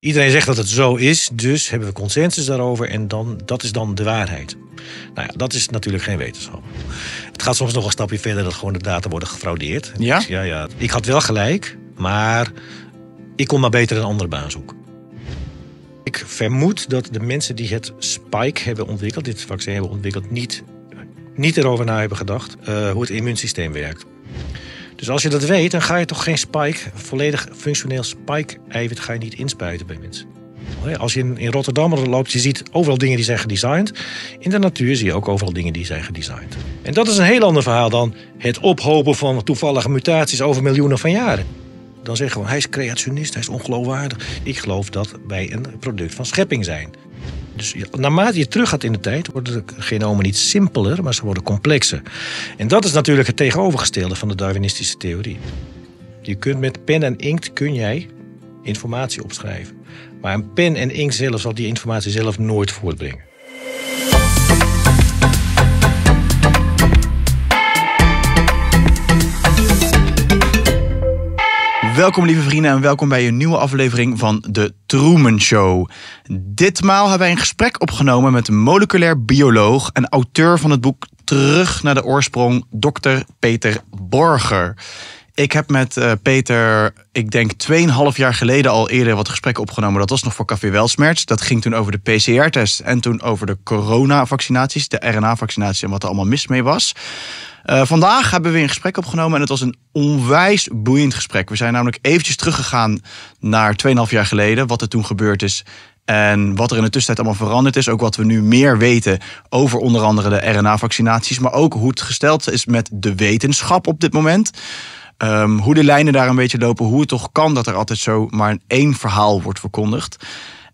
Iedereen zegt dat het zo is, dus hebben we consensus daarover en dan, dat is dan de waarheid. Nou ja, dat is natuurlijk geen wetenschap. Het gaat soms nog een stapje verder dat gewoon de data worden gefraudeerd. Ja? Dus ja, ja. Ik had wel gelijk, maar ik kon maar beter een andere baan zoeken. Ik vermoed dat de mensen die het spike hebben ontwikkeld, dit vaccin hebben ontwikkeld, niet, niet erover na hebben gedacht eh, hoe het immuunsysteem werkt. Dus als je dat weet, dan ga je toch geen spike, volledig functioneel spike-eiwit ga je niet inspuiten bij mensen. Als je in, Rotterdam loopt, je ziet overal dingen die zijn gedesigned. In de natuur zie je ook overal dingen die zijn gedesigned. En dat is een heel ander verhaal dan het ophopen van toevallige mutaties over miljoenen van jaren. Dan zeggen we, hij is creationist, hij is ongeloofwaardig. Ik geloof dat wij een product van schepping zijn. Dus naarmate je terug gaat in de tijd, worden de genomen niet simpeler, maar ze worden complexer. En dat is natuurlijk het tegenovergestelde van de Darwinistische theorie. Je kunt met pen en inkt kun jij informatie opschrijven. Maar een pen en inkt zelf zal die informatie zelf nooit voortbrengen. Welkom lieve vrienden en welkom bij een nieuwe aflevering van de Truman Show. Ditmaal hebben wij een gesprek opgenomen met een moleculair bioloog en auteur van het boek Terug naar de oorsprong, dokter Peter Borger. Ik heb met eh, Peter, ik denk 2,5 jaar geleden al eerder wat gesprekken opgenomen. Dat was nog voor Café Welsmerts. Dat ging toen over de PCR-test en toen over de coronavaccinaties, de RNA-vaccinatie en wat er allemaal mis mee was. Eh, vandaag hebben we een gesprek opgenomen en het was een onwijs boeiend gesprek. We zijn namelijk eventjes teruggegaan naar 2,5 jaar geleden, wat er toen gebeurd is. En wat er in de tussentijd allemaal veranderd is. Ook wat we nu meer weten over onder andere de RNA-vaccinaties. Maar ook hoe het gesteld is met de wetenschap op dit moment. Ehm, hoe de lijnen daar een beetje lopen. Hoe het toch kan dat er altijd zo maar één verhaal wordt verkondigd.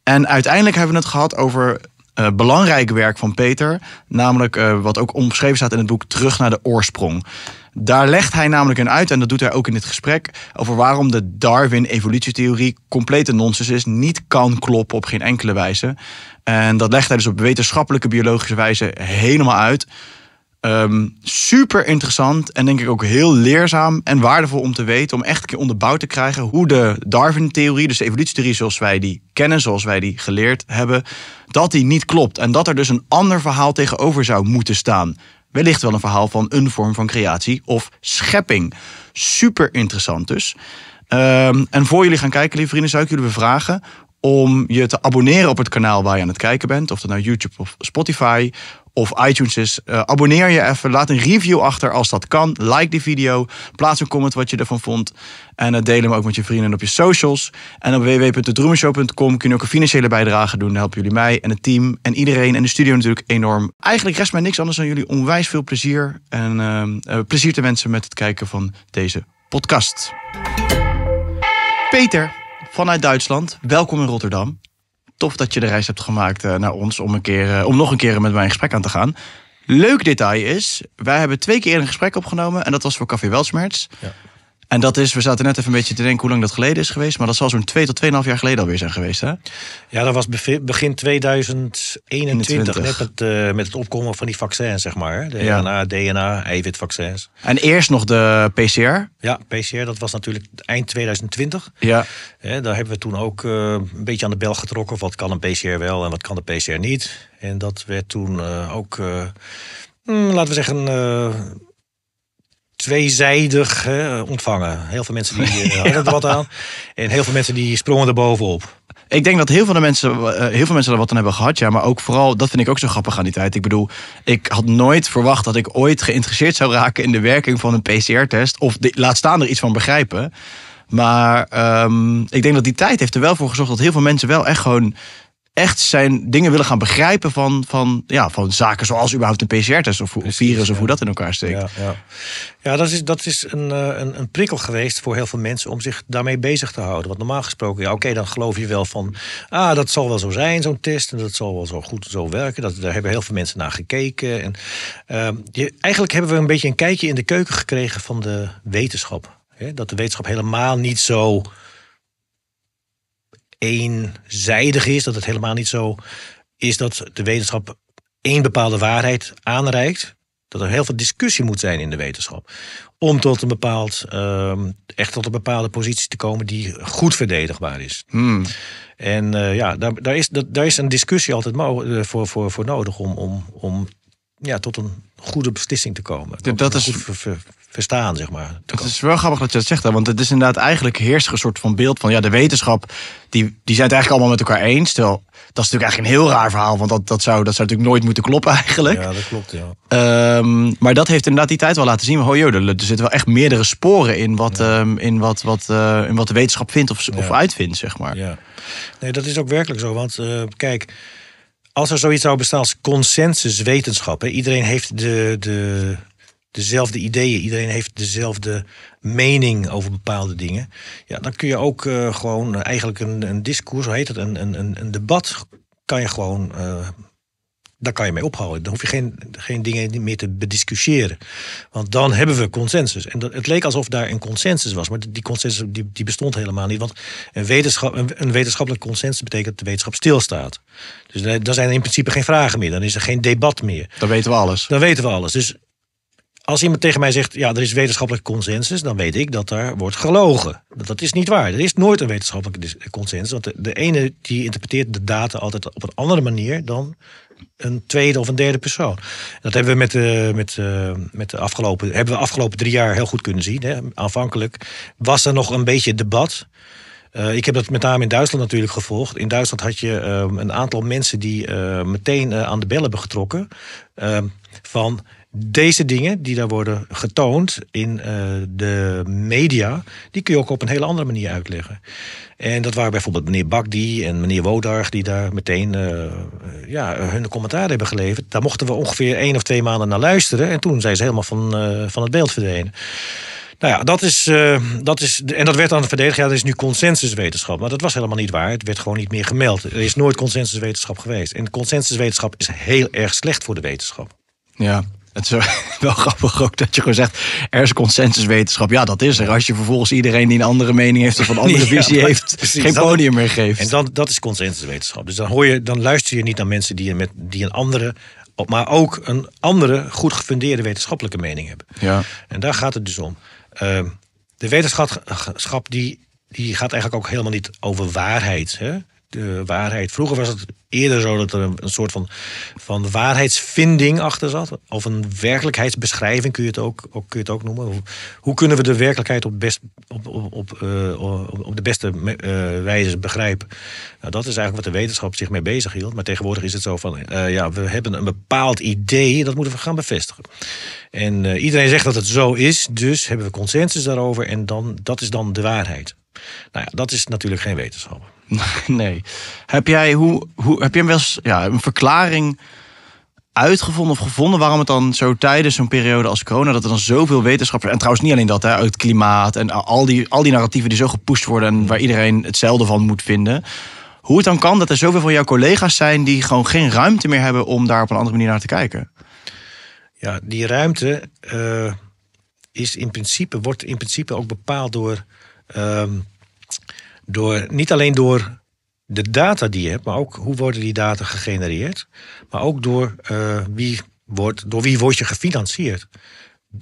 En uiteindelijk hebben we het gehad over eh, belangrijk werk van Peter. Namelijk eh, wat ook omschreven staat in het boek Terug naar de oorsprong. Daar legt hij namelijk in uit, en dat doet hij ook in dit gesprek, over waarom de Darwin-evolutietheorie complete nonsens is, niet kan kloppen op geen enkele wijze. En dat legt hij dus op wetenschappelijke biologische wijze helemaal uit. Ehm, super interessant en denk ik ook heel leerzaam en waardevol om te weten. Om echt een keer onderbouwd te krijgen hoe de Darwin-theorie, dus de evolutietheorie zoals wij die kennen, zoals wij die geleerd hebben, dat die niet klopt. En dat er dus een ander verhaal tegenover zou moeten staan. Wellicht wel een verhaal van een vorm van creatie of schepping. Super interessant dus. Ehm, en voor jullie gaan kijken, lieve vrienden, zou ik jullie bevragen om je te abonneren op het kanaal waar je aan het kijken bent. Of dat nou YouTube of Spotify of iTunes is. Eh, abonneer je even, laat een review achter als dat kan. Like de video, plaats een comment wat je ervan vond. En uh, deel hem ook met je vrienden op je socials. En op www.droemenshow.com kun je ook een financiële bijdrage doen. Dan helpen jullie mij en het team en iedereen en de studio natuurlijk enorm. Eigenlijk rest mij niks anders dan jullie onwijs veel plezier. En eh, plezier te wensen met het kijken van deze podcast. Peter vanuit Duitsland, welkom in Rotterdam. Tof dat je de reis hebt gemaakt eh, naar ons om, een keer, eh, om nog een keer met mij in gesprek aan te gaan. Leuk detail is, wij hebben twee keer een gesprek opgenomen. En dat was voor Café Welsmerts. Ja. En dat is, we zaten net even een beetje te denken hoe lang dat geleden is geweest. Maar dat zal zo'n 2 tot 2,5 jaar geleden alweer zijn geweest. Hè? Ja, dat was begin 2021. Net met, eh, met het opkomen van die vaccins, zeg maar. De RNA, DNA, eiwitvaccins. En eerst nog de PCR. Ja, PCR, dat was natuurlijk eind 2020. Ja. daar hebben we toen ook eh, een beetje aan de bel getrokken. Wat kan een PCR wel en wat kan de PCR niet? En dat werd toen eh, ook, hmm, laten we zeggen tweezijdig hè, ontvangen. Heel veel mensen die eh, hadden er wat aan. En heel veel mensen die sprongen er bovenop. Ik denk dat heel veel, de mensen, eh, heel veel mensen er wat aan hebben gehad, ja. Maar ook vooral, dat vind ik ook zo grappig aan die tijd. Ik bedoel, ik had nooit verwacht dat ik ooit geïnteresseerd zou raken in de werking van een PCR-test. Of laat staan er iets van begrijpen. Maar ehm, ik denk dat die tijd heeft er wel voor gezorgd dat heel veel mensen wel echt gewoon echt zijn dingen willen gaan begrijpen van, van, ja, van zaken zoals überhaupt een PCR-test of voor virus of hoe dat in elkaar steekt. Ja, ja. ja dat is, dat is een, eh, een, een, prikkel geweest voor heel veel mensen om zich daarmee bezig te houden. Want normaal gesproken, ja, oké, dan geloof je wel van, ah, dat zal wel zo zijn, zo'n test, en dat zal wel zo goed zo werken. Dat, daar hebben heel veel mensen naar gekeken. En, ehm, je, eigenlijk hebben we een beetje een kijkje in de keuken gekregen van de wetenschap. Hè? Dat de wetenschap helemaal niet zo eenzijdig is, dat het helemaal niet zo is dat de wetenschap één bepaalde waarheid aanreikt. Dat er heel veel discussie moet zijn in de wetenschap. Om tot een bepaald, ehm, echt tot een bepaalde positie te komen die goed verdedigbaar is. Hmm. En eh, ja, daar, daar, is, daar is een discussie altijd eh, voor, voor, voor nodig om, om, om ja, tot een goede beslissing te komen. Dat, is verstaan, zeg maar. Het is wel grappig dat je dat zegt, hè? want het is inderdaad eigenlijk heerst een soort van beeld van ja, de wetenschap, die, die zijn het eigenlijk allemaal met elkaar eens. Stel, dat is natuurlijk eigenlijk een heel raar verhaal, want dat, dat, zou, dat zou natuurlijk nooit moeten kloppen eigenlijk. Ja, dat klopt, ja. Ehm, maar dat heeft inderdaad die tijd wel laten zien. Maar, oh joh, er, zitten wel echt meerdere sporen in wat, ehm, in wat, wat, eh, in wat de wetenschap vindt of, of uitvindt, zeg maar. Ja. Nee, dat is ook werkelijk zo, want eh, kijk als er zoiets zou bestaan als consensuswetenschappen, iedereen heeft de, de dezelfde ideeën, iedereen heeft dezelfde mening over bepaalde dingen. Ja, dan kun je ook eh, gewoon eh, eigenlijk een, een discours, hoe heet het, een, een, een debat, kan je gewoon. Eh, daar kan je mee ophouden. Dan hoef je geen, geen dingen meer te bediscussiëren. Want dan hebben we consensus. En het leek alsof daar een consensus was. Maar die consensus die, die bestond helemaal niet. Want een, wetenschap, een, wetenschappelijk consensus betekent dat de wetenschap stilstaat. Dus dan zijn in principe geen vragen meer. Dan is er geen debat meer. Dan weten we alles. Dan weten we alles. Dus als iemand tegen mij zegt, ja, er is wetenschappelijk consensus, dan weet ik dat daar wordt gelogen. Dat is niet waar. Er is nooit een wetenschappelijk consensus. Want de, ene die interpreteert de data altijd op een andere manier dan een tweede of een derde persoon. Dat hebben we met de, eh, met, eh, met de afgelopen, hebben we afgelopen drie jaar heel goed kunnen zien. Hè. Aanvankelijk was er nog een beetje debat. Eh, ik heb dat met name in Duitsland natuurlijk gevolgd. In Duitsland had je ehm, een aantal mensen die meteen aan de bel hebben getrokken. Ehm, van deze dingen die daar worden getoond in eh, de media, die kun je ook op een hele andere manier uitleggen. En dat waren bijvoorbeeld meneer Bakdi en meneer Wodarg, die daar meteen eh, eh, ja, hun commentaar hebben geleverd. Daar mochten we ongeveer één of twee maanden naar luisteren. En toen zijn ze helemaal van, van het beeld verdwenen. Nou ja, dat is, dat is. En dat werd dan verdedigd. Ja, dat is nu consensuswetenschap. Maar dat was helemaal niet waar. Het werd gewoon niet meer gemeld. Er is nooit consensuswetenschap geweest. En consensuswetenschap is heel erg slecht voor de wetenschap. Ja, het is wel grappig ook dat je gewoon zegt, er is consensuswetenschap. Ja, dat is er. Als je vervolgens iedereen die een andere mening heeft of een andere visie heeft, geen podium meer geeft. En dan, dat is consensuswetenschap. Dus dan, hoor je, dan luister je niet naar mensen die, met, die een andere, maar ook een andere goed gefundeerde wetenschappelijke mening hebben. Ja. En daar gaat het dus om. Ehm, de wetenschap die, die gaat eigenlijk ook helemaal niet over waarheid. Hè? waarheid. Vroeger was het eerder zo dat er een, soort van, van waarheidsvinding achter zat. Of een werkelijkheidsbeschrijving kun je het ook, ook, kun je het ook noemen. Hoe, kunnen we de werkelijkheid op, best, op, op, op, eh, op de beste eh, wijze begrijpen? Nou, dat is eigenlijk wat de wetenschap zich mee bezig hield. Maar tegenwoordig is het zo van, eh, ja, we hebben een bepaald idee, dat moeten we gaan bevestigen. En iedereen zegt dat het zo is, dus hebben we consensus daarover en dan, dat is dan de waarheid. Nou ja, dat is natuurlijk geen wetenschap. Nee. Heb jij, hoe, hoe, heb jij wel eens ja, een verklaring uitgevonden of gevonden waarom het dan zo tijdens zo'n periode als corona, dat er dan zoveel wetenschappers, en trouwens niet alleen dat, hè, uit klimaat en al die, al die narratieven die zo gepusht worden en waar iedereen hetzelfde van moet vinden, hoe het dan kan dat er zoveel van jouw collega's zijn die gewoon geen ruimte meer hebben om daar op een andere manier naar te kijken? Ja, die ruimte eh, is in principe, wordt in principe ook bepaald door ehm, door, niet alleen door de data die je hebt, maar ook hoe worden die data gegenereerd. Maar ook door, eh, wie, wordt, door wie word je gefinancierd.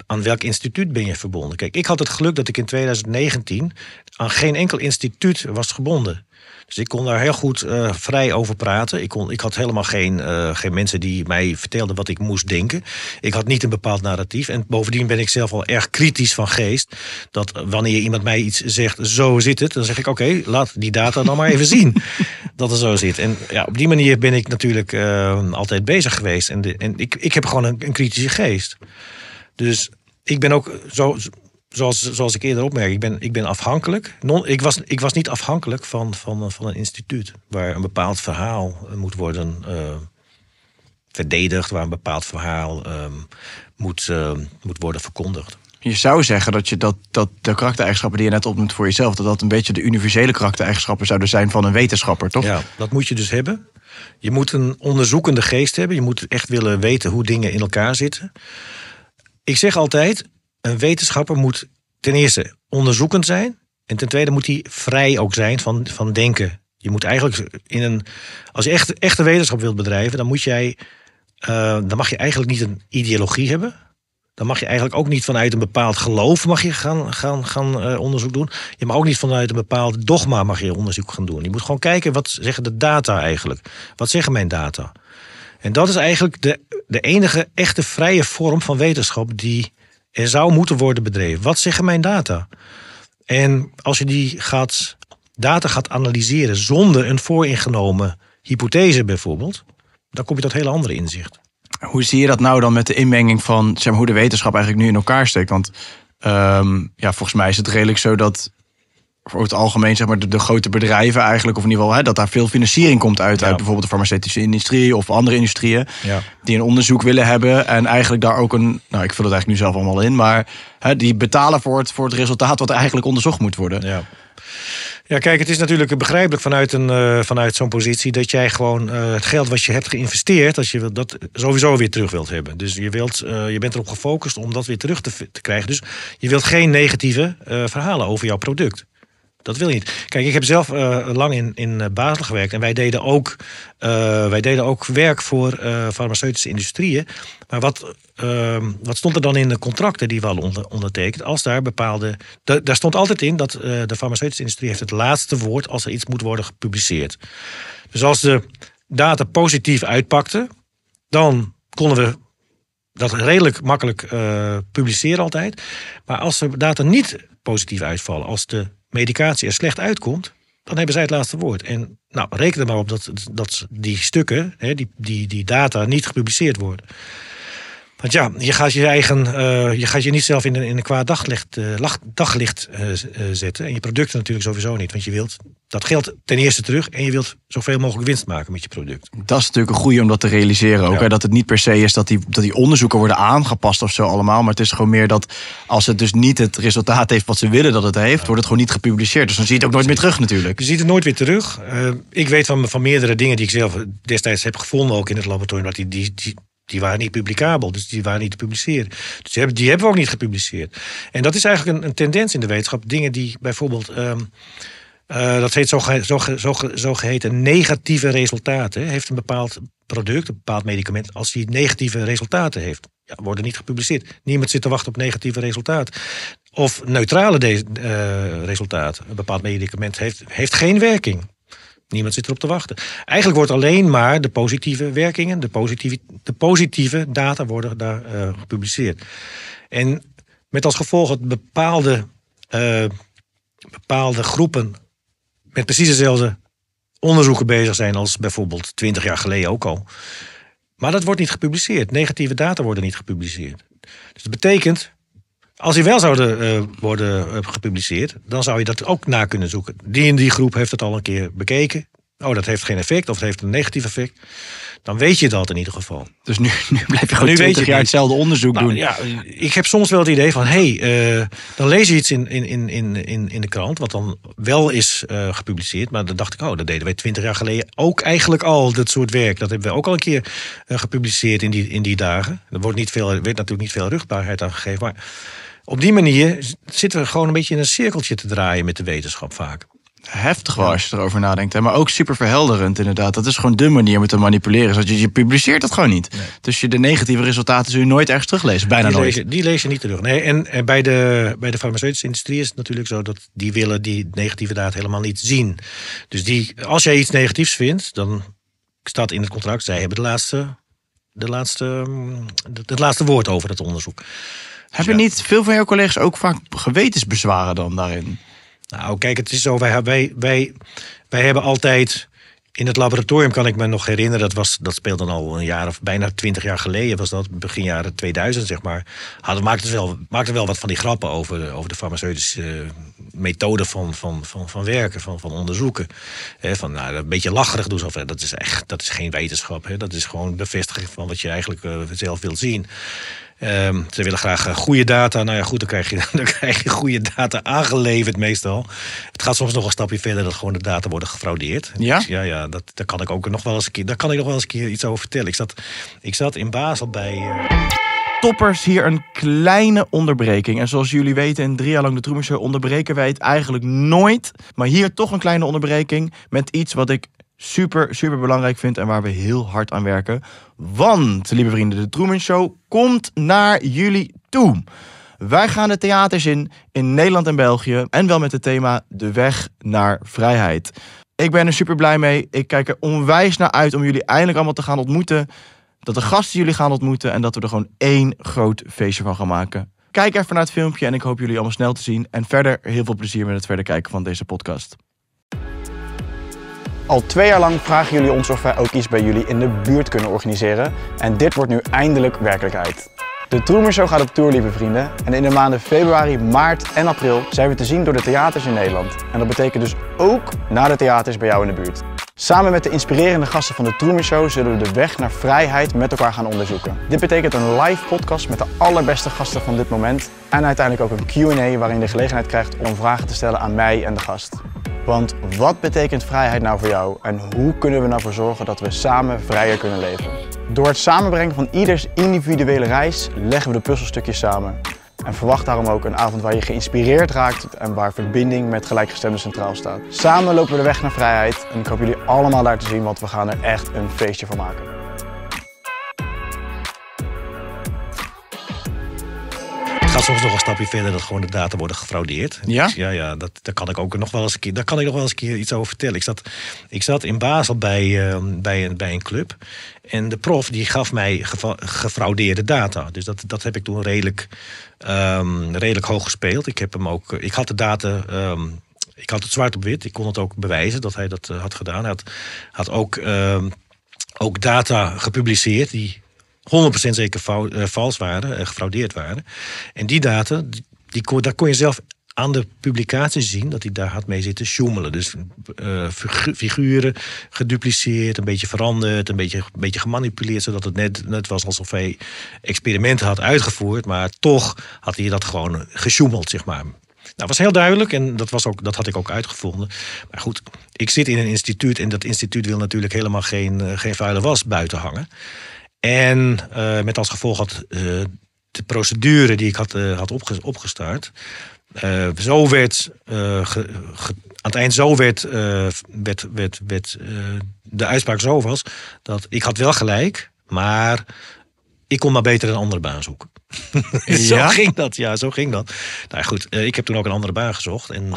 Aan welk instituut ben je verbonden? Kijk, ik had het geluk dat ik in 2019 aan geen enkel instituut was gebonden. Dus ik kon daar heel goed eh, vrij over praten. Ik, kon, ik had helemaal geen, eh, geen mensen die mij vertelden wat ik moest denken. Ik had niet een bepaald narratief. En bovendien ben ik zelf al erg kritisch van geest. Dat eh, wanneer iemand mij iets zegt, zo zit het, dan zeg ik: Oké, laat die data dan maar even zien dat het zo zit. En ja, op die manier ben ik natuurlijk altijd bezig geweest. En, de, en ik, ik heb gewoon een, een kritische geest. Dus ik ben ook zo, zoals, zoals ik eerder opmerk, ik ben, ik ben afhankelijk. ik, was, ik was niet afhankelijk van, van, van een instituut waar een bepaald verhaal eh, moet worden eh, verdedigd, waar een bepaald verhaal ehm, moet, eh, moet worden verkondigd. Je zou zeggen dat, je dat, dat de karaktereigenschappen die je net opnoemt voor jezelf, dat dat een beetje de universele karaktereigenschappen zouden zijn van een wetenschapper, toch? Ja, dat moet je dus hebben. Je moet een onderzoekende geest hebben. Je moet echt willen weten hoe dingen in elkaar zitten. Ik zeg altijd, een wetenschapper moet ten eerste onderzoekend zijn. En ten tweede moet hij vrij ook zijn van, van denken. Je moet eigenlijk in een. Als je echte wetenschap wilt bedrijven, dan moet jij. Eh, dan mag je eigenlijk niet een ideologie hebben. Dan mag je eigenlijk ook niet vanuit een bepaald geloof mag je gaan, gaan, gaan eh, onderzoek doen. Je mag ook niet vanuit een bepaald dogma mag je onderzoek gaan doen. Je moet gewoon kijken wat zeggen de data eigenlijk. Wat zeggen mijn data? En dat is eigenlijk de, de enige echte vrije vorm van wetenschap die zou moeten worden bedreven. Wat zeggen mijn data? En als je die gaat, data gaat analyseren zonder een vooringenomen hypothese bijvoorbeeld, dan kom je tot hele andere inzicht. Hoe zie je dat nou dan met de inmenging van zeg maar, hoe de wetenschap eigenlijk nu in elkaar steekt? Want ehm, ja, volgens mij is het redelijk zo dat voor het algemeen, zeg maar, de, grote bedrijven eigenlijk, of in ieder geval, hè, dat daar veel financiering komt uit, uit bijvoorbeeld de farmaceutische industrie of andere industrieën, die een onderzoek willen hebben en eigenlijk daar ook een, nou, ik vul het eigenlijk nu zelf allemaal in, maar hè, die betalen voor het, voor het resultaat wat eigenlijk onderzocht moet worden. Ja. Ja, kijk, het is natuurlijk begrijpelijk vanuit, een, eh, vanuit zo'n positie dat jij gewoon eh, het geld wat je hebt geïnvesteerd, als je wilt, dat sowieso weer terug wilt hebben. Dus je, wilt, eh, je bent erop gefocust om dat weer terug te, te krijgen. Dus je wilt geen negatieve verhalen over jouw product. Dat wil je niet. Kijk, ik heb zelf eh, lang in, in eh, Basel gewerkt. En wij deden ook, eh, wij deden ook werk voor farmaceutische industrieën. Maar wat, ehm, wat stond er dan in de contracten die we hadden ondertekend? Als daar bepaalde. daar stond altijd in dat de farmaceutische industrie heeft het laatste woord als er iets moet worden gepubliceerd. Dus als de data positief uitpakte, dan konden we dat redelijk makkelijk publiceren altijd. Maar als de data niet positief uitvallen, als de medicatie er slecht uitkomt, dan hebben zij het laatste woord. En nou, reken er maar op dat, dat die stukken, hè, die, die, die data, niet gepubliceerd worden. Want ja, je gaat je, eigen, eh, je, gaat je niet zelf in een, in een kwaad daglicht, uh, daglicht eh, zetten. En je producten natuurlijk sowieso niet. Want je wilt dat geld ten eerste terug. En je wilt zoveel mogelijk winst maken met je product. Dat is natuurlijk een goede om dat te realiseren ook. Hè? Dat het niet per se is dat die, dat die onderzoeken worden aangepast of zo allemaal. Maar het is gewoon meer dat als het dus niet het resultaat heeft wat ze willen dat het heeft, wordt het gewoon niet gepubliceerd. Dus dan zie je het ook nooit meer terug natuurlijk. Je ziet het nooit weer terug. ik weet van, van meerdere dingen die ik zelf destijds heb gevonden, ook in het laboratorium, dat die, die, die die waren niet publicabel, dus die waren niet te publiceren. Dus die hebben, die hebben we ook niet gepubliceerd. En dat is eigenlijk een, een tendens in de wetenschap. Dingen die bijvoorbeeld. Um, uh, dat heet zogeheten zo, zo, zo geheten negatieve resultaten. Heeft een bepaald product, een bepaald medicament, als die negatieve resultaten heeft, ja, worden niet gepubliceerd. Niemand zit te wachten op negatieve resultaten. Of neutrale uh, resultaten. Een bepaald medicament heeft, heeft geen werking. Niemand zit erop te wachten. Eigenlijk wordt alleen maar de positieve werkingen, de positieve, de positieve data worden daar eh, gepubliceerd. En met als gevolg dat bepaalde, eh, bepaalde groepen met precies dezelfde onderzoeken bezig zijn als bijvoorbeeld twintig jaar geleden ook al. Maar dat wordt niet gepubliceerd. Negatieve data worden niet gepubliceerd. Dus dat betekent als die wel zouden eh, worden eh, gepubliceerd, dan zou je dat ook na kunnen zoeken. Die in die groep heeft het al een keer bekeken. Oh, dat heeft geen effect of het heeft een negatief effect. Dan weet je dat in ieder geval. Dus nu, nu blijf je gewoon nu 20 jaar hetzelfde onderzoek nou, doen. Ja, ik heb soms wel het idee van... hé, hey, eh, dan lees je iets in, in, in, in, in de krant... wat dan wel is gepubliceerd. Maar dan dacht ik, oh, dat deden wij 20 jaar geleden ook eigenlijk al. Dat soort werk, dat hebben we ook al een keer gepubliceerd in die, in die dagen. Er wordt, niet veel, werd natuurlijk niet veel rugbaarheid aan gegeven. Maar op die manier zitten we gewoon een beetje in een cirkeltje te draaien met de wetenschap vaak. Heftig wel als je erover nadenkt. Maar ook super verhelderend inderdaad. Dat is gewoon de manier om te manipuleren. je, je publiceert het gewoon niet. Dus je, de negatieve resultaten zul je nooit ergens teruglezen. Bijna nooit. die lees je niet terug. Nee, en, bij, de, bij de farmaceutische industrie is het natuurlijk zo... dat die willen die negatieve daad helemaal niet zien. Dus die, als jij iets negatiefs vindt, dan staat in het contract... zij hebben de laatste, de laatste, mm, het laatste woord over dat onderzoek. Hebben ja. niet veel van jouw collega's ook vaak gewetensbezwaren dan daarin? Nou, kijk, het is zo. Wij, wij, wij, hebben altijd. In het laboratorium kan ik me nog herinneren, dat, was, dat speelde dan al een jaar of bijna twintig jaar geleden, was dat begin jaren 2000 zeg maar. Hadden, maakten, wel, maakten wel wat van die grappen over, over de farmaceutische eh, methode van, van, van, van werken, van, van onderzoeken. van, nou, een beetje lacherig doen, of, dat is echt dat is geen wetenschap. Dat is gewoon bevestiging van wat je eigenlijk eh, zelf wilt zien. Ehm, ze willen graag eh, goede data. Nou ja, goed, dan krijg, je, dan krijg je goede data aangeleverd meestal. Het gaat soms nog een stapje verder dat gewoon de data worden gefraudeerd. Ja? Dus ja, ja dat, daar kan ik ook nog wel eens een keer, daar kan ik nog wel eens een keer iets over vertellen. Ik zat, ik zat in Basel bij... Eh, Toppers, hier een kleine onderbreking. En zoals jullie weten, in drie jaar lang de Truman Show onderbreken wij het eigenlijk nooit. Maar hier toch een kleine onderbreking met iets wat ik super, super belangrijk vind en waar we heel hard aan werken. Want, lieve vrienden, de Truman Show komt naar jullie toe. Wij gaan de theaters in, in Nederland en België. En wel met het thema De Weg naar Vrijheid. Ik ben er super blij mee. Ik kijk er onwijs naar uit om jullie eindelijk allemaal te gaan ontmoeten. Dat de gasten jullie gaan ontmoeten en dat we er gewoon één groot feestje van gaan maken. Kijk even naar het filmpje en ik hoop jullie allemaal snel te zien. En verder heel veel plezier met het verder kijken van deze podcast. Al twee jaar lang vragen jullie ons of wij ook iets bij jullie in de buurt kunnen organiseren. En dit wordt nu eindelijk werkelijkheid. De Troemer Show gaat op tour, lieve vrienden. En in de maanden februari, maart en april zijn we te zien door de theaters in Nederland. En dat betekent dus ook naar de theaters bij jou in de buurt. Samen met de inspirerende gasten van de Truman Show zullen we de weg naar vrijheid met elkaar gaan onderzoeken. Dit betekent een live podcast met de allerbeste gasten van dit moment en uiteindelijk ook een Q&A waarin je de gelegenheid krijgt om vragen te stellen aan mij en de gast. Want wat betekent vrijheid nou voor jou en hoe kunnen we nou zorgen dat we samen vrijer kunnen leven? Door het samenbrengen van ieders individuele reis leggen we de puzzelstukjes samen. En verwacht daarom ook een avond waar je geïnspireerd raakt en waar verbinding met gelijkgestemden centraal staat. Samen lopen we de weg naar vrijheid en ik hoop jullie allemaal daar te zien, want we gaan er echt een feestje van maken. soms nog een stapje verder dat gewoon de data worden gefraudeerd. Ja? ja, ja dat, daar kan ik ook nog wel eens keer, daar kan ik nog wel eens keer iets over vertellen. Ik zat, ik zat in Basel bij, ehm, bij, een, bij een club. En de prof die gaf mij gefraudeerde data. Dus dat, dat heb ik toen redelijk, ehm, redelijk hoog gespeeld. Ik, heb hem ook, ik had de data. Ehm, ik had het zwart op wit. Ik kon het ook bewijzen dat hij dat eh, had gedaan. Hij had, had ook, ook data gepubliceerd die 100% zeker fout, eh, vals waren, uh, gefraudeerd waren. En die data, die, kon, daar kon je zelf aan de publicatie zien dat hij daar had mee zitten sjoemelen. Dus eh, figuren gedupliceerd, een beetje veranderd, een beetje, een beetje gemanipuleerd, zodat het net, net was alsof hij experimenten had uitgevoerd, maar toch had hij dat gewoon gesjoemeld, zeg maar. Nou, was heel duidelijk en dat, was ook, dat had ik ook uitgevonden. Maar goed, ik zit in een instituut en dat instituut wil natuurlijk helemaal geen, geen vuile was buiten hangen. En eh, met als gevolg dat eh, de procedure die ik had, eh, had opgestart, zo werd, uh, aan het eind zo werd, werd, werd, de uitspraak zo was dat ik had wel gelijk, maar ik kon maar beter een andere baan zoeken. zo ging dat, ja, zo ging dat. Nou goed, ik heb toen ook een andere baan gezocht en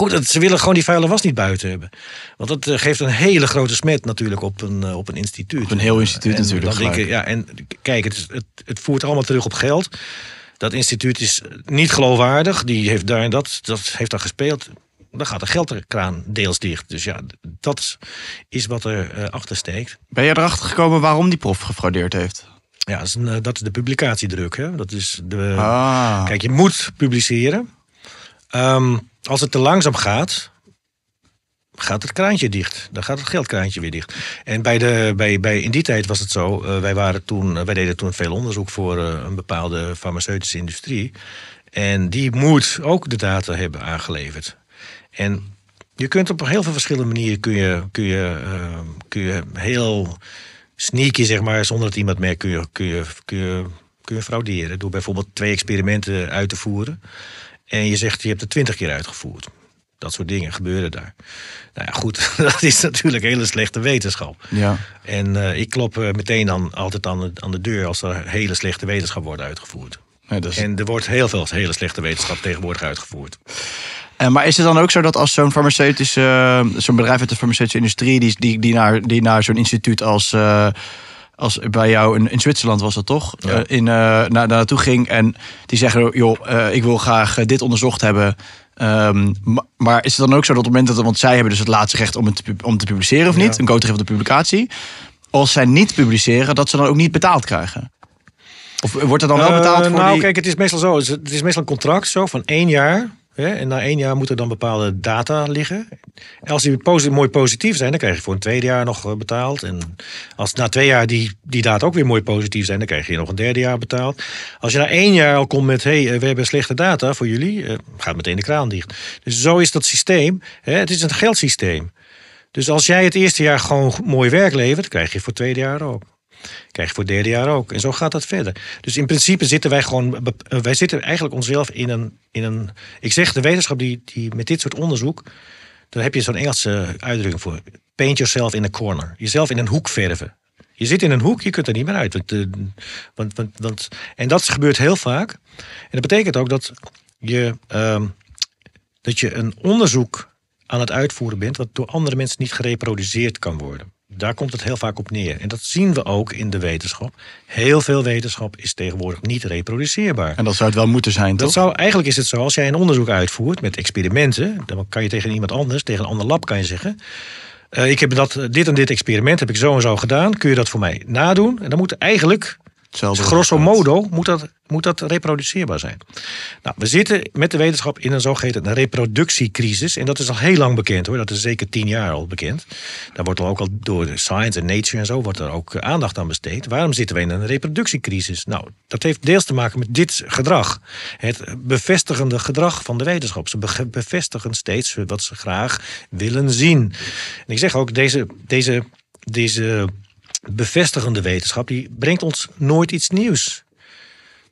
Maar goed, ze willen gewoon die vuile was niet buiten hebben. Want dat eh, geeft een hele grote smet natuurlijk op een, eh, op een instituut. Op een heel instituut natuurlijk. ik, ja, en kijk, het, het, voert allemaal terug op geld. Dat instituut is niet geloofwaardig. Die heeft daar en dat, dat heeft daar gespeeld dan gaat de geldkraan deels dicht. Dus ja, dat is wat er eh, achter steekt. Ben je erachter gekomen waarom die prof gefraudeerd heeft? Ja, dat is, een, dat is de publicatiedruk. Hè? Dat is de, ah. Kijk, je moet publiceren. Ehm, als het te langzaam gaat, gaat het kraantje dicht. Dan gaat het geldkraantje weer dicht. En bij de, bij, bij, in die tijd was het zo, eh, wij, waren toen, eh, wij deden toen veel onderzoek voor eh, een bepaalde farmaceutische industrie. En die moet ook de data hebben aangeleverd. En je kunt op heel veel verschillende manieren kun je, kun je, ehm, kun je heel sneaky, zeg maar, zonder dat iemand merkt, kun je, kun je, kun je, kun je frauderen. Door bijvoorbeeld twee experimenten uit te voeren. En je zegt, je hebt er twintig keer uitgevoerd. Dat soort dingen gebeuren daar. Nou ja, goed, dat is natuurlijk hele slechte wetenschap. Ja. En eh, ik klop eh, meteen dan altijd aan de, aan de deur als er hele slechte wetenschap wordt uitgevoerd. En er wordt heel veel hele slechte wetenschap tegenwoordig uitgevoerd. En, eh, maar is het dan ook zo dat als zo'n farmaceutische, zo'n bedrijf uit de farmaceutische industrie, die, die, die naar, die naar zo'n instituut als als bij jou in, in Zwitserland was dat toch? Eh, in, eh, naar, naar, naartoe ging en die zeggen: joh, eh, ik wil graag dit onderzocht hebben. Ehm, maar is het dan ook zo dat op het moment dat, want zij hebben dus het laatste recht om, het te, om te publiceren of niet, een co-recht op de publicatie. Als zij niet publiceren, dat ze dan ook niet betaald krijgen. Of wordt er dan wel betaald voor Nou, kijk, het is meestal zo. Het is meestal een contract zo van één jaar en na één jaar moeten er dan bepaalde data liggen. als die mooi positief zijn, dan krijg je voor een tweede jaar nog eh, betaald. En als na twee jaar die, die data ook weer mooi positief zijn, dan krijg je nog een derde jaar betaald. Als je na één jaar al komt met: hé, hey, eh, we hebben slechte data voor jullie, eh, gaat meteen de kraan dicht. Dus zo is dat systeem. Het is een geldsysteem. Dus als jij het eerste jaar gewoon mooi werk levert, krijg je voor het tweede jaar ook. Krijg je voor het derde jaar ook. En zo gaat dat verder. Dus in principe zitten wij gewoon. Eh, eh, wij zitten eigenlijk onszelf in een. In een ik zeg de wetenschap die, die met dit soort onderzoek. Daar heb je zo'n Engelse uitdrukking voor. Paint yourself in a corner. Jezelf in een hoek verven. Je zit in een hoek, je kunt er niet meer uit. Want, eh, want, want, en dat gebeurt heel vaak. En dat betekent ook dat je, ehm, dat je een onderzoek aan het uitvoeren bent, wat door andere mensen niet gereproduceerd kan worden. Daar komt het heel vaak op neer. En dat zien we ook in de wetenschap. Heel veel wetenschap is tegenwoordig niet reproduceerbaar. En dat zou het wel moeten zijn, dat Zou, eigenlijk is het zo, als jij een onderzoek uitvoert met experimenten... dan kan je tegen iemand anders, tegen een ander lab kan je zeggen... Eh, ik heb dat, dit en dit experiment heb ik zo en zo gedaan. Kun je dat voor mij nadoen? En dan moet eigenlijk dus grosso modo moet dat, moet dat reproduceerbaar zijn. Nou, we zitten met de wetenschap in een zogeheten reproductiecrisis. En dat is al heel lang bekend hoor. Dat is zeker tien jaar al bekend. Daar wordt er ook al door Science en Nature en zo wordt er ook eh, aandacht aan besteed. Waarom zitten we in een reproductiecrisis? Nou, dat heeft deels te maken met dit gedrag. Het bevestigende gedrag van de wetenschap. Ze bevestigen steeds wat ze graag willen zien. En ik zeg ook, deze, deze, deze bevestigende wetenschap, die brengt ons nooit iets nieuws.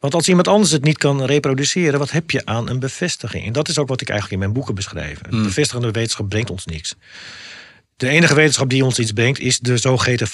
Want als iemand anders het niet kan reproduceren, wat heb je aan een bevestiging? En dat is ook wat ik eigenlijk in mijn boeken beschrijf. Hmm. Bevestigende wetenschap brengt ons niks. De enige wetenschap die ons iets brengt is de zogeheten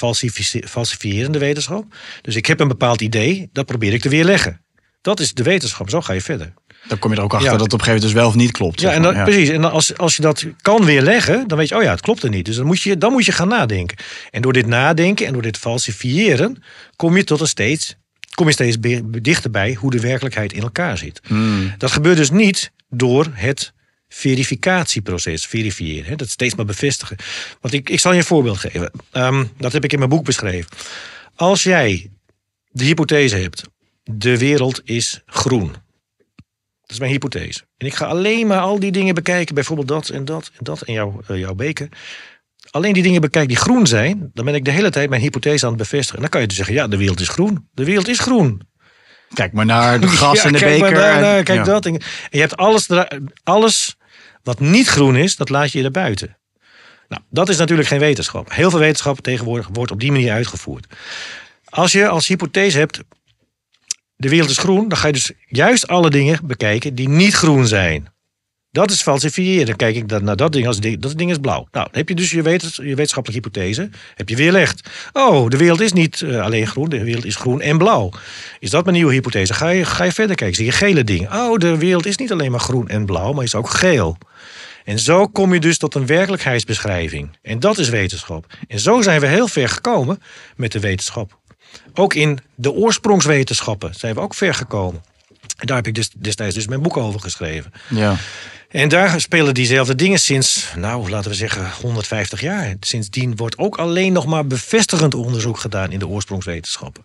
falsificerende wetenschap. Dus ik heb een bepaald idee, dat probeer ik te weerleggen. Dat is de wetenschap, zo ga je verder. Dan kom je er ook achter dat het op een gegeven moment dus wel of niet klopt. Ja, en dan, precies. En als, als je dat kan weerleggen, dan weet je, oh ja, het klopt er niet. Dus dan moet, je, dan moet je gaan nadenken. En door dit nadenken en door dit falsifiëren, kom je tot een steeds, kom je steeds dichterbij hoe de werkelijkheid in elkaar zit. Hmm. Dat gebeurt dus niet door het verificatieproces, verifiëren. Hè? Dat steeds maar bevestigen. Want ik, ik zal je een voorbeeld geven. Ehm, dat heb ik in mijn boek beschreven. Als jij de hypothese hebt, de wereld is groen. Dat is mijn hypothese. En ik ga alleen maar al die dingen bekijken, bijvoorbeeld dat en dat en dat en jouw, eh, jouw beker. Alleen die dingen bekijk die groen zijn, dan ben ik de hele tijd mijn hypothese aan het bevestigen. En dan kan je dus zeggen, ja, de wereld is groen. De wereld is groen. Kijk maar naar de gras ja, en de kijk beker. Maar en, kijk dat. En je hebt alles, alles wat niet groen is, dat laat je er buiten. Nou, dat is natuurlijk geen wetenschap. Heel veel wetenschap tegenwoordig wordt op die manier uitgevoerd. Als je als hypothese hebt, de wereld is groen, dan ga je dus juist alle dingen bekijken die niet groen zijn. Dat is falsifiëren. Dan kijk ik naar dat ding als dat ding is blauw. Nou, dan heb je dus je, je wetenschappelijke hypothese. Heb je weerlegd. Oh, de wereld is niet eh, alleen groen. De wereld is groen en blauw. Is dat mijn nieuwe hypothese? Ga je, ga je verder kijken. Zie je gele dingen. Oh, de wereld is niet alleen maar groen en blauw, maar is ook geel. En zo kom je dus tot een werkelijkheidsbeschrijving. En dat is wetenschap. En zo zijn we heel ver gekomen met de wetenschap. Ook in de oorsprongswetenschappen zijn we ook ver gekomen. En daar heb ik dus destijds dus mijn boek over geschreven. Ja. En daar spelen diezelfde dingen sinds, nou laten we zeggen, 150 jaar. Sindsdien wordt ook alleen nog maar bevestigend onderzoek gedaan in de oorsprongswetenschappen.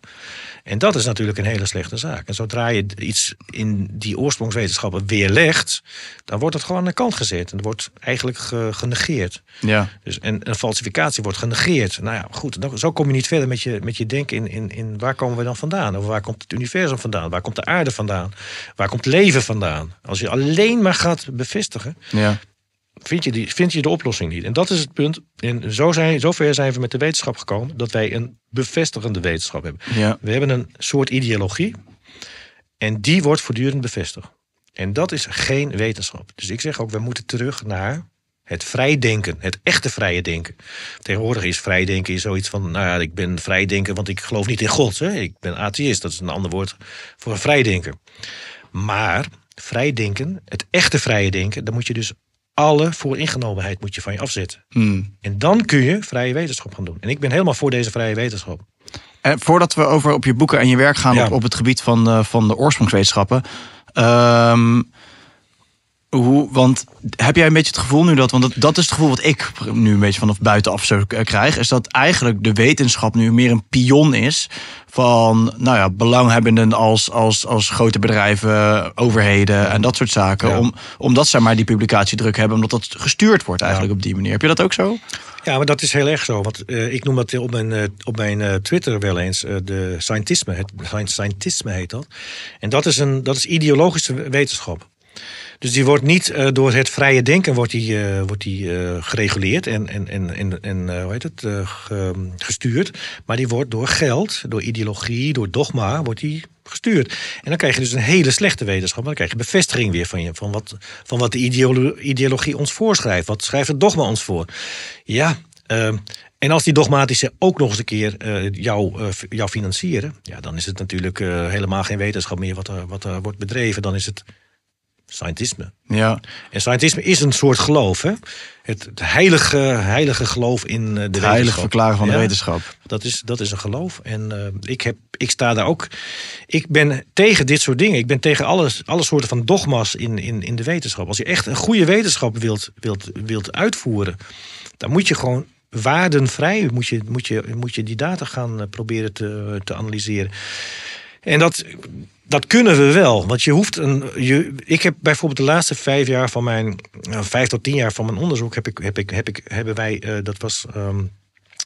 En dat is natuurlijk een hele slechte zaak. En zodra je iets in die oorsprongswetenschappen weerlegt, dan wordt het gewoon aan de kant gezet. En wordt eigenlijk genegeerd. Ja. Dus, en een falsificatie wordt genegeerd. Nou ja, goed, dan, zo kom je niet verder met je, met je denken in, in, in waar komen we dan vandaan? Of waar komt het universum vandaan? Waar komt de aarde vandaan? Waar komt leven vandaan? Als je alleen maar gaat bevestigen, ja vind je, die, vind je de oplossing niet. En dat is het punt. En zo zijn, zover zijn we met de wetenschap gekomen dat wij een bevestigende wetenschap hebben. Ja. We hebben een soort ideologie en die wordt voortdurend bevestigd. En dat is geen wetenschap. Dus ik zeg ook, we moeten terug naar het vrijdenken, het echte vrije denken. Tegenwoordig is vrijdenken zoiets van, nou ja, ik ben vrijdenken, want ik geloof niet in God. Hè? Ik ben atheïst, dat is een ander woord voor vrijdenken. Maar vrijdenken, het echte vrije denken, dan moet je dus alle vooringenomenheid moet je van je afzetten. Hmm. En dan kun je vrije wetenschap gaan doen. En ik ben helemaal voor deze vrije wetenschap. En voordat we over op je boeken en je werk gaan op, het gebied van de, eh, van de oorsprongswetenschappen. Ehm, hoe, want heb jij een beetje het gevoel nu dat, want dat, dat is het gevoel wat ik nu een beetje vanaf buitenaf eh, krijg, is dat eigenlijk de wetenschap nu meer een pion is van nou ja, belanghebbenden als, als, als grote bedrijven, overheden en dat soort zaken. Om, omdat zij maar die publicatiedruk hebben, omdat dat gestuurd wordt eigenlijk op die manier. Heb je dat ook zo? Ja, maar dat is heel erg zo. Want eh, ik noem dat op mijn, eh, op mijn Twitter wel eens de scientisme. Het, scientisme heet dat. En dat is, een, dat is ideologische wetenschap. Dus die wordt niet eh, door het vrije denken wordt die, eh, wordt die, eh, gereguleerd en, en, en, en hoe heet het, gestuurd. Maar die wordt door geld, door ideologie, door dogma, wordt die gestuurd. En dan krijg je dus een hele slechte wetenschap. Maar dan krijg je bevestiging weer van, je, van, wat, van wat de ideologie ons voorschrijft. Wat schrijft het dogma ons voor? Ja, ehm, en als die dogmatische ook nog eens een keer uh, jou, uh, financieren, ja, dan is het natuurlijk helemaal geen wetenschap meer wat er, wat er wordt bedreven. Dan is het Scientisme. Ja. En scientisme is een soort geloof, hè? Het, heilige, heilige geloof in eh, de het wetenschap. verklaren van de wetenschap. Dat is, dat is een geloof. En eh, ik, heb, ik sta daar ook... Ik ben tegen dit soort dingen. Ik ben tegen alles, alle soorten van dogma's in, in, in de wetenschap. Als je echt een goede wetenschap wilt, wilt, wilt uitvoeren... dan moet je gewoon waardenvrij... moet je, moet je, moet je die data gaan eh, proberen te, te analyseren. En dat dat kunnen we wel. Want je hoeft een. Je, ik heb bijvoorbeeld de laatste vijf jaar van mijn. vijf tot tien jaar van mijn onderzoek. Heb ik, heb ik, heb ik, hebben wij. Eh, dat was. Um,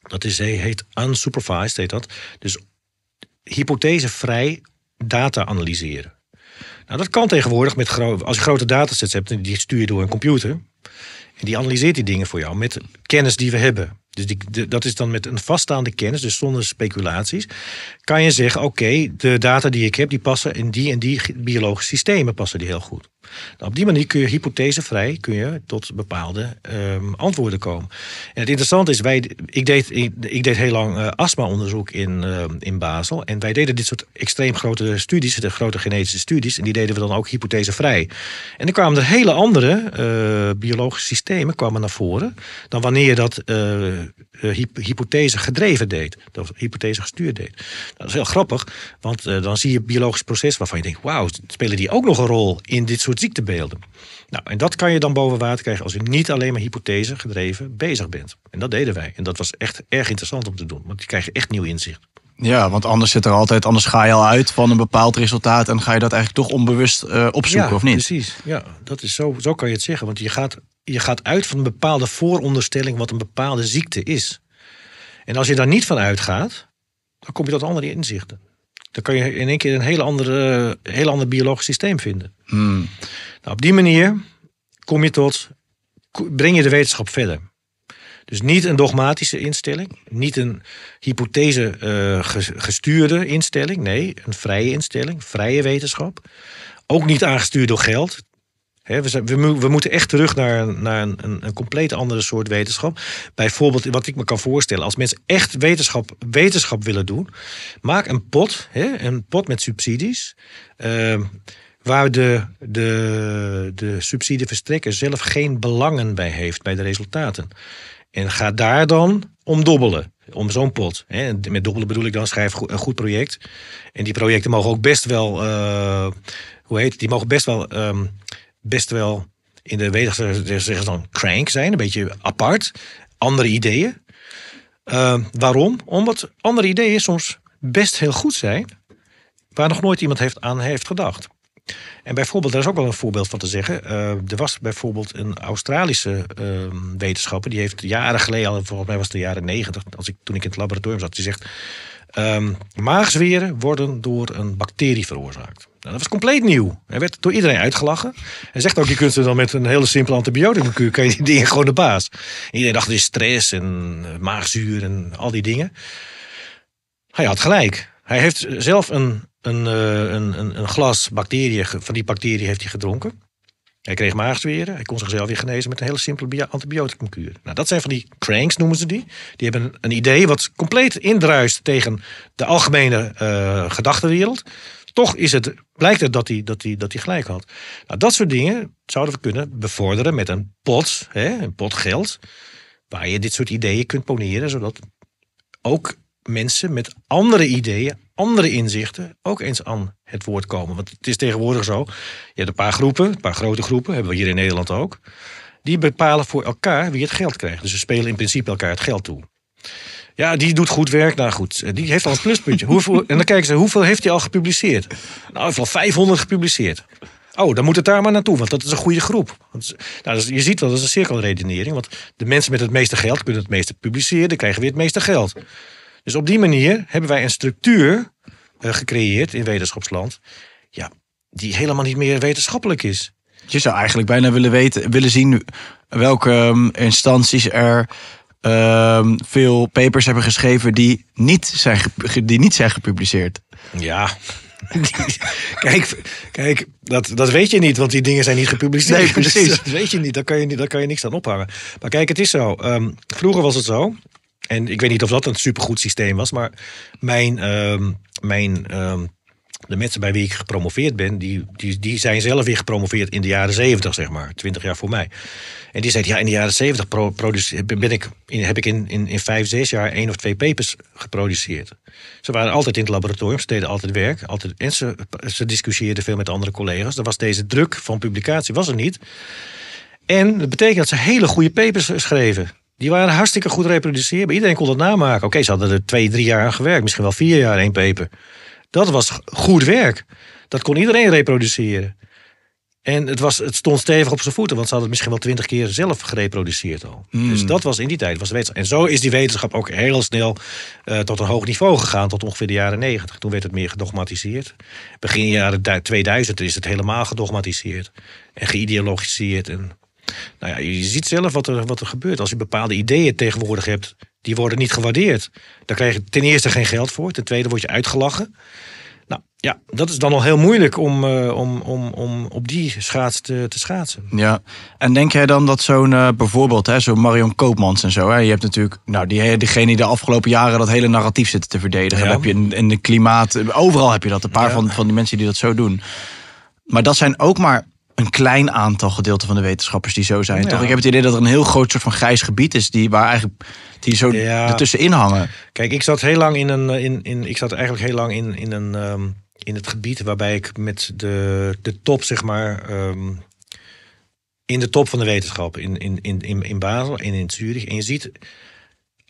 dat is, heet unsupervised, heet dat. Dus hypothesevrij data analyseren. Nou, dat kan tegenwoordig met als je grote datasets hebt. die stuur je door een computer. En die analyseert die dingen voor jou met kennis die we hebben. Dus dat is dan met een vaststaande kennis, dus zonder speculaties, kan je zeggen: oké, de data die ik heb, die passen in die en die biologische systemen passen die heel goed. Nou, op die manier kun je hypothesevrij kun je tot bepaalde ehm, antwoorden komen. En het interessante is, wij, ik, deed, ik, deed heel lang uh, astma-onderzoek in, eh, in Basel. En wij deden dit soort extreem grote studies, de grote genetische studies. En die deden we dan ook hypothesevrij. En dan kwamen er hele andere eh, biologische systemen kwamen naar voren. Dan wanneer je dat eh, hypothese gedreven deed. Dat hypothese gestuurd deed. Dat is heel grappig, want eh, dan zie je biologisch proces waarvan je denkt: wauw, spelen die ook nog een rol in dit soort ziektebeelden? Nou, en dat kan je dan boven water krijgen als je niet alleen maar hypothese gedreven bezig bent. En dat deden wij. En dat was echt erg interessant om te doen, want je krijgt echt nieuw inzicht. Ja, want anders zit er altijd, anders ga je al uit van een bepaald resultaat en ga je dat eigenlijk toch onbewust eh, opzoeken, of niet? Precies, ja, dat is zo, zo kan je het zeggen. Want je gaat, je gaat uit van een bepaalde vooronderstelling wat een bepaalde ziekte is. En als je daar niet van uitgaat, dan kom je tot andere inzichten. Dan kan je in één keer een heel, andere, heel ander biologisch systeem vinden. Hmm. Nou, op die manier kom je tot, breng je de wetenschap verder. Dus niet een dogmatische instelling, niet een hypothese eh, gestuurde instelling, nee, een vrije instelling, vrije wetenschap. Ook niet aangestuurd door geld. we, we, moeten echt terug naar, naar een, een, een, compleet andere soort wetenschap. Bijvoorbeeld, wat ik me kan voorstellen, als mensen echt wetenschap, wetenschap willen doen, maak een pot, een pot met subsidies. Ehm, waar de, de, de subsidieverstrekker zelf geen belangen bij heeft bij de resultaten. En ga daar dan om dobbelen. Om zo'n pot. Hè. Met dobbelen bedoel ik dan schrijf een goed project. En die projecten mogen ook best wel. Eh, hoe heet het? Die mogen best wel. Ehm, best wel in de wetenschap zeggen dan crank zijn. Een beetje apart. Andere ideeën. Uh, waarom? Omdat andere ideeën soms best heel goed zijn. Waar nog nooit iemand heeft aan heeft gedacht. En bijvoorbeeld, daar is ook wel een voorbeeld van te zeggen. Eh, er was bijvoorbeeld een Australische ehm, wetenschapper, die heeft jaren geleden, al, volgens mij was het de jaren negentig, toen ik in het laboratorium zat, die zegt: ehm, maagzweren worden door een bacterie veroorzaakt. Nou, dat was compleet nieuw. Hij werd door iedereen uitgelachen. Hij zegt ook, je kunt ze dan met een hele simpele antibioticum kan je die dingen gewoon de baas. iedereen dacht, is stress en eh, maagzuur en al die dingen. Hij had gelijk. Hij heeft zelf een eh, een, een, een glas bacteriën, van die bacteriën heeft hij gedronken. Hij kreeg maagzweren. Hij kon zichzelf weer genezen met een hele simpele antibioticumkuur. Nou, dat zijn van die cranks, noemen ze die. Die hebben een idee wat compleet indruist tegen de algemene uh, gedachtenwereld. Toch is het, blijkt het dat hij, dat, dat gelijk had. Nou, dat soort dingen zouden we kunnen bevorderen met een pot, hè, een pot geld. Waar je dit soort ideeën kunt poneren, zodat ook mensen met andere ideeën andere inzichten ook eens aan het woord komen. Want het is tegenwoordig zo, je hebt een paar groepen, een paar grote groepen, hebben we hier in Nederland ook. Die bepalen voor elkaar wie het geld krijgt. Dus ze spelen in principe elkaar het geld toe. Ja, die doet goed werk. Nou goed, die heeft al een pluspuntje. Hoeveel, en dan kijken ze, hoeveel heeft hij al gepubliceerd? Nou, heeft al 500 gepubliceerd. Oh, dan moet het daar maar naartoe, want dat is een goede groep. Nou, je ziet wel, dat is een cirkelredenering. Want de mensen met het meeste geld kunnen het meeste publiceren. Dan krijgen weer het meeste geld. Dus op die manier hebben wij een structuur eh, gecreëerd in wetenschapsland. Ja, die helemaal niet meer wetenschappelijk is. Je zou eigenlijk bijna willen, weten, willen zien welke ehm, instanties er ehm, veel papers hebben geschreven die niet zijn, die niet zijn gepubliceerd. Ja. kijk, kijk dat, dat weet je niet, want die dingen zijn niet gepubliceerd. Nee, precies. dat weet je niet, daar kan je, daar kan je niks aan ophangen. Maar kijk, het is zo. Ehm, vroeger was het zo en ik weet niet of dat een supergoed systeem was, maar mijn, ehm, mijn, ehm, de mensen bij wie ik gepromoveerd ben, die, die, die zijn zelf weer gepromoveerd in de jaren zeventig, zeg maar, twintig jaar voor mij. En die zeiden, ja, in de jaren zeventig ben ik, heb ik in, in, in vijf, zes jaar één of twee papers geproduceerd. Ze waren altijd in het laboratorium, ze deden altijd werk. Altijd, en ze, ze discussieerden veel met andere collega's. Er was deze druk van publicatie, was er niet. En dat betekent dat ze hele goede papers schreven. Die waren hartstikke goed reproduceerbaar. Iedereen kon dat namaken. Oké, ze hadden er twee, drie jaar aan gewerkt. Misschien wel vier jaar één peper. Dat was goed werk. Dat kon iedereen reproduceren. En het, was, het stond stevig op zijn voeten, want ze hadden het misschien wel twintig keer zelf gereproduceerd al. Hmm. Dus dat was in die tijd. Was de en zo is die wetenschap ook heel snel eh, tot een hoog niveau gegaan, tot ongeveer de jaren negentig. Toen werd het meer gedogmatiseerd. Begin jaren 2000 is het helemaal gedogmatiseerd en geïdeologiseerd. En nou ja, je ziet zelf wat er, wat er gebeurt. Als je bepaalde ideeën tegenwoordig hebt, die worden niet gewaardeerd. Dan krijg je ten eerste geen geld voor, ten tweede word je uitgelachen. Nou ja, dat is dan al heel moeilijk om, eh, om, om, om op die schaats te, te, schaatsen. Ja, en denk jij dan dat zo'n eh, bijvoorbeeld, hè, zo'n Marion Koopmans en zo, hè, je hebt natuurlijk, nou, die, eh, diegene die de afgelopen jaren dat hele narratief zitten te verdedigen. Heb je in, de klimaat, overal heb je dat, een paar van, van die mensen die dat zo doen. Maar dat zijn ook maar een klein aantal gedeelte van de wetenschappers die zo zijn. Toch? Ik heb het idee dat er een heel groot soort van grijs gebied is die waar eigenlijk die zo ja. ertussenin hangen. Kijk, ik zat heel lang in een eh, in, in ik zat eigenlijk heel lang in in een um, in het gebied waarbij ik met de de top zeg maar um, in de top van de wetenschap in in in in, in Basel en in Zurich en je ziet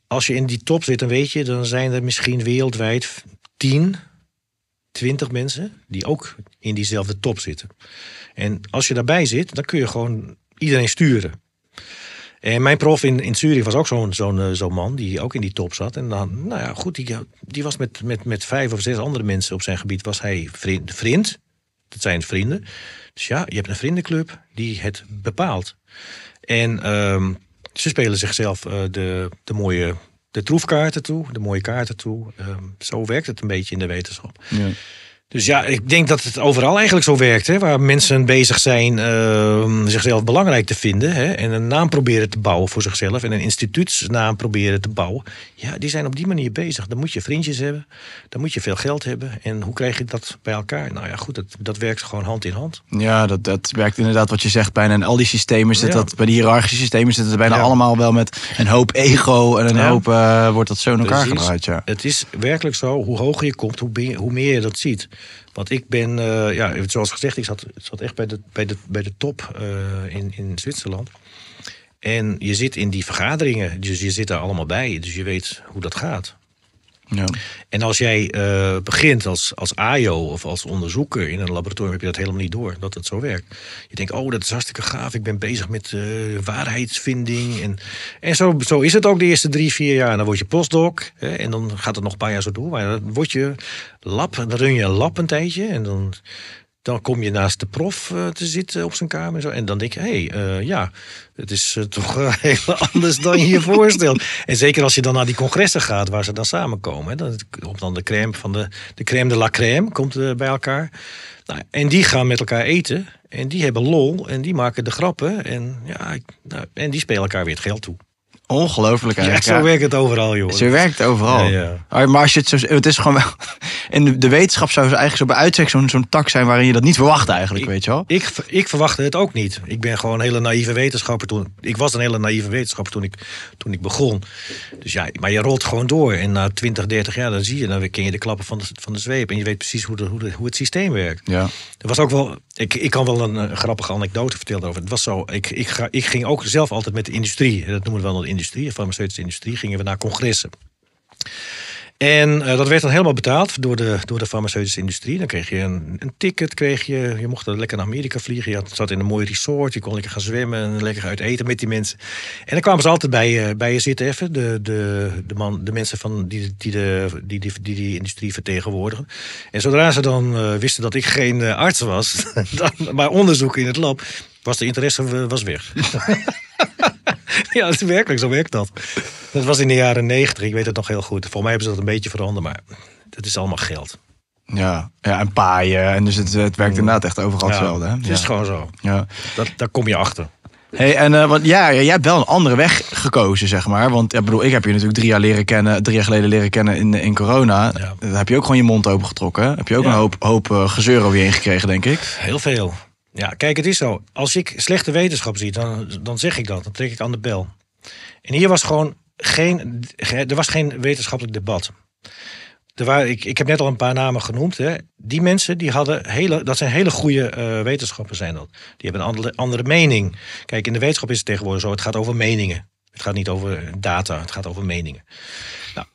als je in die top zit, dan weet je, dan zijn er misschien wereldwijd 10, 20 mensen die ook in diezelfde top zitten. En als je daarbij zit, dan kun je gewoon iedereen sturen. En mijn prof in, in Zurich was ook zo'n zo'n eh, zo'n man die ook in die top zat. En dan, nou ja, goed, die, die was met, met, met vijf of zes andere mensen op zijn gebied, was hij vriend. vriend. Dat zijn vrienden. Dus ja, je hebt een vriendenclub die het bepaalt. En ehm, ze spelen zichzelf eh, de, de mooie de troefkaarten toe, de mooie kaarten toe. Ehm, zo werkt het een beetje in de wetenschap. Ja. Dus ja, ik denk dat het overal eigenlijk zo werkt. Hè, waar mensen bezig zijn uh, zichzelf belangrijk te vinden. Hè, en een naam proberen te bouwen voor zichzelf. En een instituutsnaam proberen te bouwen. Ja, die zijn op die manier bezig. Dan moet je vriendjes hebben. Dan moet je veel geld hebben. En hoe krijg je dat bij elkaar? Nou ja, goed, dat, dat werkt gewoon hand in hand. Ja, dat, dat werkt inderdaad wat je zegt. Bijna in al die systemen zit dat. Bij die hiërarchische systemen zit het bijna allemaal wel met een hoop ego. En een hoop eh, wordt dat zo in elkaar Precies. gedraaid. Ja. Het is werkelijk zo. Hoe hoger je komt, hoe, hoe meer je dat ziet. Want ik ben, eh, ja, zoals gezegd, ik zat, zat echt bij de, bij de, bij de top eh, in, in Zwitserland. En je zit in die vergaderingen, dus je zit daar allemaal bij. Dus je weet hoe dat gaat. Ja. En als jij eh, begint als, als AJO of als onderzoeker in een laboratorium, heb je dat helemaal niet door dat het zo werkt. Je denkt, oh, dat is hartstikke gaaf. Ik ben bezig met eh, waarheidsvinding. En, en zo, zo is het ook de eerste drie, vier jaar. En dan word je postdoc. Hè, en dan gaat het nog een paar jaar zo door. Maar dan word je lab, dan run je een lab een tijdje. En dan dan kom je naast de prof eh, te zitten op zijn kamer. En, zo. en dan denk je, hé, hey, eh, ja, het is eh, toch heel anders dan je je voorstelt. En zeker als je dan naar die congressen gaat waar ze dan samenkomen. Hè, dan, op dan de crème van de, de crème de la crème komt bij elkaar. Nou, en die gaan met elkaar eten. En die hebben lol en die maken de grappen. En, ja, nou, en die spelen elkaar weer het geld toe. Ongelooflijk eigenlijk. zo werkt het overal, joh. Zo werkt het overal. Ja, Maar als je het zo... Het is gewoon wel... In de wetenschap zou eigenlijk zo bij uitzicht zo'n zo'n tak zijn... waarin je dat niet verwacht eigenlijk, ik, weet je wel? Ik, ik verwachtte het ook niet. Ik ben gewoon een hele naïeve wetenschapper toen... Ik was een hele naïeve wetenschapper toen ik, toen ik begon. Dus ja, maar je rolt gewoon door. En na 20, 30 jaar, dan zie je... Dan ken je de klappen van de, van de zweep. En je weet precies hoe, de, hoe, de, hoe het systeem werkt. Ja. Er was ook wel... Ik, ik kan wel een, grappige anekdote vertellen over. Het was zo... Ik, ik, ik ging ook zelf altijd met de industrie. Dat noemen we wel een industrie, de farmaceutische industrie, gingen we naar congressen. En eh, dat werd dan helemaal betaald door de, door de farmaceutische industrie. Dan kreeg je een, ticket, kreeg je, je mocht lekker naar Amerika vliegen. Je had, zat in een mooi resort, je kon lekker gaan zwemmen en lekker uit eten met die mensen. En dan kwamen ze altijd bij je, bij je zitten even, de, de, de, man, de mensen van die, die, de, die, die, die, die industrie vertegenwoordigen. En zodra ze dan eh, wisten dat ik geen eh, arts was, dan, maar onderzoek in het lab, was de interesse was weg. ja, dat is werkelijk, zo werkt dat. Dat was in de jaren negentig, ik weet het nog heel goed. Voor mij hebben ze dat een beetje veranderd, maar dat is allemaal geld. Ja, ja en paaien. En dus het, het werkt inderdaad echt overal hetzelfde. Hè? Het is gewoon zo. Ja. Dat, daar kom je achter. Hey, en uh, want, ja, jij hebt wel een andere weg gekozen, zeg maar. Want ik bedoel, ik heb je natuurlijk drie jaar, leren kennen, drie jaar geleden leren kennen in, in corona. Ja. Daar heb je ook gewoon je mond open getrokken. Heb je ook een hoop, hoop eh, gezeur over je ingekregen, denk ik. Heel veel. Ja, kijk, het is zo. Als ik slechte wetenschap zie, dan, dan zeg ik dat. Dan trek ik aan de bel. En hier was gewoon geen, er was geen wetenschappelijk debat. Er waren, ik, ik heb net al een paar namen genoemd. Hè. Die mensen die hadden hele, dat zijn hele goede uh, wetenschappers zijn dat. Die hebben een andere, andere mening. Kijk, in de wetenschap is het tegenwoordig zo. Het gaat over meningen. Het gaat niet over data, het gaat over meningen. Nou,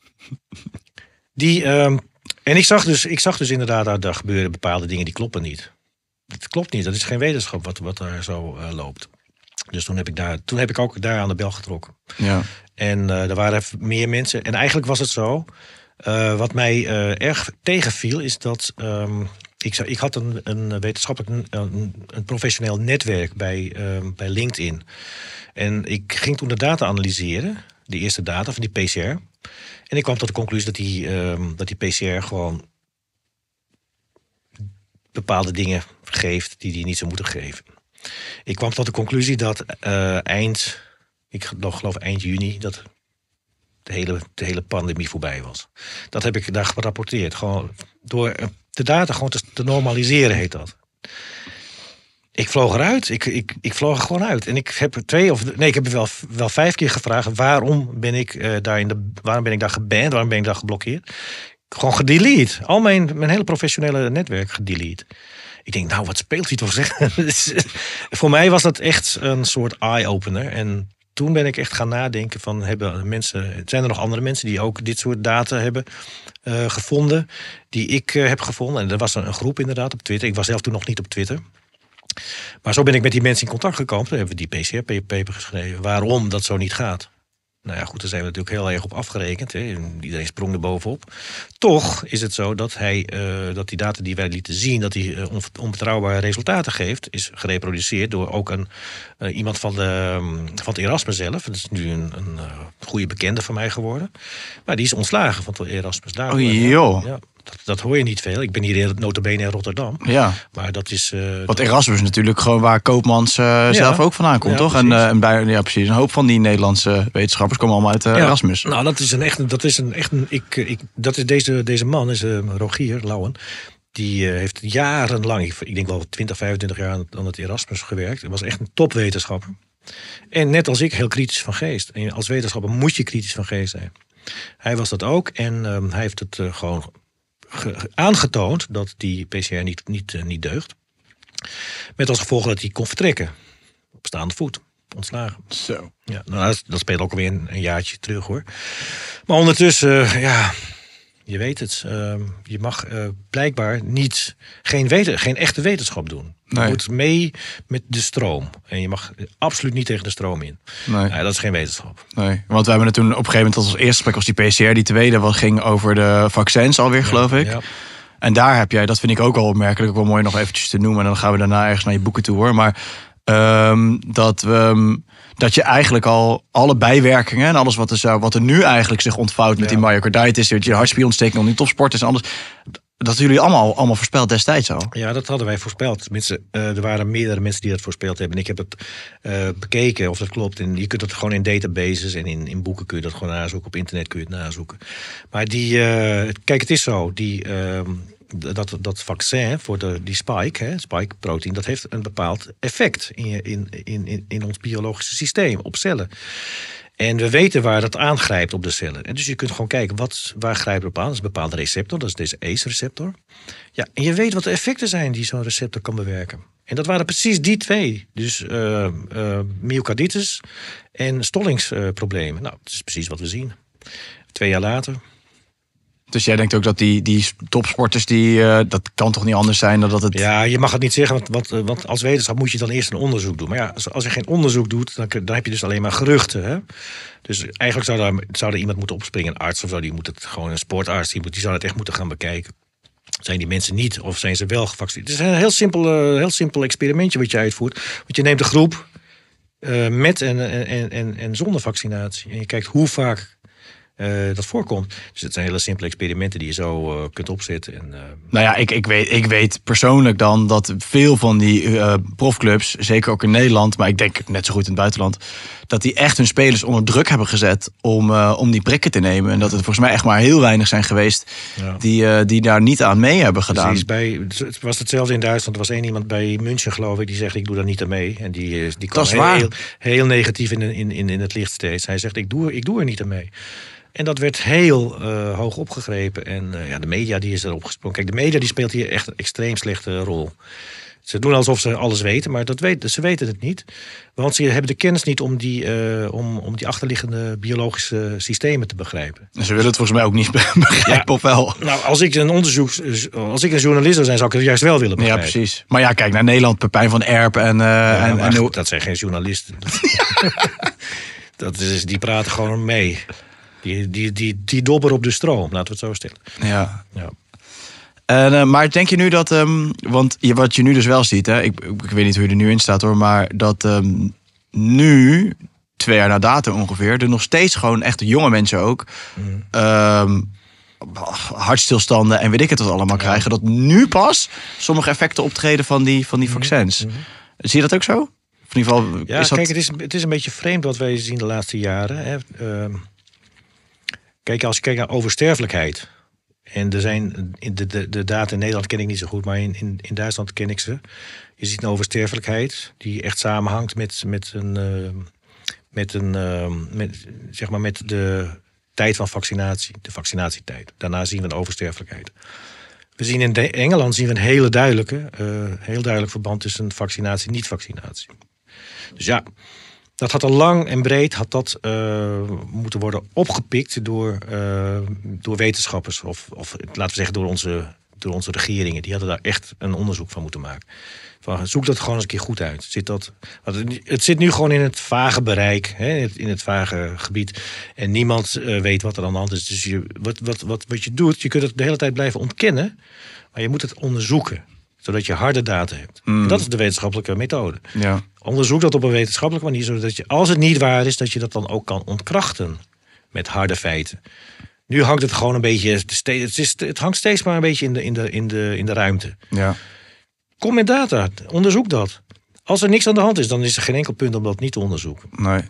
die, ehm, en ik zag, dus, ik zag dus inderdaad dat er gebeuren bepaalde dingen die kloppen niet dat klopt niet. Dat is geen wetenschap wat, wat daar zo eh, loopt. Dus toen heb, ik daar, toen heb ik ook daar aan de bel getrokken. Ja. En uh, er waren meer mensen. En eigenlijk was het zo. Eh, wat mij erg tegenviel is dat. Ehm, ik, zou, ik had een, een wetenschappelijk, een, een professioneel netwerk bij, ehm, bij LinkedIn. En ik ging toen de data analyseren, de eerste data van die PCR. En ik kwam tot de conclusie dat die, ehm, dat die PCR gewoon bepaalde dingen geeft die hij niet zou moeten geven. Ik kwam tot de conclusie dat eh, eind, ik geloof eind juni, dat de hele, de hele pandemie voorbij was. Dat heb ik daar gerapporteerd. Gewoon door eh, de data gewoon te, normaliseren heet dat. Ik vloog eruit. Ik, ik, ik vloog er gewoon uit. En ik heb twee of nee, ik heb wel, wel vijf keer gevraagd waarom ben ik uh, daar in de, waarom ben ik daar geband, waarom ben ik daar geblokkeerd. Gewoon gedelete. Al mijn, mijn hele professionele netwerk gedelete. Ik denk, nou, wat speelt hij toch? Zeg. Dus, eh, voor mij was dat echt een soort eye-opener. En toen ben ik echt gaan nadenken van hebben mensen, zijn er nog andere mensen die ook dit soort data hebben eh, gevonden, die ik eh, heb gevonden. En er was een groep inderdaad op Twitter. Ik was zelf toen nog niet op Twitter. Maar zo ben ik met die mensen in contact gekomen. Toen hebben we die PCR-paper geschreven. Waarom dat zo niet gaat nou ja, goed, daar zijn we natuurlijk heel erg op afgerekend. Hè. Iedereen sprong er bovenop. Toch is het zo dat, hij, eh, dat die data die wij lieten zien, dat die eh, onbetrouwbare resultaten geeft, is gereproduceerd door ook een, eh, iemand van, de, ehm, van het Erasmus zelf. Dat is nu een, een goede bekende van mij geworden. Maar die is ontslagen van het Erasmus. Daar, oh joh. Ja. Dat, hoor je niet veel. Ik ben hier notabene in Rotterdam. Ja. Maar dat is... Eh, Wat Erasmus natuurlijk gewoon waar Koopmans eh, zelf ook vandaan komt, toch? En, uh, bij, ja, precies. Een hoop van die Nederlandse wetenschappers komen allemaal uit Erasmus. Nou, dat is een echt... Dat is een, echt ik, ik, dat is deze, deze man, is Rogier Lauwen. Die heeft jarenlang, ik denk wel 20, 25 jaar aan het Erasmus gewerkt. was echt een topwetenschapper. En net als ik heel kritisch van geest. En als wetenschapper moet je kritisch van geest zijn. Hij was dat ook en ehm, hij heeft het gewoon aangetoond dat die PCR niet, niet, eh, niet deugt. Met als gevolg dat hij kon vertrekken. Op staande voet. Ontslagen. Zo. Ja, nou, dat, speelt ook alweer een, een jaartje terug hoor. Maar ondertussen, eh, ja, je weet het. Ehm, je mag eh, blijkbaar niet, geen, weten, geen echte wetenschap doen. Je moet mee met de stroom. En je mag absoluut niet tegen de stroom in. Nee. Nou, dat is geen wetenschap. Nee, want we hebben het toen op een gegeven moment als eerste gesprek was die PCR. Die tweede wat ging over de vaccins alweer, geloof ik. Ja. En daar heb jij, dat vind ik ook al opmerkelijk, ook wel mooi nog eventjes te noemen. En dan gaan we daarna ergens naar je boeken toe hoor. Maar ehm, dat we... Ehm, dat je eigenlijk al alle bijwerkingen en alles wat er, zou, wat er nu eigenlijk zich ontvouwt met ja. die myocarditis, dat je hartspierontsteking, die is en alles. Dat jullie allemaal, allemaal voorspeld destijds al. Ja, dat hadden wij voorspeld. Tenminste, eh, er waren meerdere mensen die dat voorspeld hebben. En ik heb het eh, bekeken of dat klopt. En je kunt dat gewoon in databases en in, in boeken kun je dat gewoon nazoeken. Op internet kun je het nazoeken. Maar die, eh, kijk, het is zo. Die, ehm, dat, dat vaccin voor de, die spike, spike-protein, dat heeft een bepaald effect in, in, in, in ons biologische systeem, op cellen. En we weten waar dat aangrijpt op de cellen. En dus je kunt gewoon kijken, wat, waar grijpt het op aan? Dat is een bepaalde receptor, dat is deze ACE-receptor. Ja, en je weet wat de effecten zijn die zo'n receptor kan bewerken. En dat waren precies die twee. Dus uh, myocarditis en stollingsproblemen. nou, dat is precies wat we zien. Twee jaar later, dus jij denkt ook dat die, die topsporters, die, eh, dat kan toch niet anders zijn dan dat het... Ja, je mag het niet zeggen, want, eh, als wetenschap moet je dan eerst een onderzoek doen. Maar ja, als je geen onderzoek doet, dan, dan heb je dus alleen maar geruchten. Hè? Dus eigenlijk zou daar, zou er iemand moeten opspringen, een arts of zo. Die moet het gewoon, een sportarts, die, moet, die zou het echt moeten gaan bekijken. Zijn die mensen niet of zijn ze wel gevaccineerd? Het is een heel simpel, eh, heel simpel experimentje wat je uitvoert. Want je neemt een groep met en, en, en, en zonder vaccinatie. En je kijkt hoe vaak eh, dat voorkomt. Dus het zijn hele simpele experimenten die je zo eh, kunt opzetten. En, eh, Nou ja, ik, ik, weet, ik weet persoonlijk dan dat veel van die profclubs, zeker ook in Nederland, maar ik denk net zo goed in het buitenland, dat die echt hun spelers onder druk hebben gezet om, om die prikken te nemen. En dat het volgens mij echt maar heel weinig zijn geweest ja. die, die daar niet aan mee hebben gedaan. Precies, bij, het was hetzelfde in Duitsland. Er was één iemand bij München, geloof ik, die zegt: Ik doe daar niet aan mee. En die, die kwam heel, heel, heel, negatief in, in, in, in het licht steeds. Hij zegt: Ik doe, ik doe er niet aan mee. En dat werd heel eh, hoog opgegrepen. En eh, ja, de media die is erop gesprongen. Kijk, de media die speelt hier echt een extreem slechte rol. Ze doen alsof ze alles weten, maar dat weten, ze weten het niet. Want ze hebben de kennis niet om die, eh, om, om die achterliggende biologische systemen te begrijpen. En ze willen het volgens mij ook niet begrijpen, of wel? Nou, als ik een onderzoek, dus, als ik een journalist zou zijn, zou ik het juist wel willen begrijpen. Ja, precies. Maar ja, kijk naar Nederland, Pepijn van Erp en... Uh, en, en, dat zijn geen journalisten. dat is, die praten gewoon mee. Die, die, die, die dobber op de stroom, laten we het zo stellen. Ja. ja. En, eh, maar denk je nu dat, ehm, want je, wat je nu dus wel ziet, hè, ik, ik, weet niet hoe je er nu in staat hoor, maar dat ehm, nu, twee jaar na datum ongeveer, er nog steeds gewoon echt jonge mensen ook mhm. ehm, hartstilstanden en weet ik het wat allemaal krijgen. Dat nu pas sommige effecten optreden van die, van die mhm. vaccins. Mhm. Zie je dat ook zo? in ieder geval, ja, is kijk, het is, het is een beetje vreemd wat wij zien de laatste jaren. Hè. Kijk, als je kijkt naar oversterfelijkheid. En er zijn, de, de, de data in Nederland ken ik niet zo goed, maar in, in, in Duitsland ken ik ze. Je ziet een oversterfelijkheid die echt samenhangt met, met, een, eh, met, een, eh, met, zeg maar met de tijd van vaccinatie, de vaccinatietijd. Daarna zien we een oversterfelijkheid. We zien in Engeland zien we een hele duidelijke, eh, heel duidelijk verband tussen vaccinatie en niet-vaccinatie. Dus ja, dat had al lang en breed had dat, eh, moeten worden opgepikt door, eh, door wetenschappers. Of, of laten we zeggen door onze, door onze regeringen. Die hadden daar echt een onderzoek van moeten maken. Van, zoek dat gewoon eens een keer goed uit. Zit dat, het zit nu gewoon in het vage bereik, hè, in, het, vage gebied. En niemand eh, weet wat er aan de hand is. Dus je, wat, wat, wat, wat je doet, je kunt het de hele tijd blijven ontkennen. Maar je moet het onderzoeken zodat je harde data hebt. Mm. dat is de wetenschappelijke methode. Ja. Onderzoek dat op een wetenschappelijke manier, zodat je, als het niet waar is, dat je dat dan ook kan ontkrachten met harde feiten. Nu hangt het gewoon een beetje, het, is, het hangt steeds maar een beetje in de, in de, in de, in de ruimte. Ja. Kom met data, onderzoek dat. Als er niks aan de hand is, dan is er geen enkel punt om dat niet te onderzoeken. Nee.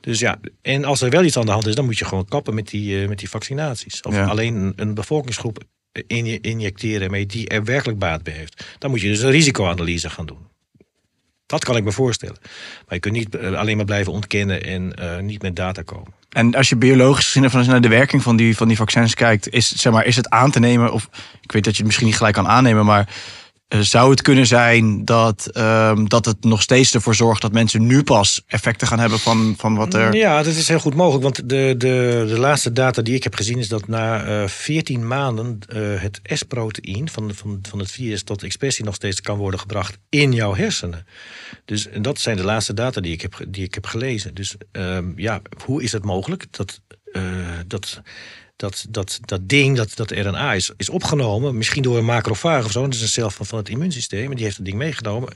Dus ja, en als er wel iets aan de hand is, dan moet je gewoon kappen met die, eh, met die vaccinaties. Of alleen een bevolkingsgroep in injecteren mee die er werkelijk baat bij heeft. Dan moet je dus een risicoanalyse gaan doen. Dat kan ik me voorstellen. Maar je kunt niet eh, alleen maar blijven ontkennen en eh, niet met data komen. En als je biologisch gezien naar de werking van die, van die vaccins kijkt, is, zeg maar, is het aan te nemen, of ik weet dat je het misschien niet gelijk kan aannemen, maar eh, zou het kunnen zijn dat, ehm, dat het nog steeds ervoor zorgt dat mensen nu pas effecten gaan hebben van, van wat er. Ja, dat is heel goed mogelijk. Want de, de, de laatste data die ik heb gezien is dat na uh, eh, 14 maanden eh, het s protein van, van, van het virus tot expressie nog steeds kan worden gebracht in jouw hersenen. Dus en dat zijn de laatste data die ik heb, die ik heb gelezen. Dus ehm, ja, hoe is het mogelijk dat. dat dat, dat, dat ding, dat, dat RNA is, is opgenomen. Misschien door een macrofage of zo. Dat is een cel van, van het immuunsysteem. En die heeft het ding meegenomen.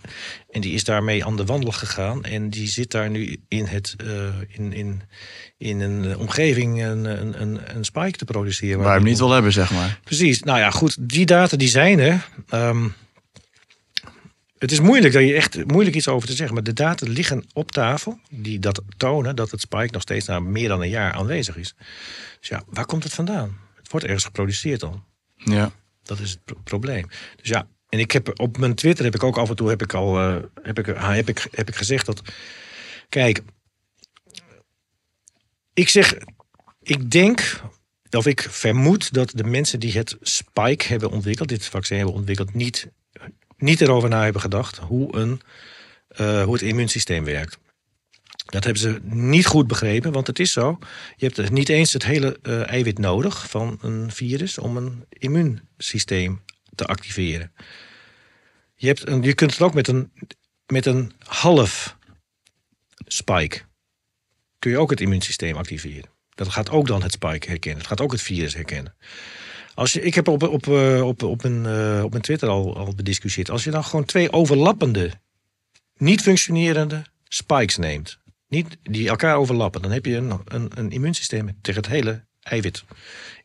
En die is daarmee aan de wandel gegaan. En die zit daar nu in, het, eh, in, in, in een omgeving een, een, een, een spike te produceren. Waar, we hem niet wil hebben, zeg maar. Precies. Nou ja, goed. Die data die zijn er. Um, het is moeilijk, dat je echt moeilijk iets over te zeggen. Maar de data liggen op tafel die dat tonen dat het spike nog steeds na meer dan een jaar aanwezig is. Dus ja, waar komt het vandaan? Het wordt ergens geproduceerd al. Ja. Dat is het probleem. Dus ja, en ik heb op mijn Twitter heb ik ook af en toe heb ik al eh, heb, ik, eh, heb, ik, heb ik gezegd dat. Kijk, ik zeg, ik denk of ik vermoed dat de mensen die het spike hebben ontwikkeld, dit vaccin hebben ontwikkeld, niet niet erover na hebben gedacht hoe, een, eh, hoe het immuunsysteem werkt. Dat hebben ze niet goed begrepen, want het is zo. Je hebt niet eens het hele eh, eiwit nodig van een virus om een immuunsysteem te activeren. Je, hebt een, je kunt het ook met een, met een half spike. Kun je ook het immuunsysteem activeren. Dat gaat ook dan het spike herkennen. Dat gaat ook het virus herkennen. Als je, ik heb op, op, eh, op, op, mijn, eh, op mijn Twitter al, al bediscussieerd. Als je dan gewoon twee overlappende, niet functionerende spikes neemt. Niet, die elkaar overlappen. Dan heb je een, een, een immuunsysteem tegen het hele eiwit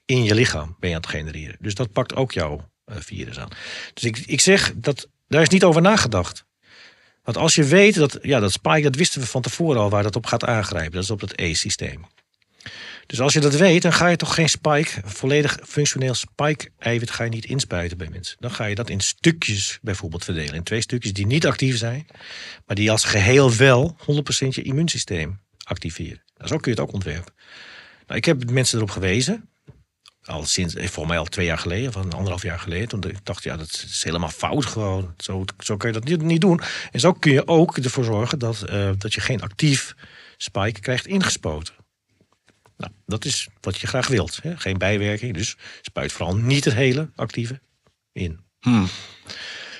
in je lichaam ben je aan het genereren. Dus dat pakt ook jouw eh, virus aan. Dus ik, ik zeg, dat, daar is niet over nagedacht. Want als je weet dat, ja, dat spike, dat wisten we van tevoren al waar dat op gaat aangrijpen. Dat is op het E-systeem. Dus als je dat weet, dan ga je toch geen spike, volledig functioneel spike-eiwit ga je niet inspuiten bij mensen. Dan ga je dat in stukjes bijvoorbeeld verdelen. In twee stukjes die niet actief zijn, maar die als geheel wel 100% je immuunsysteem activeren. Nou, zo kun je het ook ontwerpen. Nou, ik heb mensen erop gewezen, al sinds, eh, voor mij al twee jaar geleden, of anderhalf jaar geleden. Toen ik dacht ja, dat is helemaal fout gewoon. Zo, zo kun je dat niet, niet doen. En zo kun je ook ervoor zorgen dat, eh, dat je geen actief spike krijgt ingespoten. Nou, dat is wat je graag wilt. Hè? Geen bijwerking, dus spuit vooral niet het hele actieve in. Hmm.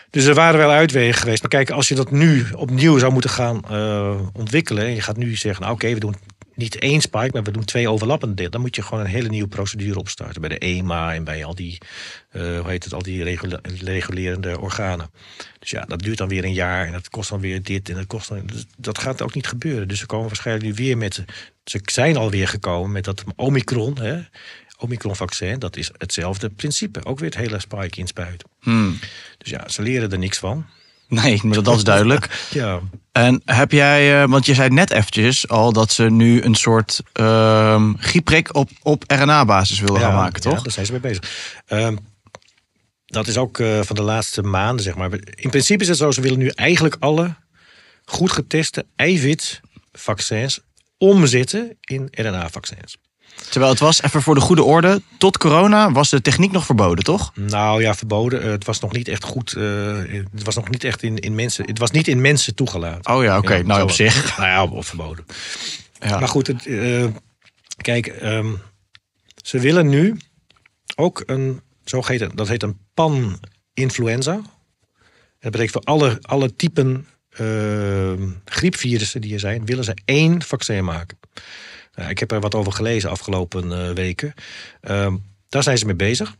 Dus er waren wel uitwegen geweest. Maar kijk, als je dat nu opnieuw zou moeten gaan eh, ontwikkelen. En je gaat nu zeggen, nou oké, we doen niet één spike, maar we doen twee overlappende delen. Dan moet je gewoon een hele nieuwe procedure opstarten bij de EMA en bij al die, eh, hoe heet het, al die regulerende organen. Dus ja, dat duurt dan weer een jaar en dat kost dan weer dit en dat kost dan. Dus dat gaat ook niet gebeuren. Dus ze komen waarschijnlijk nu weer met. Ze zijn alweer gekomen met dat Omicron. Hè? Omicron-vaccin, dat is hetzelfde principe. Ook weer het hele spike inspuiten. Hmm. Dus ja, ze leren er niks van. Nee, maar dat is duidelijk. ja. En heb jij, eh, want je zei net eventjes al dat ze nu een soort ehm, gieprik op, op RNA-basis willen gaan maken, toch? Ja, daar zijn ze mee bezig. Ehm, dat is ook eh, van de laatste maanden, zeg maar. In principe is het zo, ze willen nu eigenlijk alle goed geteste eiwitvaccins omzetten in RNA-vaccins. Terwijl het was, even voor de goede orde, tot corona was de techniek nog verboden, toch? Nou ja, verboden. Eh, het was nog niet echt goed. Eh, het was nog niet echt in, in mensen. Het was niet in mensen toegelaten. Oh ja, oké. Okay. Ja, nou, op zich. Nou ja, verboden. Ja. Maar goed, het, eh, kijk, ehm, ze willen nu ook een, zo heet dat heet een pan-influenza. Dat betekent voor alle, alle typen ehm, griepvirussen die er zijn, willen ze één vaccin maken. Eh, ik heb er wat over gelezen afgelopen eh, weken. Ehm, daar zijn ze mee bezig.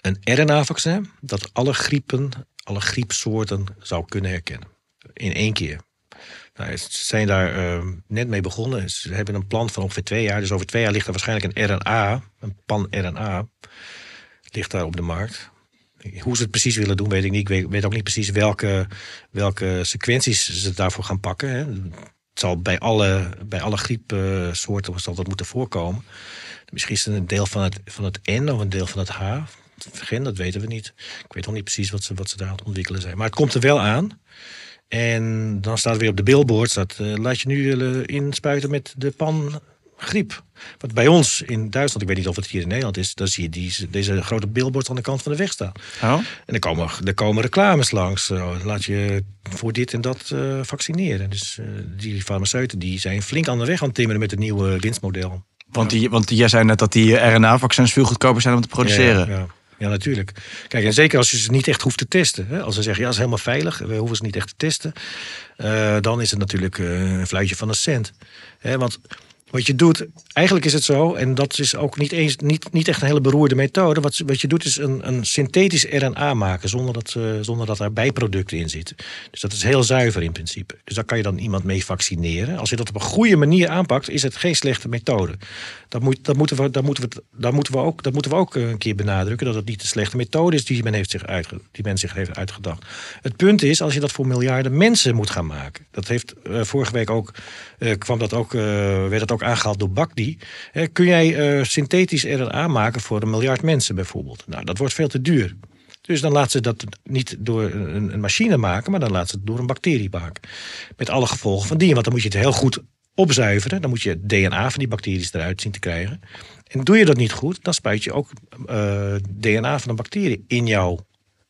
Een RNA-vaccin dat alle griepen, alle griepsoorten zou kunnen herkennen. In één keer. Nou, ze zijn daar ehm, net mee begonnen. Ze hebben een plan van ongeveer twee jaar. Dus over twee jaar ligt er waarschijnlijk een RNA, een pan-RNA, ligt daar op de markt. Hoe ze het precies willen doen, weet ik niet. Ik weet, weet ook niet precies welke, welke sequenties ze daarvoor gaan pakken. Hè zal bij alle, bij alle griepsoorten zal dat moeten voorkomen. Misschien is het een deel van het, van het N of een deel van het H. Vergen, dat weten we niet. Ik weet nog niet precies wat ze, wat ze daar aan het ontwikkelen zijn. Maar het komt er wel aan. En dan staat weer op de billboard: Dat eh, laat je nu inspuiten met de pan griep. Wat bij ons in Duitsland, ik weet niet of het hier in Nederland is, dan zie je die, deze grote billboards aan de kant van de weg staan. Oh. En er komen, er komen reclames langs. Eh, laat je voor dit en dat eh, vaccineren. Dus eh, die farmaceuten die zijn flink aan de weg aan het timmeren met het nieuwe winstmodel. Want, die, want jij zei net dat die RNA-vaccins veel goedkoper zijn om te produceren. Ja, ja, natuurlijk. Kijk, en zeker als je ze niet echt hoeft te testen. Hè? Als ze zeggen, ja, is helemaal veilig, we hoeven ze niet echt te testen. dan is het natuurlijk een fluitje van een cent. Hè? Want wat je doet, eigenlijk is het zo, en dat is ook niet, eens, niet, niet echt een hele beroerde methode. Wat, wat je doet is een, een synthetisch RNA maken zonder dat, uh, zonder dat daar bijproducten in zitten. Dus dat is heel zuiver in principe. Dus daar kan je dan iemand mee vaccineren. Als je dat op een goede manier aanpakt, is het geen slechte methode. Dat, moeten, we, moeten, we, moeten, we ook, moeten we ook eh, een keer benadrukken, dat het niet de slechte methode is die men, heeft zich uitge, die men zich heeft uitgedacht. Het punt is, als je dat voor miljarden mensen moet gaan maken. Dat heeft eh, vorige week ook, kwam dat ook, werd dat ook aangehaald door Bakdi. Eh, kun jij eh, synthetisch RNA maken voor een miljard mensen bijvoorbeeld? Nou, dat wordt veel te duur. Dus dan laat ze dat niet door een, machine maken, maar dan laat ze het door een bacterie maken. Met alle gevolgen van die. Want dan moet je het heel goed opzuiveren. Dan moet je het DNA van die bacteriën eruit zien te krijgen. En doe je dat niet goed, dan spuit je ook eh, DNA van een bacterie in jou.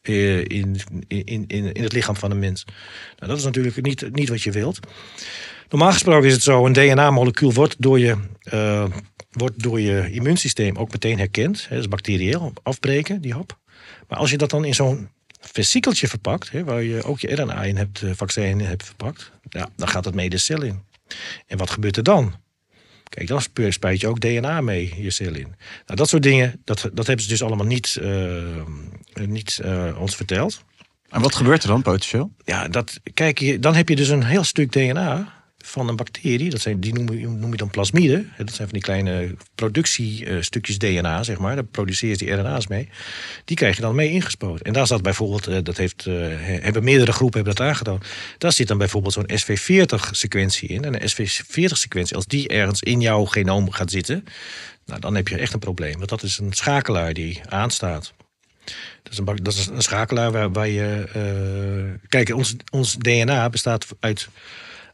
in, in, in, in het lichaam van een mens. Nou, dat is natuurlijk niet, niet wat je wilt. Normaal gesproken is het zo, een DNA-molecuul wordt door je... Eh, wordt door je immuunsysteem ook meteen herkend. dat is bacterieel, afbreken, die hap. Maar als je dat dan in zo'n vesikeltje verpakt, hè, waar je ook je RNA in hebt, eh, vaccin hebt verpakt, ja, dan gaat het mee de cel in. En wat gebeurt er dan? Kijk, dan spuit je ook DNA mee je cel in. Nou, dat soort dingen, dat, dat hebben ze dus allemaal niet, eh, niet ons verteld. En wat gebeurt er dan potentieel? Ja, dat, kijk, dan heb je dus een heel stuk DNA van een bacterie. Dat zijn, die noem je, noem je dan plasmiden. Dat zijn van die kleine productiestukjes DNA, zeg maar. Daar produceert die RNA's mee. Die krijg je dan mee ingespoten. En daar zat bijvoorbeeld, eh, dat heeft, eh, hebben meerdere groepen hebben dat aangedaan. Daar zit dan bijvoorbeeld zo'n SV40-sequentie in. En een SV40-sequentie, als die ergens in jouw genoom gaat zitten... Nou, dan heb je echt een probleem. Want dat is een schakelaar die aanstaat. Dat is een, dat is een schakelaar waar, je... Eh, kijk, ons, ons DNA bestaat uit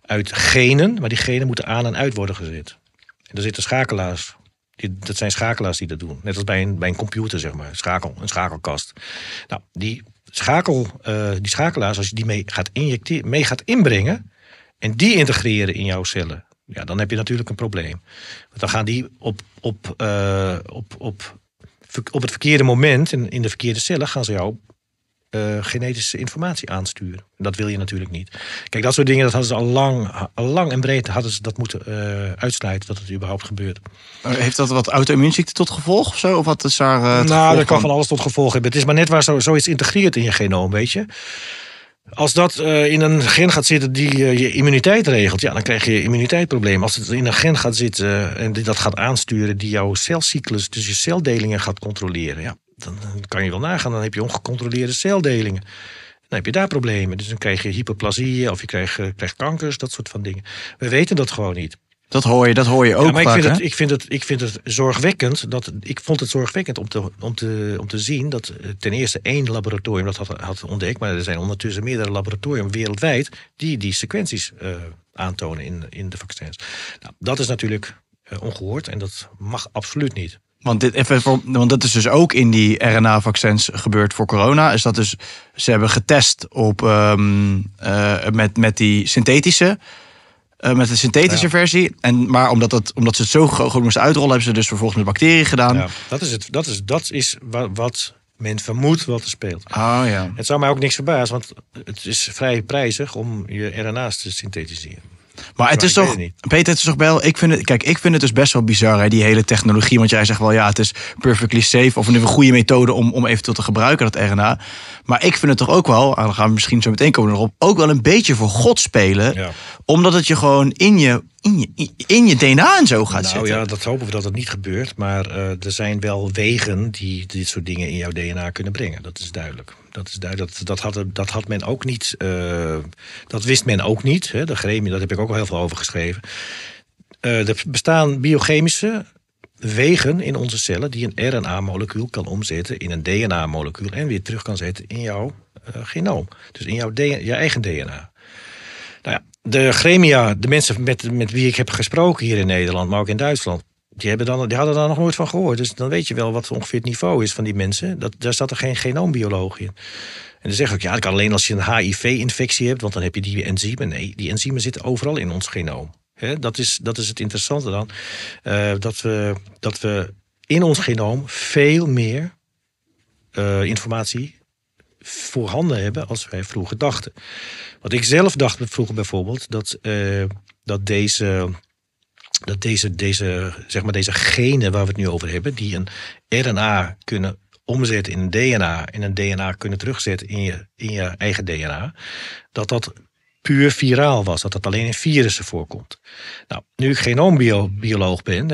uit genen, maar die genen moeten aan en uit worden gezet. En er zitten schakelaars. Die, dat zijn schakelaars die dat doen. Net als bij een, bij een computer, zeg maar. Schakel, een schakelkast. Nou, die, schakel, eh, die schakelaars, als je die mee gaat, injecteren, mee gaat inbrengen. en die integreren in jouw cellen. ja, dan heb je natuurlijk een probleem. Want dan gaan die op, op, eh, op, op, op het verkeerde moment en in de verkeerde cellen gaan ze jou eh, genetische informatie aansturen. Dat wil je natuurlijk niet. Kijk, dat soort dingen dat hadden ze al lang, al lang en breed hadden ze dat moeten eh, uitsluiten dat het überhaupt gebeurt. Heeft dat wat auto-immuunziekte tot gevolg of Of wat is daar. Eh, nou, dat kan van alles tot gevolg hebben. Het is maar net waar zo, zoiets integreert in je genoom, weet je. Als dat in een gen gaat zitten die je immuniteit regelt, ja, dan krijg je immuniteitproblemen. Als het in een gen gaat zitten en dat gaat aansturen, die jouw celcyclus, dus je celdelingen gaat controleren, ja, dan kan je wel nagaan, dan heb je ongecontroleerde celdelingen. Dan heb je daar problemen. Dus dan krijg je hypoplasie of je krijgt, eh, krijgt kankers, dat soort van dingen. We weten dat gewoon niet. Dat hoor je, dat hoor je ook. Ja, maar ik, vind het, ik, vind het, ik vind het zorgwekkend. Dat, ik vond het zorgwekkend om te, om, te, om te zien dat eh, ten eerste één laboratorium dat had, had ontdekt. Maar er zijn ondertussen meerdere laboratorium wereldwijd die die sequenties eh, aantonen in, in de vaccins. Nou, dat is natuurlijk ongehoord en dat mag absoluut niet. Want, dit, even voor, want dat is dus ook in die RNA-vaccins gebeurd voor corona. Is dat dus ze hebben getest op, ehm, eh, met, met die synthetische. Eh, met de synthetische versie. En, maar omdat, dat, omdat ze het zo goed moesten uitrollen, hebben ze dus vervolgens met bacteriën gedaan. Ja, dat is, het, dat is, dat is wat, men vermoedt wat er speelt. Oh, ja. Het zou mij ook niks verbazen, want het is vrij prijzig om je RNA's te synthetiseren. Maar het is toch, Peter, het is toch wel, ik vind het, kijk, ik vind het dus best wel bizar, hè, die hele technologie. Want jij zegt wel, ja, het is perfectly safe of een goede methode om, om eventueel te gebruiken, dat RNA. Maar ik vind het toch ook wel, en dan gaan we misschien zo meteen komen erop, ook wel een beetje voor God spelen. Omdat het je gewoon in je, in je, in je DNA en zo gaat nou, zitten. Nou ja, dat hopen we dat het niet gebeurt. Maar eh, er zijn wel wegen die dit soort dingen in jouw DNA kunnen brengen. Dat is duidelijk. Dat, is duidelijk. Dat, dat, had, dat had men ook niet. Eh, dat wist men ook niet. Hè? De gremie, daar heb ik ook al heel veel over geschreven. Eh, er bestaan biochemische wegen in onze cellen die een RNA-molecuul kan omzetten in een DNA-molecuul en weer terug kan zetten in jouw uh, genoom. Dus in jouw je eigen DNA. Nou ja, de gremia, de mensen met, met wie ik heb gesproken hier in Nederland, maar ook in Duitsland, die, hebben dan, die hadden daar nog nooit van gehoord. Dus dan weet je wel wat ongeveer het niveau is van die mensen. Dat, daar zat er geen genoombioloog in. En dan zeg ik, ja, dat kan alleen als je een HIV-infectie hebt, want dan heb je die enzymen. Nee, die enzymen zitten overal in ons genoom. dat, is, dat is het interessante dan. Eh, dat, we, dat we in ons genoom veel meer uh, informatie voorhanden hebben als wij vroeger dachten. Wat ik zelf dacht vroeger bijvoorbeeld dat, eh, dat deze dat deze, deze, zeg maar deze genen waar we het nu over hebben, die een RNA kunnen omzetten in een DNA en een DNA kunnen terugzetten in je, in je eigen DNA, dat dat puur viraal was, dat dat alleen in virussen voorkomt. Nou, nu ik genoombioloog ben,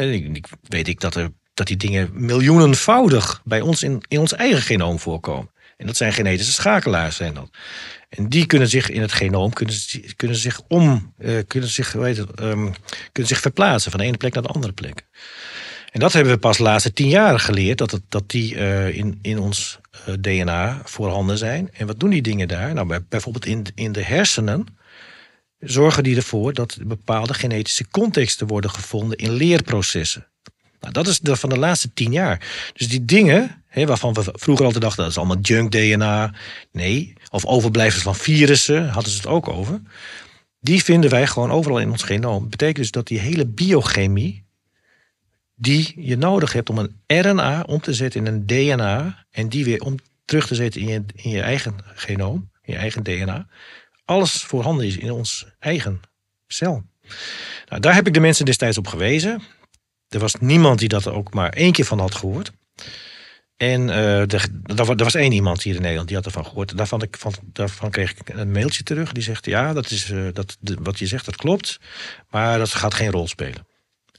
weet ik dat, er, dat die dingen miljoenenvoudig bij ons in, in ons eigen genoom voorkomen. En dat zijn genetische schakelaars, zijn dat. En die kunnen zich in het genoom kunnen, kunnen zich om, eh, kunnen, zich, weet ehm, kunnen zich verplaatsen van de ene plek naar de andere plek. En dat hebben we pas de laatste tien jaar geleerd, dat, het, dat die eh, in, in ons eh, DNA voorhanden zijn. En wat doen die dingen daar? Nou, bijvoorbeeld in, in de hersenen zorgen die ervoor dat bepaalde genetische contexten worden gevonden in leerprocessen. Nou, dat is van de laatste tien jaar. Dus die dingen hè, waarvan we vroeger altijd dachten dat is allemaal junk DNA. Nee, of overblijfselen van virussen, hadden ze het ook over. Die vinden wij gewoon overal in ons genoom. Dat betekent dus dat die hele biochemie die je nodig hebt om een RNA om te zetten in een DNA en die weer om terug te zetten in je, in je eigen genoom, in je eigen DNA, alles voorhanden is in ons eigen cel. Nou, daar heb ik de mensen destijds op gewezen. Er was niemand die dat er ook maar één keer van had gehoord. En uh, er, was één iemand hier in Nederland die had ervan gehoord. Daarvan, ik, van, daarvan kreeg ik een mailtje terug. Die zegt, ja, dat is, eh, dat, wat je zegt, dat klopt. Maar dat gaat geen rol spelen.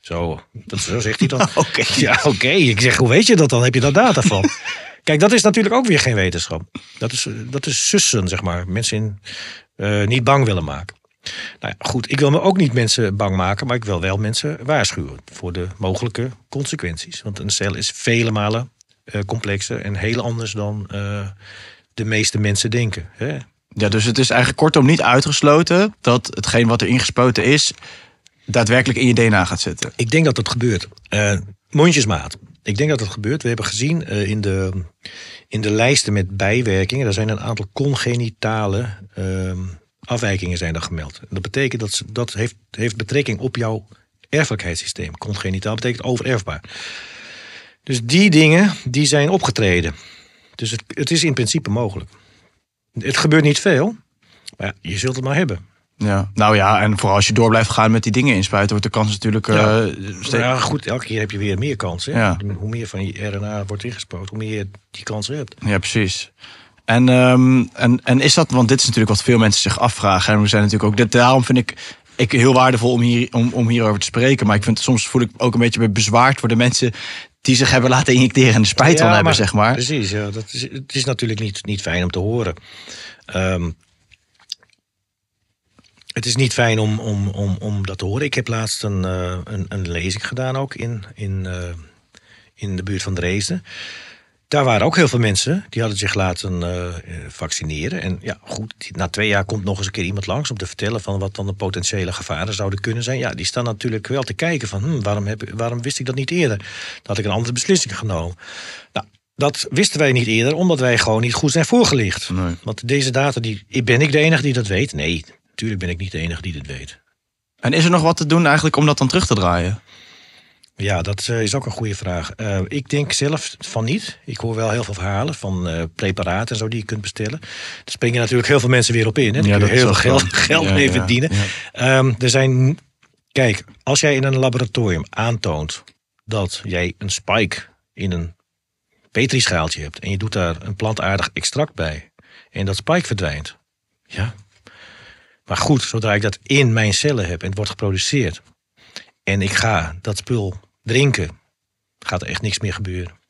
Zo, dat, zegt hij dan. oké. Ja, oké. Ik zeg, hoe weet je dat dan? Heb je daar data van? Kijk, dat is natuurlijk ook weer geen wetenschap. Dat is, dat is sussen, zeg maar. Mensen in, eh, niet bang willen maken. Nou goed, ik wil me ook niet mensen bang maken, maar ik wil wel mensen waarschuwen voor de mogelijke consequenties. Want een cel is vele malen eh, complexer en heel anders dan eh, de meeste mensen denken. Hè? Ja, dus het is eigenlijk kortom niet uitgesloten dat hetgeen wat er ingespoten is, daadwerkelijk in je DNA gaat zitten. Ik denk dat dat gebeurt. Uh, mondjesmaat. Ik denk dat dat gebeurt. We hebben gezien in, de, in de lijsten met bijwerkingen, er zijn een aantal congenitale ehm, afwijkingen zijn dan gemeld. Dat betekent dat ze, dat heeft, heeft betrekking op jouw erfelijkheidssysteem. Congenitaal betekent overerfbaar. Dus die dingen die zijn opgetreden. Dus het, het is in principe mogelijk. Het gebeurt niet veel, maar je zult het maar hebben. Ja, nou ja, en vooral als je door blijft gaan met die dingen inspuiten, wordt de kans natuurlijk. Ja, uh, ja goed, elke keer heb je weer meer kansen. Ja. Hoe meer van je RNA wordt ingespoten, hoe meer je die kansen hebt. Ja, precies. En, ehm, en, en is dat, want dit is natuurlijk wat veel mensen zich afvragen. En we zijn natuurlijk ook, daarom vind ik ik heel waardevol om, hier, om, om hierover te spreken. Maar ik vind soms voel ik ook een beetje bezwaard voor de mensen die zich hebben laten injecteren en de spijt van hebben, zeg maar. Precies, ja, dat is, het is natuurlijk niet, niet fijn om te horen. Ehm, het is niet fijn om, om, om, om dat te horen. Ik heb laatst een, eh, een, lezing gedaan ook in, in, eh, in de buurt van Dresden daar waren ook heel veel mensen die hadden zich laten eh, vaccineren. En ja, goed, na twee jaar komt nog eens een keer iemand langs om te vertellen van wat dan de potentiële gevaren zouden kunnen zijn. Ja, die staan natuurlijk wel te kijken van hmm, waarom, heb, waarom wist ik dat niet eerder? Dat had ik een andere beslissing genomen. Nou, dat wisten wij niet eerder, omdat wij gewoon niet goed zijn voorgelicht. Nee. Want deze data, die, ben ik de enige die dat weet? Nee, natuurlijk ben ik niet de enige die dit weet. En is er nog wat te doen eigenlijk om dat dan terug te draaien? Ja, dat eh, is ook een goede vraag. Eh, ik denk zelf van niet. Ik hoor wel heel veel verhalen van eh, preparaten en zo die je kunt bestellen. Daar springen natuurlijk heel veel mensen weer op in. Hè? er heel veel geld, geld mee verdienen. Ehm, er zijn, kijk, als jij in een laboratorium aantoont dat jij een spike in een petrischaaltje hebt en je doet daar een plantaardig extract bij en dat spike verdwijnt. Ja. Maar goed, zodra ik dat in mijn cellen heb en het wordt geproduceerd, en ik ga dat spul drinken, gaat er echt niks meer gebeuren.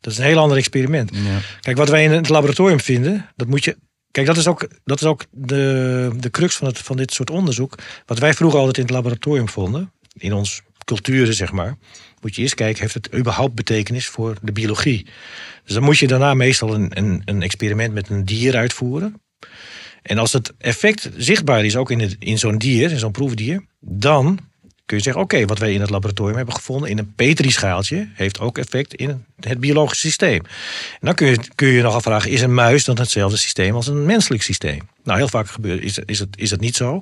Dat is een heel ander experiment. Ja. Kijk, wat wij in het laboratorium vinden, dat moet je. Kijk, dat is ook, dat is ook de, de crux van, het, van dit soort onderzoek. Wat wij vroeger altijd in het laboratorium vonden, in ons culturen, zeg maar. Moet je eerst kijken, heeft het überhaupt betekenis voor de biologie? Dus dan moet je daarna meestal een, een, een experiment met een dier uitvoeren. En als het effect zichtbaar is, ook in, het, in zo'n dier, in zo'n proefdier, dan kun je zeggen, oké, wat wij in het laboratorium hebben gevonden in een petrischaaltje heeft ook effect in het biologische systeem. En dan kun je, kun je nog afvragen, is een muis dan hetzelfde systeem als een menselijk systeem? Nou, heel vaak gebeurt, is, is, het, is het niet zo.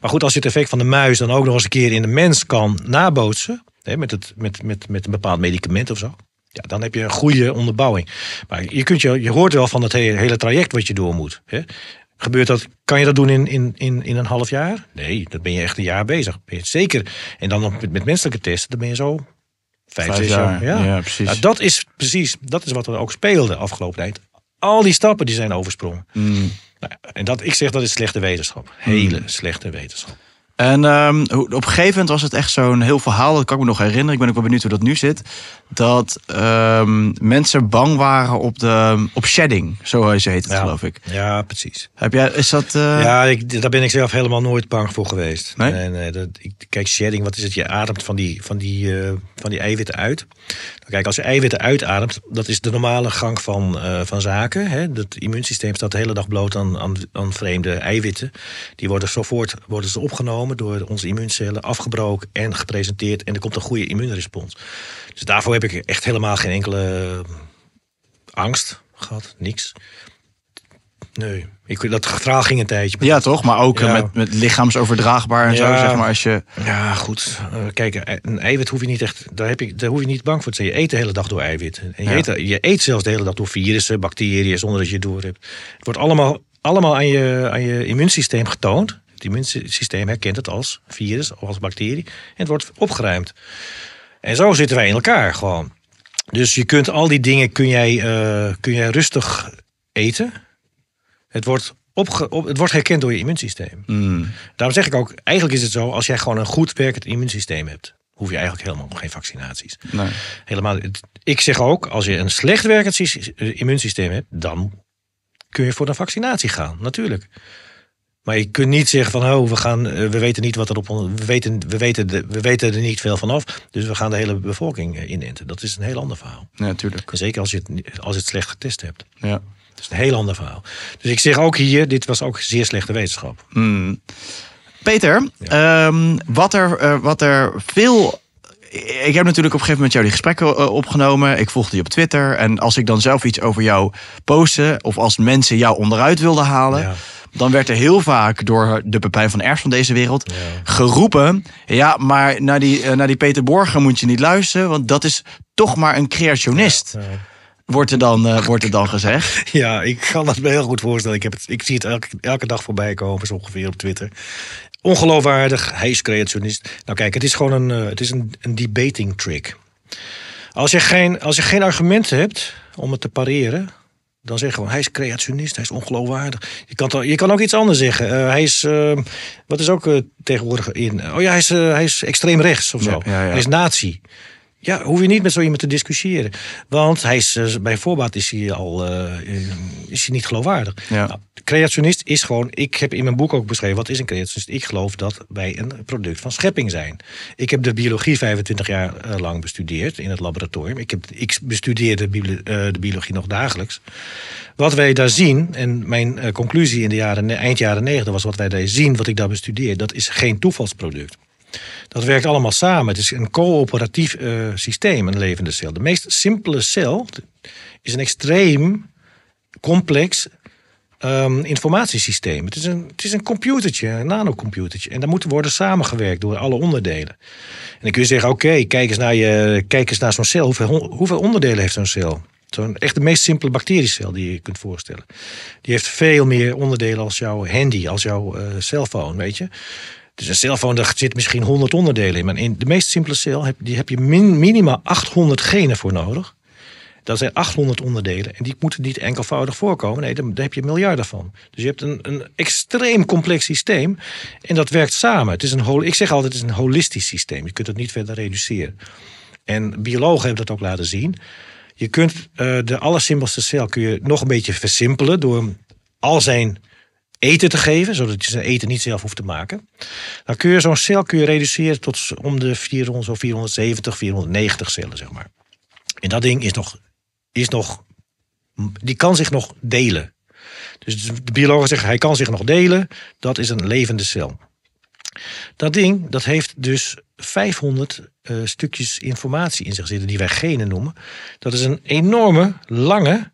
Maar goed, als je het effect van de muis dan ook nog eens een keer in de mens kan nabootsen, hè, met, het, met, met, met een bepaald medicament of zo, ja, dan heb je een goede onderbouwing. Maar je, kunt je, je hoort wel van het hele, hele traject wat je door moet. Hè? Gebeurt dat, kan je dat doen in, in, in, in een half jaar? Nee, dan ben je echt een jaar bezig. Zeker. En dan met, met menselijke testen, dan ben je zo 5, 6 jaar. Ja. precies. Nou, dat is precies, dat is wat er ook speelde afgelopen tijd. Al die stappen die zijn oversprongen. Mm. Nou, en dat, ik zeg dat is slechte wetenschap. Hele mm. slechte wetenschap. En um, op gegeven moment was het echt zo'n heel verhaal. Dat kan ik me nog herinneren. Ik ben ook wel benieuwd hoe dat nu zit. Dat ehm, mensen bang waren op, de, op shedding. Zo heet het, geloof ik. Ja, precies. Heb jij, is dat... Eh, ja, ik, daar ben ik zelf helemaal nooit bang voor geweest. Nee? nee, dat, ik, kijk, shedding, wat is het? Je ademt van die, van die, eh, van die eiwitten uit. Kijk, als je eiwitten uitademt, dat is de normale gang van, eh, van zaken. Hè? Het immuunsysteem staat de hele dag bloot aan, aan, aan vreemde eiwitten. Die worden sofort worden ze opgenomen door onze immuuncellen, afgebroken en gepresenteerd. En er komt een goede immuunrespons. Dus daarvoor heb ik echt helemaal geen enkele eh, angst gehad, niks. Nee, ik, dat verhaal ging een tijdje. Ja, toch? Maar ook eh, met, met lichaamsoverdraagbaar en ja. zo, zeg maar. Als je... Ja, goed. Uh, kijk, een eiwit hoef je niet echt... Daar, heb ik, daar hoef je niet bang voor te zijn. Je eet de hele dag door eiwit. En je, eet, je eet zelfs de hele dag door virussen, bacteriën, zonder dat je het door hebt. Het wordt allemaal, allemaal aan, je, aan je immuunsysteem getoond het immuunsysteem herkent het als virus of als bacterie en het wordt opgeruimd. En zo zitten wij in elkaar gewoon. Dus je kunt al die dingen kun jij, eh, kun jij rustig eten. Het wordt, opge op, het wordt herkend door je immuunsysteem. Mm. Daarom zeg ik ook, eigenlijk is het zo, als jij gewoon een goed werkend immuunsysteem hebt, hoef je eigenlijk helemaal geen vaccinaties. Nee. Helemaal, ik zeg ook, als je een slecht werkend immuunsysteem hebt, dan kun je voor een vaccinatie gaan, natuurlijk. Maar je kunt niet zeggen van, oh, we, gaan, eh, we weten niet wat er op we weten, we, weten we weten er niet veel van af, dus we gaan de hele bevolking eh, inenten. Dat is een heel ander verhaal. Ja, natuurlijk. Zeker als je, het, als je het slecht getest hebt. Ja. Dat is een heel ander verhaal. Dus ik zeg ook hier, dit was ook zeer slechte wetenschap. Hmm. Peter, ehm, wat, er, eh, wat er veel ik heb natuurlijk op een gegeven moment jou die gesprekken opgenomen. Ik volgde je op Twitter. En als ik dan zelf iets over jou postte, of als mensen jou onderuit wilden halen, ja dan werd er heel vaak door de Pepijn van erf van deze wereld geroepen. Ja, maar naar die, eh, naar die Peter Borger moet je niet luisteren, want dat is toch maar een creationist. Wordt er, dan, eh, wordt er dan gezegd? Ja, ik kan dat me heel goed voorstellen. Ik, heb het, ik zie het elke, elke dag voorbij komen, zo ongeveer op Twitter. Ongeloofwaardig, hij is creationist. Nou kijk, het is gewoon een, eh, het is een, een debating trick. Als je, geen, als je geen argumenten hebt om het te pareren, dan zeg gewoon, hij is creationist, hij is ongeloofwaardig. Je kan, je kan ook iets anders zeggen. Eh, hij is, ehm, wat is ook eh, tegenwoordig in... Oh ja, hij is, eh, hij is extreem rechts of zo. Hij is nazi. Ja, hoef je niet met zo iemand te discussiëren. Want hij is, eh, bij voorbaat is hij al eh, eh, is hij niet geloofwaardig. Ja. Nou, creationist is gewoon, ik heb in mijn boek ook beschreven, wat is een creationist? Ik geloof dat wij een product van schepping zijn. Ik heb de biologie 25 jaar lang bestudeerd in het laboratorium. Ik, heb, ik bestudeer de, de biologie nog dagelijks. Wat wij daar zien, en mijn conclusie in de jaren, eind jaren 90 was wat wij daar zien, wat ik daar bestudeer, dat is geen toevalsproduct. Dat werkt allemaal samen. Het is een coöperatief eh, systeem, een levende cel. De meest simpele cel is een extreem complex ehm, informatiesysteem. Het is, een, het is een computertje, een nanocomputertje. En daar moet worden samengewerkt door alle onderdelen. En dan kun je zeggen, oké, kijk eens naar, naar zo'n cel. Hoeveel, onderdelen heeft zo'n cel? Zo'n echt de meest simpele bacteriecel die je kunt voorstellen. Die heeft veel meer onderdelen als jouw handy, als jouw uh, weet je. Dus een celfoon, daar zit misschien 100 onderdelen in. Maar in de meest simpele cel heb, die heb je min, minimaal 800 genen voor nodig. Dat zijn 800 onderdelen. En die moeten niet enkelvoudig voorkomen. Nee, daar, heb je miljarden van. Dus je hebt een, een extreem complex systeem. En dat werkt samen. Het is een, ik zeg altijd, het is een holistisch systeem. Je kunt het niet verder reduceren. En biologen hebben dat ook laten zien. Je kunt eh, de allersimpelste cel kun je nog een beetje versimpelen... door al zijn eten te geven, zodat je zijn eten niet zelf hoeft te maken. Dan kun je zo'n cel kun je reduceren tot om de 400, zo 470, 490 cellen, zeg maar. En dat ding is nog, is nog, die kan zich nog delen. Dus de biologen zeggen, hij kan zich nog delen. Dat is een levende cel. Dat ding, dat heeft dus 500 eh, stukjes informatie in zich zitten, die wij genen noemen. Dat is een enorme, lange,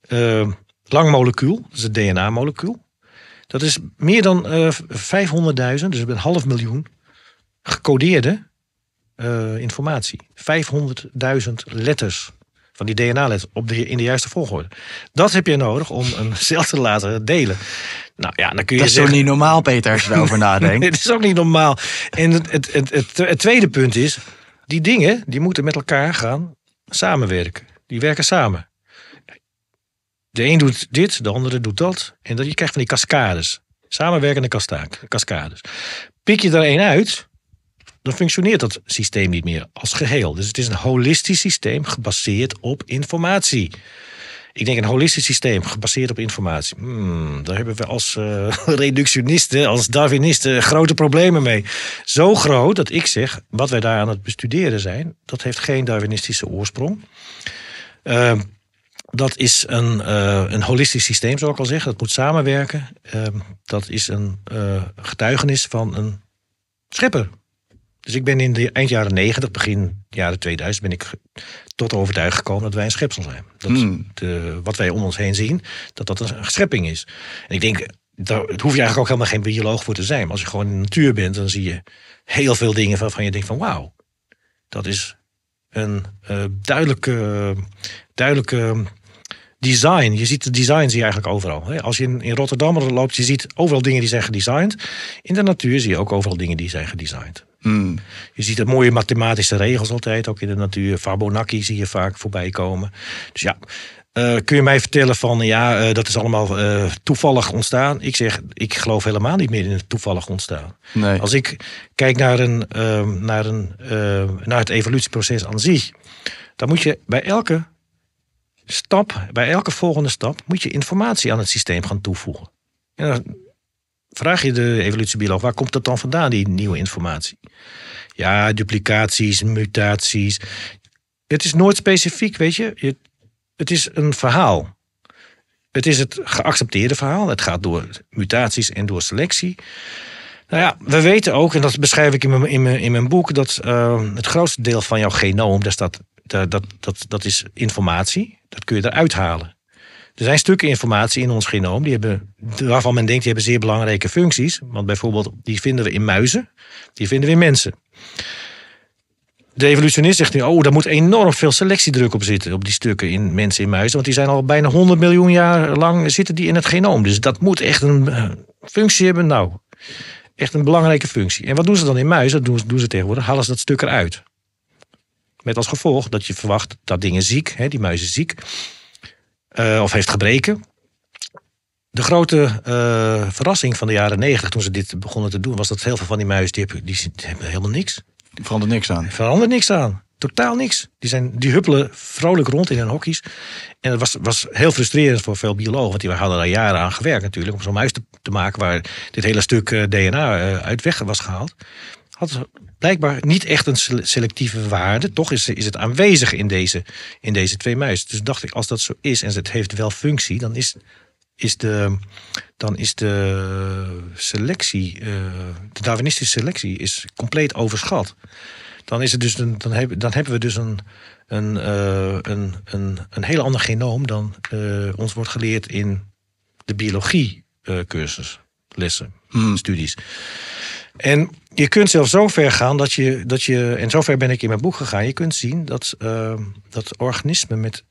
eh, lang molecuul. Dat is het DNA-molecuul. Dat is meer dan 500.000, eh, dus een half miljoen, gecodeerde eh, informatie. 500.000 letters van die DNA-letters op in de juiste volgorde. Dat heb je nodig om een cel te laten delen. Nou ja, dan kun je dat is zeggen... niet normaal, Peter, als je erover nadenkt? het is ook niet normaal. En het, het, het, het, tweede punt is, die dingen die moeten met elkaar gaan samenwerken. Die werken samen. De een doet dit, de andere doet dat. En dat, je krijgt van die cascades. Samenwerkende cascades. Pik je er één uit, dan functioneert dat systeem niet meer als geheel. Dus het is een holistisch systeem gebaseerd op informatie. Ik denk een holistisch systeem gebaseerd op informatie. Hmm, daar hebben we als eh, reductionisten, als Darwinisten grote problemen mee. Zo groot dat ik zeg, wat wij daar aan het bestuderen zijn, dat heeft geen Darwinistische oorsprong. Uh, dat is een, eh, een holistisch systeem, zou ik al zeg. Dat moet samenwerken. Ehm, dat is een eh, getuigenis van een schepper. Dus ik ben in de eind jaren 90, begin jaren 2000, ben ik tot overtuigd gekomen dat wij een schepsel zijn. Dat hmm. de, wat wij om ons heen zien, dat dat een schepping is. En ik denk, daar hoef je eigenlijk ook helemaal geen bioloog voor te zijn. Maar als je gewoon in de natuur bent, dan zie je heel veel dingen waarvan je denkt van wauw, dat is een eh, duidelijke, duidelijke design. Je ziet de design zie je eigenlijk overal. Als je in, in Rotterdam loopt, je ziet overal dingen die zijn gedesigned. In de natuur zie je ook overal dingen die zijn gedesigned. Hmm. Je ziet het mooie mathematische regels altijd, ook in de natuur. Fibonacci zie je vaak voorbij komen. Dus ja, eh, kun je mij vertellen van ja, eh, dat is allemaal eh, toevallig ontstaan? Ik zeg, ik geloof helemaal niet meer in het toevallig ontstaan. Nee. Als ik kijk naar, een, ehm, naar, een, ehm, naar het evolutieproces aan zich, dan moet je bij elke stap, bij elke volgende stap, moet je informatie aan het systeem gaan toevoegen. En dan vraag je de evolutiebioloog, waar komt dat dan vandaan, die nieuwe informatie? Ja, duplicaties, mutaties. Het is nooit specifiek, weet je. het is een verhaal. Het is het geaccepteerde verhaal. Het gaat door mutaties en door selectie. Nou ja, we weten ook, en dat beschrijf ik in mijn, in mijn, in mijn boek, dat eh, het grootste deel van jouw genoom, daar staat dat, dat, dat is informatie, dat kun je eruit halen. Er zijn stukken informatie in ons genoom die hebben, waarvan men denkt die hebben zeer belangrijke functies. Want bijvoorbeeld die vinden we in muizen, die vinden we in mensen. De evolutionist zegt nu, oh, daar moet enorm veel selectiedruk op zitten, op die stukken in mensen en muizen. Want die zijn al bijna 100 miljoen jaar lang zitten die in het genoom. Dus dat moet echt een eh, functie hebben. Nou, echt een belangrijke functie. En wat doen ze dan in muizen? Dat doen ze, tegenwoordig, halen ze dat stuk eruit. Met als gevolg dat je verwacht dat dingen ziek, hè, die muizen ziek, eh, of heeft gebreken. De grote eh, verrassing van de jaren negentig, toen ze dit begonnen te doen, was dat heel veel van die muizen, die hebben, die hebben helemaal niks. Die veranderen niks aan. Verandert niks aan. Totaal niks. Die, zijn, die huppelen vrolijk rond in hun hokjes. En dat was, was heel frustrerend voor veel biologen. Want die hadden daar jaren aan gewerkt natuurlijk. Om zo'n muis te, te, maken waar dit hele stuk eh, DNA uit weg was gehaald. Had blijkbaar niet echt een selectieve waarde. Toch is, is het aanwezig in deze, in deze twee muizen. Dus dacht ik, als dat zo is en het heeft wel functie, dan is, is, de, dan is de selectie, eh, de Darwinistische selectie, is compleet overschat. Dan, is het dus dan, hebben dan hebben we dus een, een, eh, een, een, een heel ander genoom dan eh, ons wordt geleerd in de biologie cursus, lessen, hmm. studies. En je kunt zelfs zo ver gaan dat je, dat je, en zover ben ik in mijn boek gegaan, je kunt zien dat, ehm, dat organismen met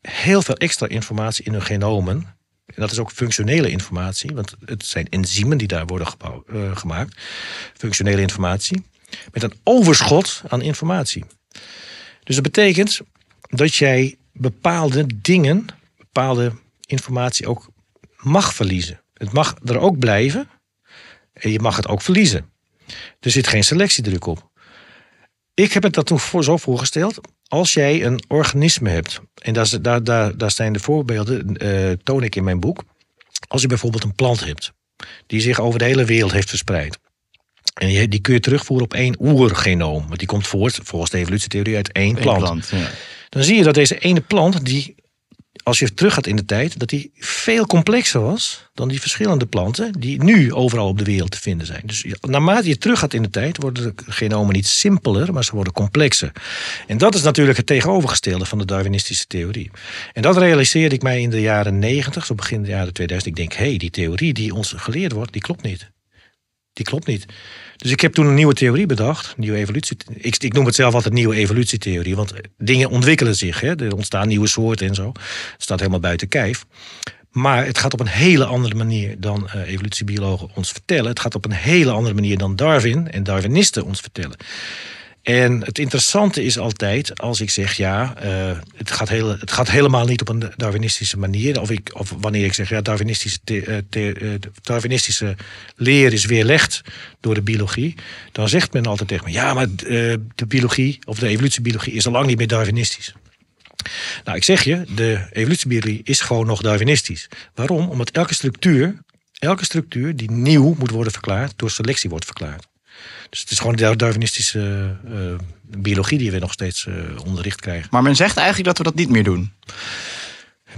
heel veel extra informatie in hun genomen, en dat is ook functionele informatie, want het zijn enzymen die daar worden gebouw, eh, gemaakt, functionele informatie, met een overschot aan informatie. Dus dat betekent dat jij bepaalde dingen, bepaalde informatie ook mag verliezen. Het mag er ook blijven en je mag het ook verliezen. Er zit geen selectiedruk op. Ik heb het dat toen voor zo voorgesteld. Als jij een organisme hebt, en daar, daar, daar, daar zijn de voorbeelden, eh, toon ik in mijn boek. Als je bijvoorbeeld een plant hebt, die zich over de hele wereld heeft verspreid. En die, die kun je terugvoeren op één oergenoom. Want die komt voort, volgens de evolutietheorie, uit één plant. plant ja. Dan zie je dat deze ene plant, die als je terug gaat in de tijd, dat die veel complexer was dan die verschillende planten die nu overal op de wereld te vinden zijn. Dus naarmate je terug gaat in de tijd, worden de genomen niet simpeler, maar ze worden complexer. En dat is natuurlijk het tegenovergestelde van de Darwinistische theorie. En dat realiseerde ik mij in de jaren 90, zo begin de jaren 2000. Ik denk, hé, hey, die theorie die ons geleerd wordt, die klopt niet die klopt niet. Dus ik heb toen een nieuwe theorie bedacht, nieuwe evolutie. Ik, ik, noem het zelf altijd nieuwe evolutietheorie, want dingen ontwikkelen zich. Hè? Er ontstaan nieuwe soorten en zo. Het staat helemaal buiten kijf. Maar het gaat op een hele andere manier dan uh, evolutiebiologen ons vertellen. Het gaat op een hele andere manier dan Darwin en Darwinisten ons vertellen. En het interessante is altijd, als ik zeg ja, eh, het, gaat heel, het gaat helemaal niet op een Darwinistische manier. Of, ik, of wanneer ik zeg ja, Darwinistische, eh, eh, Darwinistische leer is weerlegd door de biologie. Dan zegt men altijd tegen me, ja, maar de biologie of de evolutiebiologie is al lang niet meer Darwinistisch. Nou, ik zeg je, de evolutiebiologie is gewoon nog Darwinistisch. Waarom? Omdat elke structuur, elke structuur die nieuw moet worden verklaard, door selectie wordt verklaard. Dus het is gewoon de darwinistische eh, biologie die we nog steeds eh, onderricht krijgen. Maar men zegt eigenlijk dat we dat niet meer doen.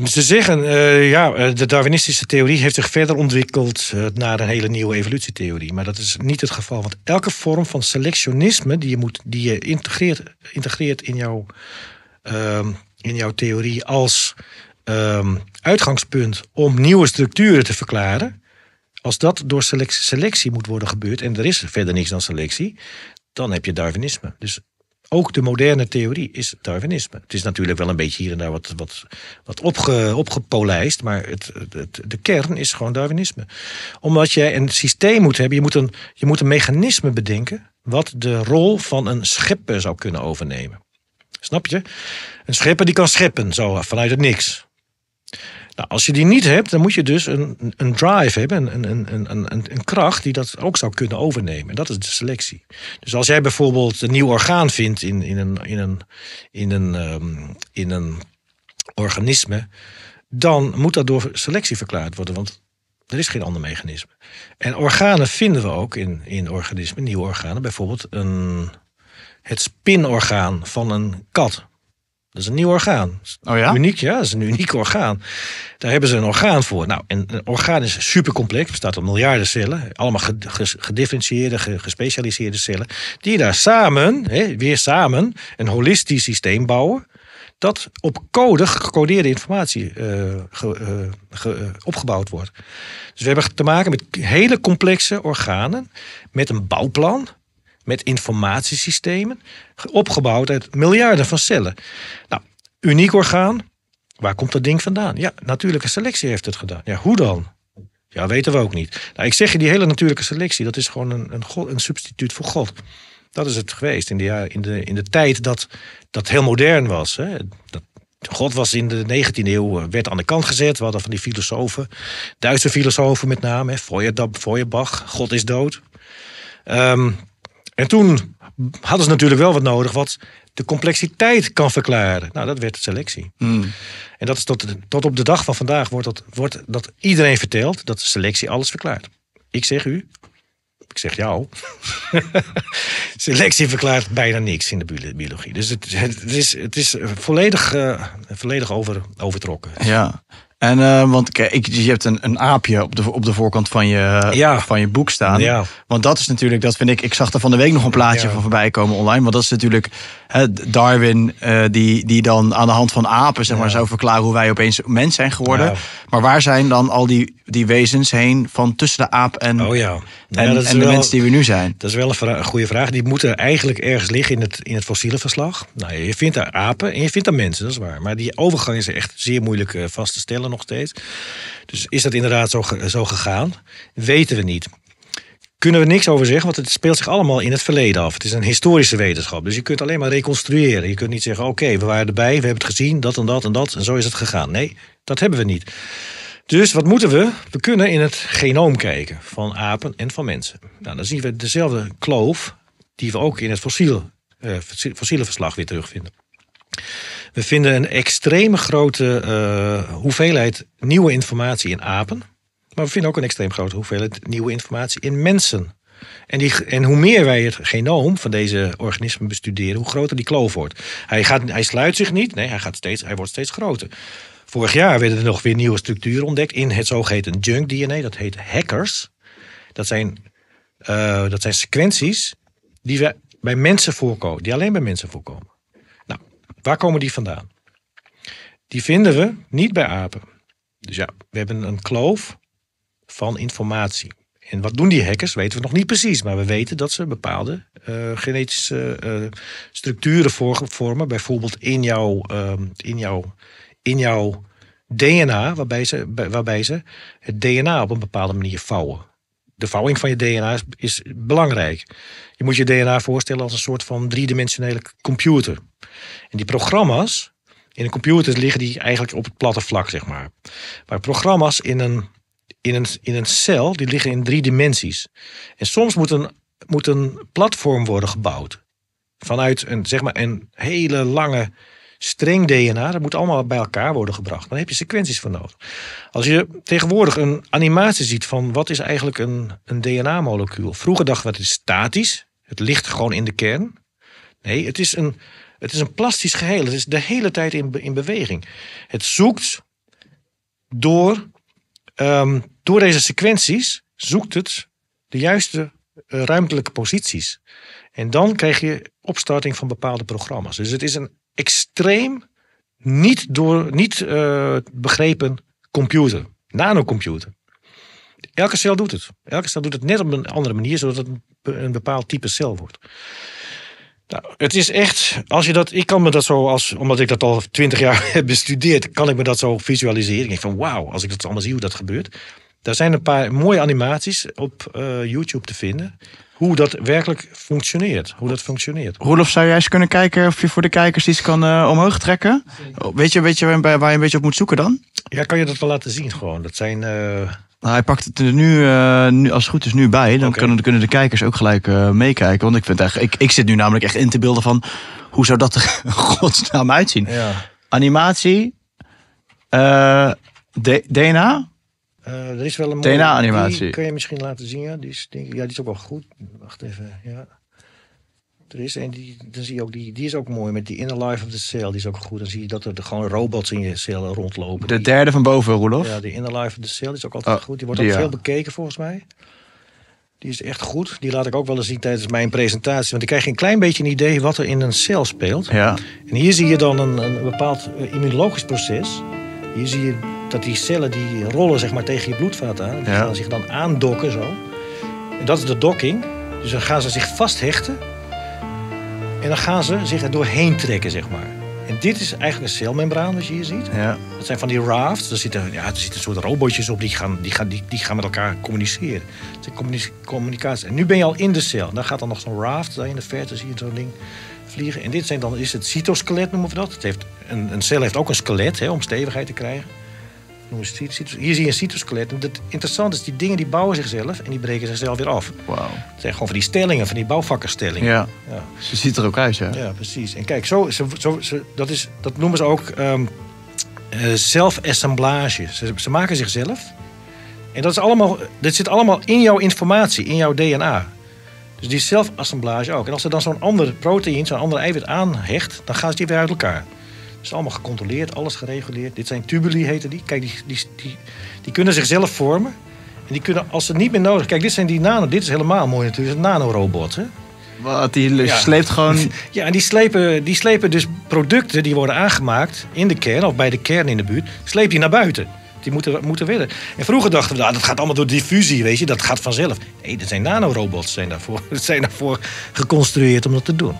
Ze zeggen, uh, ja, de Darwinistische theorie heeft zich verder ontwikkeld naar een hele nieuwe evolutietheorie. Maar dat is niet het geval, want elke vorm van selectionisme die je, moet, die je integreert, integreert in, jouw, ehm, in jouw theorie als ehm, uitgangspunt om nieuwe structuren te verklaren, als dat door selectie, moet worden gebeurd, en er is verder niks dan selectie, dan heb je Darwinisme. Dus ook de moderne theorie is Darwinisme. Het is natuurlijk wel een beetje hier en daar wat, wat, wat opge, opgepolijst, maar het, het, de kern is gewoon Darwinisme. Omdat je een systeem moet hebben, je moet een, je moet een mechanisme bedenken wat de rol van een schepper zou kunnen overnemen. Snap je? Een schepper die kan scheppen, zo vanuit het niks. Nou, als je die niet hebt, dan moet je dus een, een drive hebben, een, een, een, een, kracht die dat ook zou kunnen overnemen. En dat is de selectie. Dus als jij bijvoorbeeld een nieuw orgaan vindt in, in, een, in, een, in, een, ehm, in een organisme, dan moet dat door selectie verklaard worden, want er is geen ander mechanisme. En organen vinden we ook in, in organismen, nieuwe organen, bijvoorbeeld een, het spinorgaan van een kat. Dat is een nieuw orgaan. Oh ja? Uniek, ja. Dat is een uniek orgaan. Daar hebben ze een orgaan voor. Nou, een orgaan is supercomplex, Bestaat uit miljarden cellen. Allemaal gedifferentieerde, gespecialiseerde cellen. Die daar samen, hè, weer samen, een holistisch systeem bouwen. Dat op code, gecodeerde informatie eh, eh, eh, opgebouwd wordt. Dus we hebben te maken met hele complexe organen. Met een bouwplan met informatiesystemen, opgebouwd uit miljarden van cellen. Nou, uniek orgaan, waar komt dat ding vandaan? Ja, natuurlijke selectie heeft het gedaan. Ja, hoe dan? Ja, weten we ook niet. Nou, ik zeg je, die hele natuurlijke selectie, dat is gewoon een, een, een substituut voor God. Dat is het geweest in de, in de, in de tijd dat dat heel modern was. Hè? Dat, God was in de 19e eeuw eh, werd aan de kant gezet. We hadden van die filosofen, Duitse filosofen met name, hè? Feuerbach, God is dood. Um, en toen hadden ze natuurlijk wel wat nodig wat de complexiteit kan verklaren. Nou, dat werd selectie. Hmm. En dat is tot, tot op de dag van vandaag wordt dat, wordt dat iedereen vertelt dat selectie alles verklaart. Ik zeg u, ik zeg jou, selectie verklaart bijna niks in de biologie. Dus het, het is, het is volledig, eh, volledig over, overtrokken. Ja, en, eh, want kijk, je hebt een, een aapje op de, op de voorkant van je, van je boek staan. Ja. Want dat is natuurlijk, dat vind ik, ik zag er van de week nog een plaatje van voorbij komen online. Want dat is natuurlijk hè, Darwin, eh, die, die dan aan de hand van apen zeg maar, zou verklaren hoe wij opeens mens zijn geworden. Maar waar zijn dan al die, die wezens heen van tussen de aap en, oh ja. en, nou de mensen die we nu zijn? Dat is wel een, goede vraag. Die moeten eigenlijk ergens liggen in het, in het fossiele verslag. Nou, je vindt daar apen en je vindt daar mensen, dat is waar. Maar die overgang is echt zeer moeilijk eh, vast te stellen nog steeds. Dus is dat inderdaad zo, zo gegaan? Weten we niet kunnen we niks over zeggen, want het speelt zich allemaal in het verleden af. Het is een historische wetenschap, dus je kunt alleen maar reconstrueren. Je kunt niet zeggen, oké, we waren erbij, we hebben het gezien, dat en dat en dat, en zo is het gegaan. Nee, dat hebben we niet. Dus wat moeten we? We kunnen in het genoom kijken van apen en van mensen. Nou, dan zien we dezelfde kloof die we ook in het eh, fossiele verslag weer terugvinden. We vinden een extreem grote eh, hoeveelheid nieuwe informatie in apen. Maar we vinden ook een extreem grote hoeveelheid nieuwe informatie in mensen. En, die, en hoe meer wij het genoom van deze organismen bestuderen, hoe groter die kloof wordt. Hij, gaat, hij sluit zich niet, nee, hij, gaat steeds, hij wordt steeds groter. Vorig jaar werden er nog weer nieuwe structuren ontdekt in het zogeheten junk DNA, dat heet hackers. Dat zijn, eh, dat zijn sequenties die we bij mensen voorkomen, die alleen bij mensen voorkomen. Waar komen die vandaan? Die vinden we niet bij apen. Dus ja, we hebben een kloof van informatie. En wat doen die hackers, weten we nog niet precies. Maar we weten dat ze bepaalde eh, genetische eh, structuren vormen. Bijvoorbeeld in jouw, ehm, in jouw, in jouw DNA, waarbij ze, waarbij ze het DNA op een bepaalde manier vouwen. De vouwing van je DNA is, is belangrijk. Je moet je DNA voorstellen als een soort van driedimensionele computer. En die programma's in een computer liggen die eigenlijk op het platte vlak, zeg maar. Maar programma's in een, in een, in een cel, die liggen in drie dimensies. En soms moet een, moet een platform worden gebouwd. Vanuit een, zeg maar, een hele lange streng DNA. Dat moet allemaal bij elkaar worden gebracht. Dan heb je sequenties voor nodig. Als je tegenwoordig een animatie ziet van wat is eigenlijk een, een DNA-molecuul. Vroeger dachten we dat het is statisch. Het ligt gewoon in de kern. Nee, het is een, het is een plastisch geheel. Het is de hele tijd in, in beweging. Het zoekt door, ehm, door deze sequenties, zoekt het de juiste eh, ruimtelijke posities. En dan krijg je opstarting van bepaalde programma's. Dus het is een extreem niet, door, niet eh, begrepen computer, nanocomputer. Elke cel doet het. Elke cel doet het net op een andere manier, zodat het een bepaald type cel wordt. Nou, het is echt, als je dat, ik kan me dat zo, als, omdat ik dat al twintig jaar heb bestudeerd, kan ik me dat zo visualiseren. Ik denk van wauw, als ik dat allemaal zie hoe dat gebeurt. Daar zijn een paar mooie animaties op eh, YouTube te vinden hoe dat werkelijk functioneert. Hoe dat functioneert. Roelof, zou jij eens kunnen kijken of je voor de kijkers iets kan uh, omhoog trekken? Weet je, weet je waar, waar, je een beetje op moet zoeken dan? Ja, kan je dat wel laten zien gewoon. Dat zijn... Eh, nou, hij pakt het er nu, eh, nu, als het goed is, nu bij. Dan kunnen, kunnen, de kijkers ook gelijk meekijken. Want ik, vind echt. ik, ik zit nu namelijk echt in te beelden van... hoe zou dat er godsnaam uitzien? Ja. Animatie, DNA, eh, er is wel een DNA-animatie. Die kun je misschien laten zien, ja. Die is, denk ja, die is ook wel goed. Wacht even, ja. Er is en die, dan zie je ook, die, die is ook mooi met die inner life of the cell. Die is ook goed. Dan zie je dat er gewoon robots in je cellen rondlopen. De derde van boven, Roelof. Ja, die inner life of the cell is ook altijd oh, goed. Die wordt ook veel bekeken volgens mij. Die is echt goed. Die laat ik ook wel eens zien tijdens mijn presentatie. Want dan krijg een klein beetje een idee wat er in een cel speelt. Ja. En hier zie je dan een, een bepaald eh, immunologisch proces. Hier zie je dat die cellen die rollen zeg maar, tegen je bloedvaten aan. Die ja. gaan zich dan aandokken zo. En dat is de docking. Dus dan gaan ze zich vasthechten. En dan gaan ze zich er doorheen trekken, zeg maar. En dit is eigenlijk een celmembraan, wat je hier ziet. Ja. Dat zijn van die rafts. Er zitten, ja, er zitten soort robotjes op die gaan, die, gaan, die, gaan met elkaar communiceren. Het is communicatie. En nu ben je al in de cel. dan gaat dan nog zo'n raft. Daar in de verte zie je zo'n ding vliegen. En dit zijn dan, is het cytoskelet, noemen we dat. Het heeft, een, een cel heeft ook een skelet hè, om stevigheid te krijgen. Hier zie je een cytoskelet. En het interessante is, die dingen die bouwen zichzelf en die breken zichzelf weer af. Wauw. Het zijn gewoon van die stellingen, van die bouwvakkerstellingen. Ja. Ze ziet er ook uit, ja. Ja, precies. En kijk, zo, zo, dat, is, dat noemen ze ook um, uh, Ze, ze maken zichzelf. En dat, is allemaal, dat zit allemaal in jouw informatie, in jouw DNA. Dus die zelfassemblage ook. En als er dan zo'n ander proteïne, zo'n ander eiwit aanhecht, dan gaan ze die weer uit elkaar is allemaal gecontroleerd, alles gereguleerd. Dit zijn tubuli, heten die. Kijk, die, die, die, die kunnen zichzelf vormen. En die kunnen, als ze het niet meer nodig Kijk, dit zijn die nano... Dit is helemaal mooi natuurlijk, een nanorobots, hè? Wat, die sleept gewoon... Ja, en die slepen, die slepen dus producten die worden aangemaakt in de kern... of bij de kern in de buurt, sleept die naar buiten. Die moeten, moeten willen. En vroeger dachten we, nou, dat gaat allemaal door diffusie, weet je. Dat gaat vanzelf. Nee, dat zijn nanorobots zijn daarvoor, zijn daarvoor geconstrueerd om dat te doen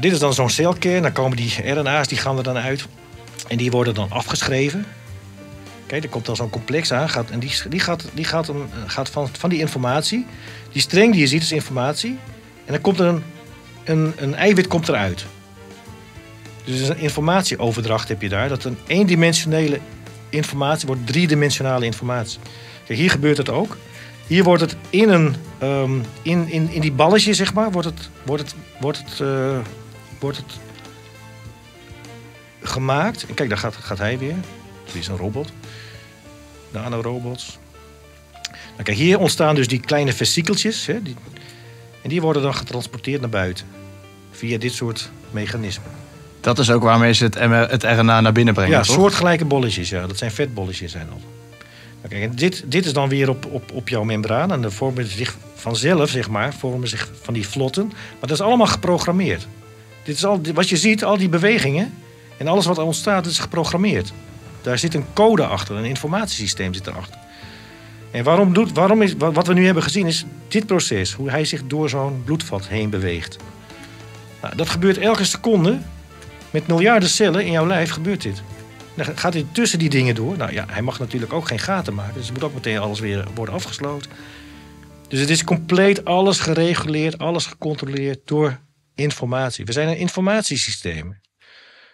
dit is dan zo'n celkern. Dan komen die RNA's die gaan er dan uit. En die worden dan afgeschreven. Kijk, er komt dan zo'n complex aan. Gaat, en die, die, gaat, die gaat, een, gaat van, van die informatie. Die streng die je ziet is informatie. En dan komt er een, een, een eiwit komt eruit. Dus een informatieoverdracht heb je daar. Dat een eendimensionele informatie wordt driedimensionale informatie. Kijk, hier gebeurt het ook. Hier wordt het in, een, ehm, in, in, in die balletje, zeg maar, wordt het, wordt het, wordt het eh, wordt het gemaakt. En kijk, daar gaat, gaat hij weer. Het is een robot. Nanorobots. Nou, kijk, hier ontstaan dus die kleine vesikeltjes. Hè, die, en die worden dan getransporteerd naar buiten. Via dit soort mechanismen. Dat is ook waarmee ze het, RNA naar binnen brengen, Ja, soortgelijke bolletjes. Ja. Dat zijn vetbolletjes zijn dat. Nou, kijk, dit, dit is dan weer op, op, op jouw membraan. En dan vormen zich vanzelf, zeg maar, vormen zich van die vlotten. Maar dat is allemaal geprogrammeerd. Dit is al, wat je ziet, al die bewegingen en alles wat er ontstaat, is geprogrammeerd. Daar zit een code achter, een informatiesysteem zit erachter. En waarom doet, waarom is, wat we nu hebben gezien is dit proces, hoe hij zich door zo'n bloedvat heen beweegt. Nou, dat gebeurt elke seconde. Met miljarden cellen in jouw lijf gebeurt dit. Dan gaat hij tussen die dingen door. Nou ja, hij mag natuurlijk ook geen gaten maken. Dus moet ook meteen alles weer worden afgesloten. Dus het is compleet alles gereguleerd, alles gecontroleerd door informatie. We zijn een informatiesysteem.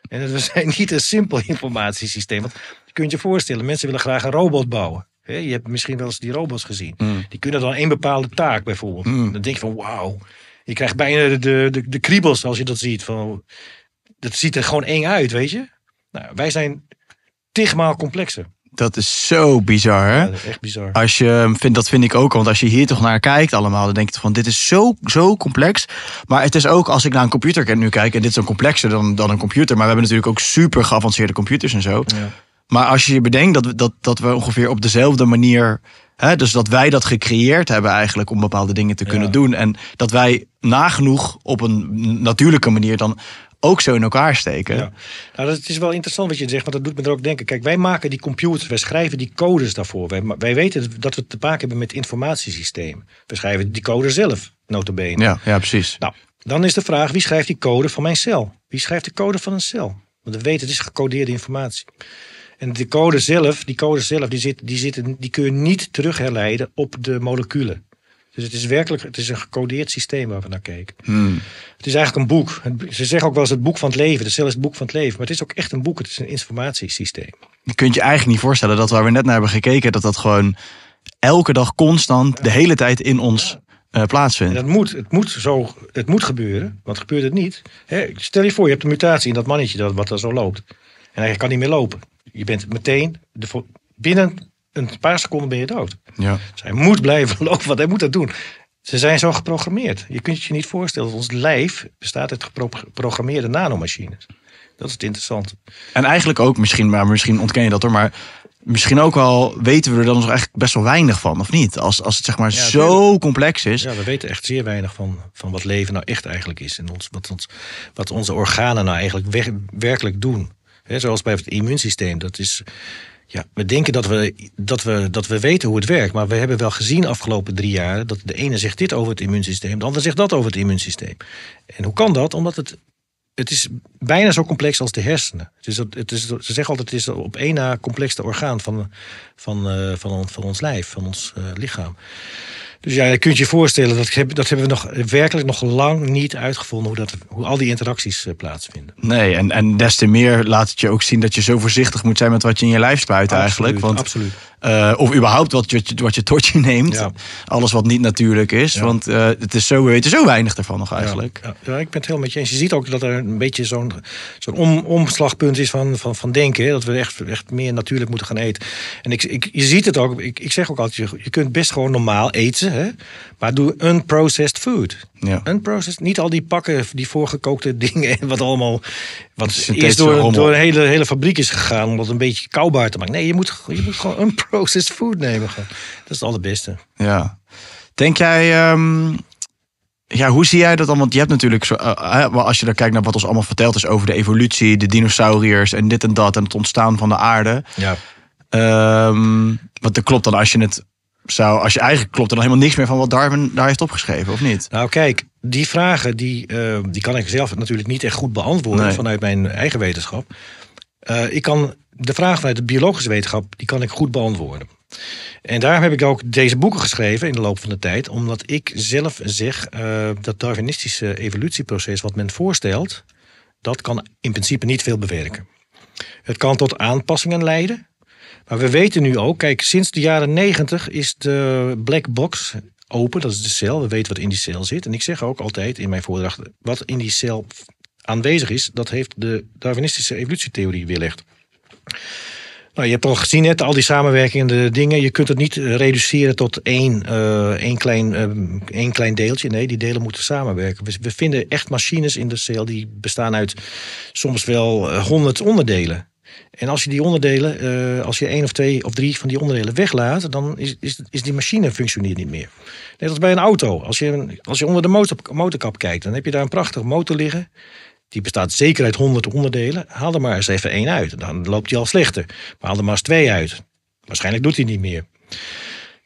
En we zijn niet een simpel informatiesysteem. Want je kunt je voorstellen, mensen willen graag een robot bouwen. Je hebt misschien wel eens die robots gezien. Mm. Die kunnen dan één bepaalde taak bijvoorbeeld. Mm. Dan denk je van wauw. Je krijgt bijna de, de, de, kriebels als je dat ziet. Van, dat ziet er gewoon eng uit, weet je. Nou, wij zijn tigmaal complexer. Dat is zo bizar. Hè? Ja, dat is echt bizar. Als je, vind, dat vind ik ook, want als je hier toch naar kijkt allemaal, dan denk je van dit is zo, zo complex. Maar het is ook, als ik naar een computer nu kijk, en dit is een complexer dan, dan een computer, maar we hebben natuurlijk ook super geavanceerde computers en zo. Ja. Maar als je je bedenkt dat, dat, dat we ongeveer op dezelfde manier hè, dus dat wij dat gecreëerd hebben eigenlijk om bepaalde dingen te kunnen doen. En dat wij nagenoeg op een natuurlijke manier dan ook zo in elkaar steken. Ja. Nou, dat is wel interessant wat je zegt, want dat doet me er ook denken. Kijk, wij maken die computers, wij schrijven die codes daarvoor. Wij, wij weten dat we te maken hebben met informatiesystemen. We schrijven die code zelf, notabene. Ja, ja, precies. Nou, dan is de vraag, wie schrijft die code van mijn cel? Wie schrijft de code van een cel? Want we weten, het is gecodeerde informatie. En de code zelf, die code zelf, die, zit, die, zitten, die kun je niet terugherleiden op de moleculen. Dus het is werkelijk het is een gecodeerd systeem waar we naar keken. Hmm. Het is eigenlijk een boek. Ze zeggen ook wel eens het boek van het leven. De cel is het boek van het leven. Maar het is ook echt een boek. Het is een informatiesysteem. Je kunt je eigenlijk niet voorstellen dat waar we net naar hebben gekeken... dat dat gewoon elke dag constant de hele tijd in ons eh, plaatsvindt. dat moet, het, moet zo, het moet gebeuren, want gebeurt het niet. Hè, stel je voor, je hebt een mutatie in dat mannetje dat, wat daar zo loopt. En hij kan niet meer lopen. Je bent meteen, de, binnen een paar seconden ben je dood. Ja. Zij moet blijven lopen, want hij moet dat doen. Ze zijn zo geprogrammeerd. Je kunt je niet voorstellen dat ons lijf bestaat uit geprogrammeerde nanomachines. Dat is het interessante. En eigenlijk ook misschien, maar misschien ontken je dat er. maar misschien ook al weten we er dan nog echt best wel weinig van, of niet? Als, als het zeg maar zo complex is. Ja, we weten echt zeer weinig van, van wat leven nou echt eigenlijk is. En ons, wat, ons, wat onze organen nou eigenlijk werkelijk doen. He, zoals bij het immuunsysteem. Dat is, ja, we denken dat we, dat, we, dat we weten hoe het werkt. Maar we hebben wel gezien de afgelopen drie jaar dat de ene zegt dit over het immuunsysteem, de ander zegt dat over het immuunsysteem. En hoe kan dat? Omdat het, het is bijna zo complex als de hersenen. Het is, het is, ze zeggen altijd, het is op één na complexste orgaan van, van, eh, van, van, ons, van ons lijf, van ons uh, lichaam. Dus ja, je kunt je voorstellen, dat, dat hebben we nog, werkelijk nog lang niet uitgevonden hoe, dat, hoe al die interacties eh, plaatsvinden. Nee, en, en des te meer laat het je ook zien dat je zo voorzichtig moet zijn met wat je in je lijf spuit eigenlijk. Want absoluut. Eh, of überhaupt wat je, wat je tot je neemt. Alles wat niet natuurlijk is. Want eh, het is zo, we weten zo weinig ervan nog eigenlijk. Ja, ja. ik ben het heel met je eens. Je ziet ook dat er een beetje zo'n zo'n omslagpunt is van, van, van denken. Dat we echt, echt meer natuurlijk moeten gaan eten. En ik, ik, je ziet het ook. Ik, ik zeg ook altijd, je, je kunt best gewoon normaal eten. Hè? Maar doe unprocessed food. Ja. Unprocessed. Niet al die pakken, die voorgekookte dingen. wat allemaal. Wat eerst door, door een hele, hele fabriek is gegaan. Om dat een beetje koubaar te maken. Nee, je moet, je moet gewoon unprocessed processed food nemen. Dat is het allerbeste. Ja. Denk jij, ehm, ja, hoe zie jij dat dan? Want je hebt natuurlijk, zo, uh, als je dan kijkt naar wat ons allemaal verteld is over de evolutie, de dinosauriërs en dit en dat en het ontstaan van de aarde. Ja. Um, ehm, wat klopt dan als je het zou, als je eigenlijk klopt er dan helemaal niks meer van wat Darwin daar heeft opgeschreven, of niet? Nou, kijk, die vragen die, ehm, die kan ik zelf natuurlijk niet echt goed beantwoorden vanuit mijn eigen wetenschap. Eh, ik kan de vraag vanuit de biologische wetenschap, die kan ik goed beantwoorden. En daarom heb ik ook deze boeken geschreven in de loop van de tijd, omdat ik zelf zeg uh, dat Darwinistische evolutieproces wat men voorstelt, dat kan in principe niet veel bewerken. Het kan tot aanpassingen leiden, maar we weten nu ook, kijk, sinds de jaren negentig is de black box open, dat is de cel, we weten wat in die cel zit. En ik zeg ook altijd in mijn voordrachten, wat in die cel aanwezig is, dat heeft de Darwinistische evolutietheorie weerlegd. Nou, je hebt al gezien net al die samenwerkende dingen. Je kunt het niet eh, reduceren tot één, eh, één, klein, eh, één klein deeltje. Nee, die delen moeten samenwerken. We, vinden echt machines in de cel die bestaan uit soms wel honderd onderdelen. En als je die onderdelen, als je één of twee of drie van die onderdelen weglaat, dan is, is, is die machine functioneert niet meer. Net als bij een auto. Als je, als je onder de motorkap kijkt, dan heb je daar een prachtige motor liggen die bestaat zeker uit honderd onderdelen. Haal er maar eens even één uit. Dan loopt hij al slechter. Maar haal er maar eens twee uit. Waarschijnlijk doet hij niet meer.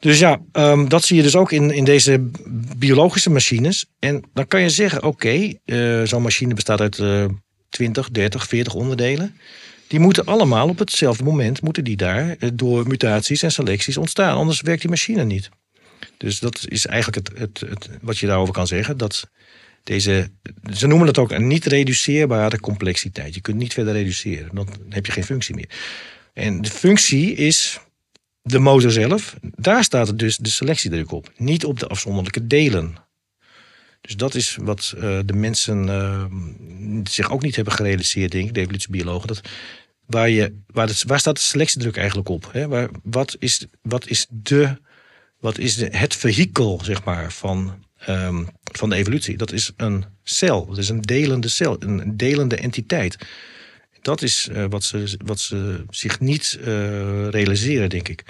Dus ja, ehm, dat zie je dus ook in, in deze biologische machines. En dan kan je zeggen, oké, eh, zo'n machine bestaat uit uh, 20, 30, 40 onderdelen. Die moeten allemaal op hetzelfde moment, moeten die daar eh, door mutaties en selecties ontstaan. Anders werkt die machine niet. Dus dat is eigenlijk het, het, het, wat je daarover kan zeggen. Dat deze, ze noemen het ook een niet reduceerbare complexiteit. Je kunt niet verder reduceren, dan heb je geen functie meer. En de functie is de motor zelf. Daar staat dus de selectiedruk op, niet op de afzonderlijke delen. Dus dat is wat eh, de mensen eh, zich ook niet hebben gerealiseerd, denk ik, de evolutiebiologen. Dat waar, je, waar, waar staat de selectiedruk eigenlijk op? Hè? Waar, wat is, wat is, de, wat is de, het vehikel zeg maar, van Ehm, van de evolutie. Dat is een cel, dat is een delende cel, een delende entiteit. Dat is eh, wat, ze, wat ze zich niet eh, realiseren, denk ik.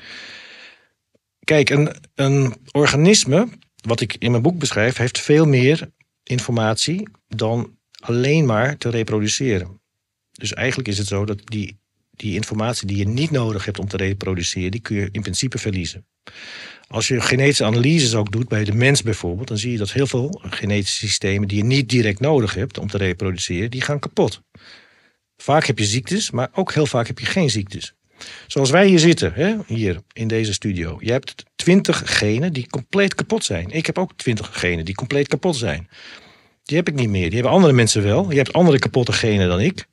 Kijk, een, een organisme, wat ik in mijn boek beschrijf, heeft veel meer informatie dan alleen maar te reproduceren. Dus eigenlijk is het zo dat die, die informatie die je niet nodig hebt om te reproduceren, die kun je in principe verliezen. Als je genetische analyses ook doet bij de mens bijvoorbeeld, dan zie je dat heel veel genetische systemen die je niet direct nodig hebt om te reproduceren, die gaan kapot. Vaak heb je ziektes, maar ook heel vaak heb je geen ziektes. Zoals wij hier zitten, hè, hier in deze studio. Je hebt twintig genen die compleet kapot zijn. Ik heb ook twintig genen die compleet kapot zijn. Die heb ik niet meer. Die hebben andere mensen wel. Je hebt andere kapotte genen dan ik.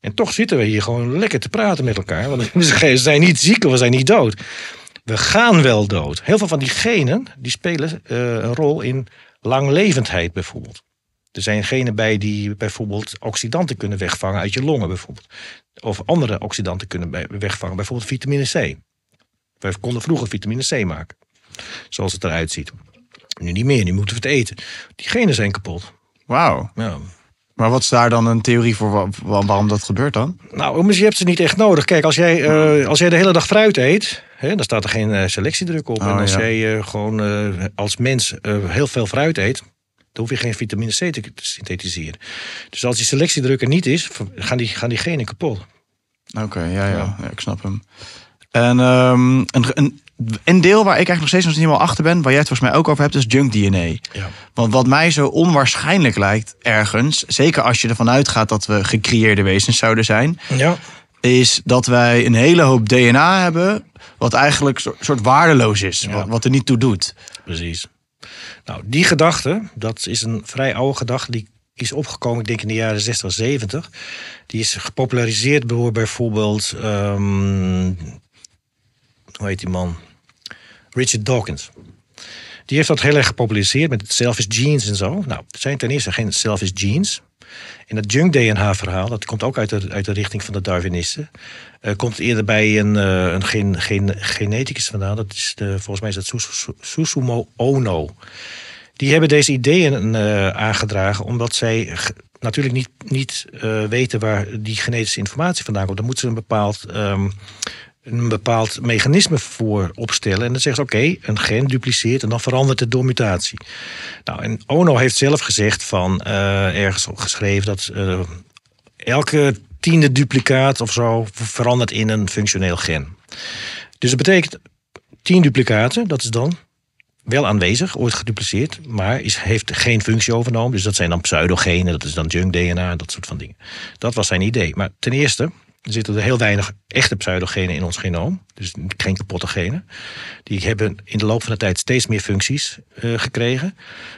En toch zitten we hier gewoon lekker te praten met elkaar. Want we zijn niet ziek, we zijn niet dood. We gaan wel dood. Heel veel van die genen die spelen eh, een rol in langlevendheid bijvoorbeeld. Er zijn genen bij die bijvoorbeeld oxidanten kunnen wegvangen uit je longen bijvoorbeeld. Of andere oxidanten kunnen wegvangen, bijvoorbeeld vitamine C. Wij konden vroeger vitamine C maken, zoals het eruit ziet. Nu niet meer, nu moeten we het eten. Die genen zijn kapot. Wauw. Ja. Maar wat is daar dan een theorie voor waarom dat gebeurt dan? Nou, je hebt ze niet echt nodig. Kijk, als jij, eh, nou. als jij de hele dag fruit eet, hè, dan staat er geen eh, selectiedruk op. en oh, als jij eh, gewoon als mens heel veel fruit eet, dan hoef je geen vitamine C te synthetiseren. Dus als die selectiedruk er niet is, gaan die, gaan die genen kapot. Oké, ja, ja. ja, ik snap hem. En ehm, een, een, een, deel waar ik eigenlijk nog steeds nog niet helemaal achter ben, waar jij het volgens mij ook over hebt, is junk DNA. Ja. Want wat mij zo onwaarschijnlijk lijkt ergens, zeker als je ervan uitgaat dat we gecreëerde wezens zouden zijn, ja. is dat wij een hele hoop DNA hebben, wat eigenlijk een soort waardeloos is, wat, er niet toe doet. Precies. Nou, die gedachte, dat is een vrij oude gedachte, die is opgekomen, ik denk in de jaren 60, 70. Die is gepopulariseerd door bijvoorbeeld ehm, hoe heet die man? Richard Dawkins. Die heeft dat heel erg gepopuliseerd met het selfish genes en zo. Nou, het zijn ten eerste geen selfish genes. En dat junk DNA-verhaal, dat komt ook uit de, uit de richting van de Darwinisten. Eh, komt eerder bij een, uh, een gen, gen, geneticus vandaan. Dat is de, volgens mij is dat Susumo Ono. Die hebben deze ideeën eh, aangedragen omdat zij natuurlijk niet, niet weten waar die genetische informatie vandaan komt. Dan moeten ze een bepaald ehm, een bepaald mechanisme voor opstellen. En dan zegt ze, oké, een gen dupliceert en dan verandert het door mutatie. Nou, en Ono heeft zelf gezegd van, eh, ergens geschreven dat eh, elke tiende duplicaat of zo verandert in een functioneel gen. Dus dat betekent tien duplicaten, dat is dan wel aanwezig, ooit gedupliceerd, maar is, heeft geen functie overgenomen. Dus dat zijn dan pseudogenen, dat is dan junk DNA, dat soort van dingen. Dat was zijn idee. Maar ten eerste, er zitten er heel weinig echte pseudogenen in ons genoom. Dus geen kapotte genen. Die hebben in de loop van de tijd steeds meer functies eh, gekregen.